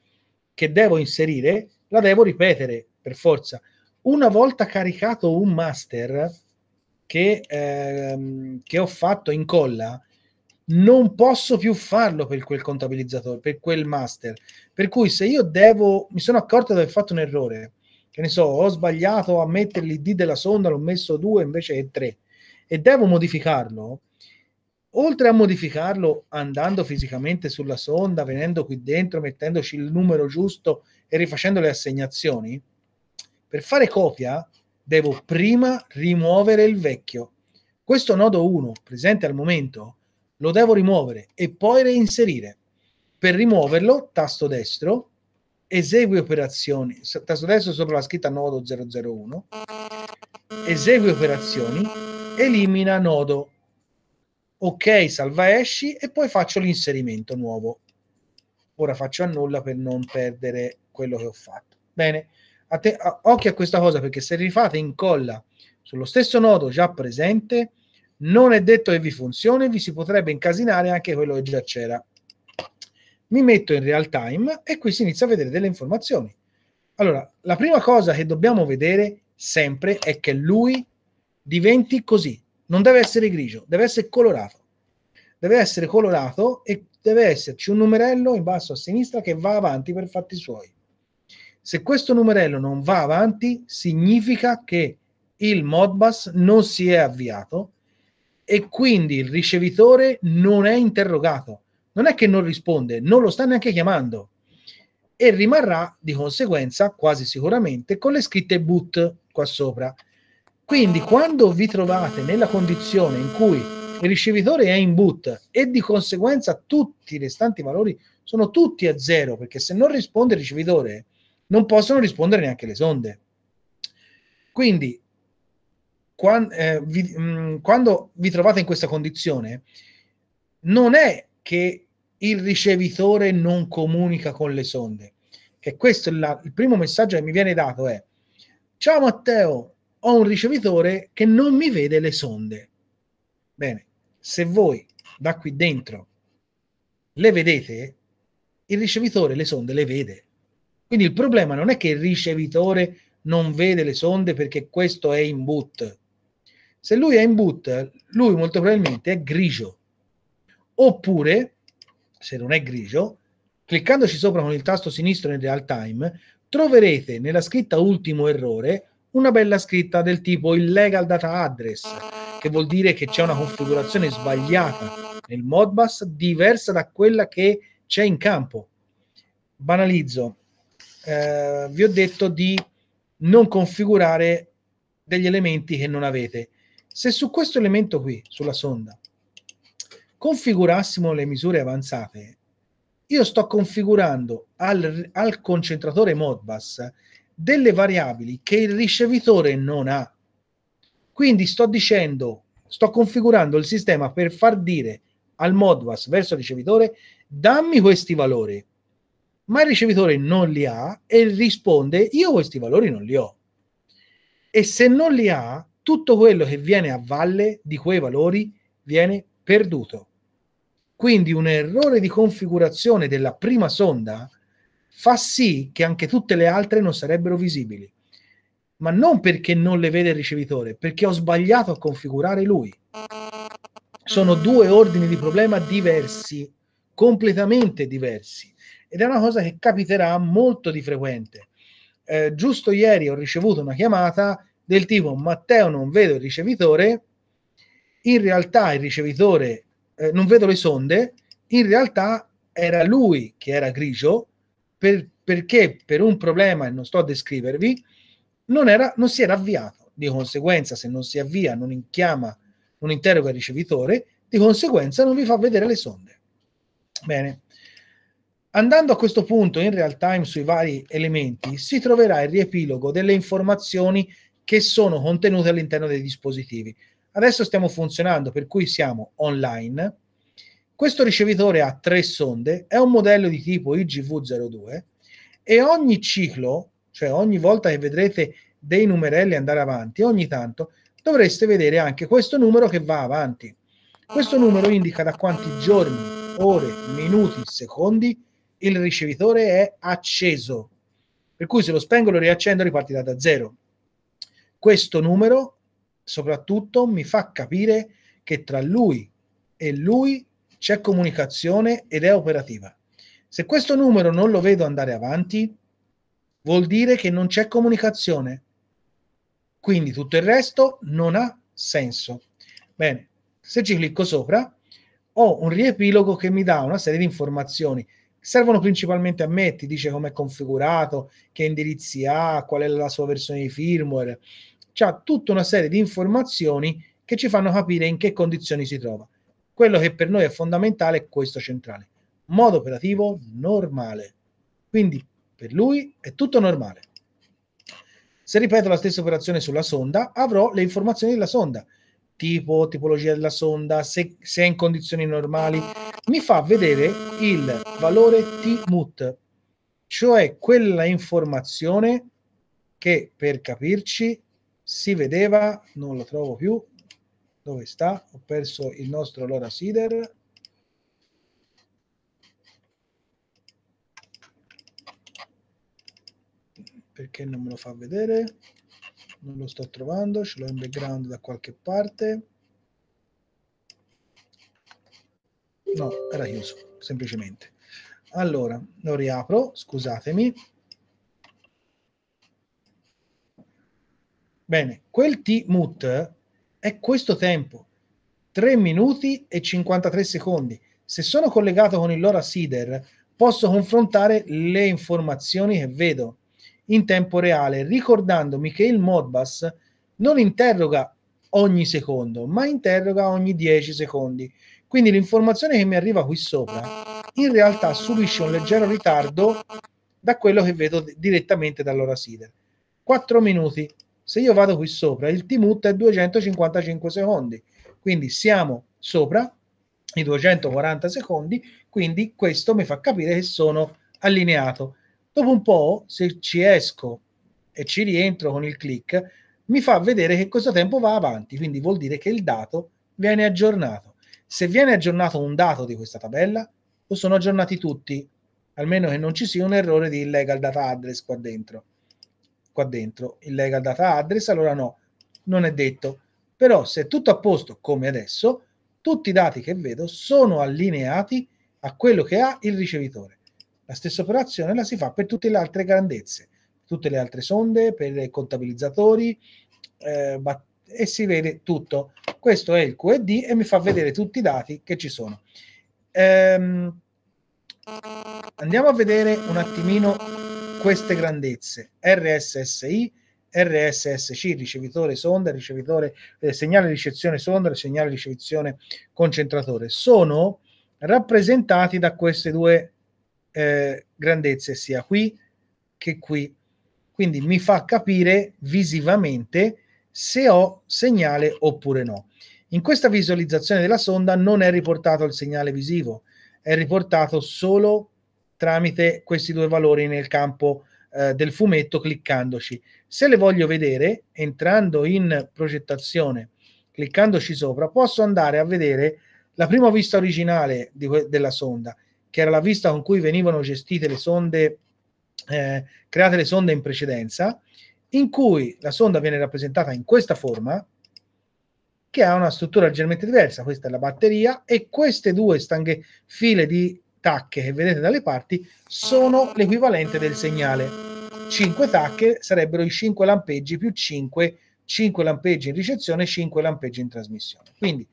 che devo inserire, la devo ripetere per forza. Una volta caricato un master che, ehm, che ho fatto in colla, non posso più farlo per quel contabilizzatore, per quel master. Per cui se io devo, mi sono accorto di aver fatto un errore, che ne so, ho sbagliato a mettere l'ID della sonda, l'ho messo 2 invece che 3 e devo modificarlo, oltre a modificarlo andando fisicamente sulla sonda, venendo qui dentro, mettendoci il numero giusto e rifacendo le assegnazioni, per fare copia devo prima rimuovere il vecchio. Questo nodo 1 presente al momento lo devo rimuovere e poi reinserire. Per rimuoverlo, tasto destro, esegui operazioni, tasto destro sopra la scritta nodo 001, esegui operazioni elimina nodo. Ok, salva esci e poi faccio l'inserimento nuovo. Ora faccio annulla per non perdere quello che ho fatto. Bene, a te, a, occhio a questa cosa perché se rifate incolla sullo stesso nodo già presente, non è detto che vi funzioni, vi si potrebbe incasinare anche quello che già c'era. Mi metto in real time e qui si inizia a vedere delle informazioni. Allora, la prima cosa che dobbiamo vedere sempre è che lui diventi così. Non deve essere grigio, deve essere colorato. Deve essere colorato e deve esserci un numerello in basso a sinistra che va avanti per fatti suoi. Se questo numerello non va avanti, significa che il Modbus non si è avviato e quindi il ricevitore non è interrogato. Non è che non risponde, non lo sta neanche chiamando e rimarrà di conseguenza quasi sicuramente con le scritte boot qua sopra quindi quando vi trovate nella condizione in cui il ricevitore è in boot e di conseguenza tutti i restanti valori sono tutti a zero, perché se non risponde il ricevitore non possono rispondere neanche le sonde. Quindi quando, eh, vi, mh, mm, quando vi trovate in questa condizione, non è che il ricevitore non comunica con le sonde, che questo è la, il primo messaggio che mi viene dato è Ciao Matteo, ho un ricevitore che non mi vede le sonde. Bene, se voi da qui dentro le vedete, il ricevitore le sonde le vede. Quindi il problema non è che il ricevitore non vede le sonde perché questo è in boot. Se lui è in boot, lui molto probabilmente è grigio. Oppure, se non è grigio, cliccandoci sopra con il tasto sinistro in real time, troverete nella scritta ultimo errore una bella scritta del tipo illegal data address, che vuol dire che c'è una configurazione sbagliata nel Modbus diversa da quella che c'è in campo. Banalizzo, eh, vi ho detto di non configurare degli elementi che non avete. Se su questo elemento qui, sulla sonda, configurassimo le misure avanzate, io sto configurando al, al concentratore Modbus delle variabili che il ricevitore non ha. Quindi sto dicendo, sto configurando il sistema per far dire al Modbus verso il ricevitore dammi questi valori. Ma il ricevitore non li ha e risponde io questi valori non li ho. E se non li ha, tutto quello che viene a valle di quei valori viene perduto. Quindi un errore di configurazione della prima sonda fa sì che anche tutte le altre non sarebbero visibili. Ma non perché non le vede il ricevitore, perché ho sbagliato a configurare lui. Sono due ordini di problema diversi, completamente diversi. Ed è una cosa che capiterà molto di frequente. Eh, giusto ieri ho ricevuto una chiamata del tipo Matteo non vedo il ricevitore, in realtà il ricevitore eh, non vedo le sonde, in realtà era lui che era grigio per, perché per un problema, e non sto a descrivervi, non, era, non si era avviato. Di conseguenza, se non si avvia, non chiama, non interroga il ricevitore, di conseguenza non vi fa vedere le sonde. Bene. Andando a questo punto in real time sui vari elementi, si troverà il riepilogo delle informazioni che sono contenute all'interno dei dispositivi. Adesso stiamo funzionando, per cui siamo online, questo ricevitore ha tre sonde, è un modello di tipo IGV02 e ogni ciclo, cioè ogni volta che vedrete dei numerelli andare avanti, ogni tanto dovreste vedere anche questo numero che va avanti. Questo numero indica da quanti giorni, ore, minuti, secondi il ricevitore è acceso. Per cui se lo spengo e lo riaccendo ripartirà da zero. Questo numero soprattutto mi fa capire che tra lui e lui c'è comunicazione ed è operativa. Se questo numero non lo vedo andare avanti, vuol dire che non c'è comunicazione. Quindi tutto il resto non ha senso. Bene, se ci clicco sopra, ho un riepilogo che mi dà una serie di informazioni servono principalmente a me, ti dice come è configurato, che indirizzi ha, qual è la sua versione di firmware, c'ha tutta una serie di informazioni che ci fanno capire in che condizioni si trova. Quello che per noi è fondamentale è questo centrale, modo operativo normale. Quindi per lui è tutto normale. Se ripeto la stessa operazione sulla sonda, avrò le informazioni della sonda, tipo, tipologia della sonda, se, se è in condizioni normali. Mi fa vedere il valore TMUT, cioè quella informazione che per capirci si vedeva, non la trovo più, dove sta? Ho perso il nostro Lora Sider. Perché non me lo fa vedere? Non lo sto trovando, ce l'ho in background da qualche parte. No, era chiuso, semplicemente. Allora, lo riapro, scusatemi. Bene, quel t tmut è questo tempo, 3 minuti e 53 secondi. Se sono collegato con il LoRa Sider, posso confrontare le informazioni che vedo in tempo reale, ricordandomi che il Modbus non interroga ogni secondo, ma interroga ogni 10 secondi. Quindi l'informazione che mi arriva qui sopra in realtà subisce un leggero ritardo da quello che vedo direttamente dall'ora Sider. 4 minuti se io vado qui sopra, il timut è 255 secondi, quindi siamo sopra i 240 secondi, quindi questo mi fa capire che sono allineato. Dopo un po', se ci esco e ci rientro con il click, mi fa vedere che questo tempo va avanti, quindi vuol dire che il dato viene aggiornato. Se viene aggiornato un dato di questa tabella, lo sono aggiornati tutti, almeno che non ci sia un errore di illegal data address qua dentro qua dentro il legal data address, allora no, non è detto. Però se è tutto a posto come adesso, tutti i dati che vedo sono allineati a quello che ha il ricevitore. La stessa operazione la si fa per tutte le altre grandezze, tutte le altre sonde, per i contabilizzatori, eh, bat- e si vede tutto. Questo è il QED e mi fa vedere tutti i dati che ci sono. Ehm, andiamo a vedere un attimino queste mm. grandezze, RSSI, RSSC, ricevitore sonda, ricevitore, eh, segnale ricezione sonda, segnale ricezione concentratore, sono rappresentati da queste due eh, grandezze, sia qui che qui. Quindi mi fa capire visivamente se ho segnale oppure no. In questa visualizzazione della sonda non è riportato il segnale visivo, è riportato solo tramite questi due valori nel campo eh, del fumetto cliccandoci. Se le voglio vedere, entrando in progettazione, cliccandoci sopra, posso andare a vedere la prima vista originale di, della sonda, che era la vista con cui venivano gestite le sonde, eh, create le sonde in precedenza, in cui la sonda viene rappresentata in questa forma, che ha una struttura leggermente diversa. Questa è la batteria e queste due stanghe, file di tacche che vedete dalle parti sono l'equivalente del segnale. 5 tacche sarebbero i 5 lampeggi più 5, 5 lampeggi in ricezione, 5 lampeggi in trasmissione. Quindi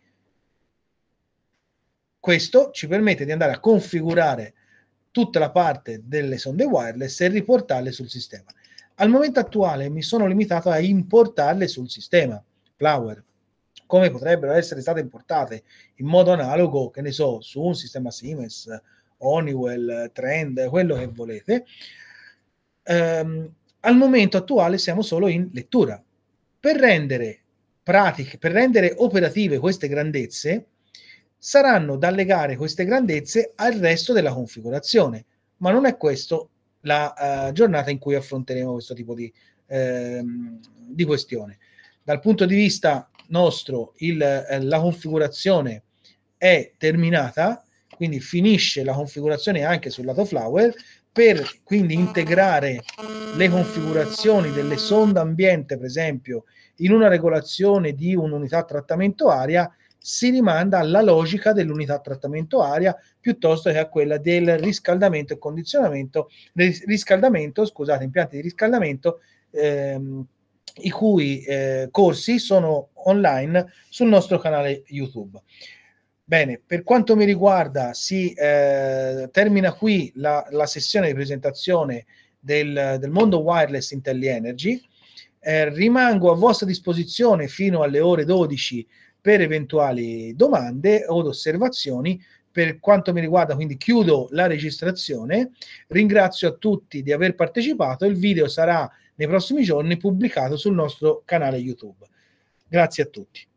questo ci permette di andare a configurare tutta la parte delle sonde wireless e riportarle sul sistema. Al momento attuale mi sono limitato a importarle sul sistema Flower, come potrebbero essere state importate in modo analogo, che ne so, su un sistema Siemens Honeywell, Trend, quello che volete. Um, al momento attuale siamo solo in lettura. Per rendere pratiche, per rendere operative queste grandezze, saranno da legare queste grandezze al resto della configurazione, ma non è questa la uh, giornata in cui affronteremo questo tipo di, ehm, di questione. Dal punto di vista nostro, il, eh, la configurazione è terminata, quindi finisce la configurazione anche sul lato flower per quindi integrare le configurazioni delle sonde ambiente, per esempio, in una regolazione di un'unità trattamento aria, si rimanda alla logica dell'unità trattamento aria piuttosto che a quella del riscaldamento e condizionamento, del riscaldamento, scusate, impianti di riscaldamento, ehm, i cui eh, corsi sono online sul nostro canale YouTube. Bene, per quanto mi riguarda, si eh, termina qui la, la, sessione di presentazione del, del mondo wireless IntelliEnergy. Eh, rimango a vostra disposizione fino alle ore 12 per eventuali domande o osservazioni. Per quanto mi riguarda, quindi chiudo la registrazione. Ringrazio a tutti di aver partecipato. Il video sarà nei prossimi giorni pubblicato sul nostro canale YouTube. Grazie a tutti.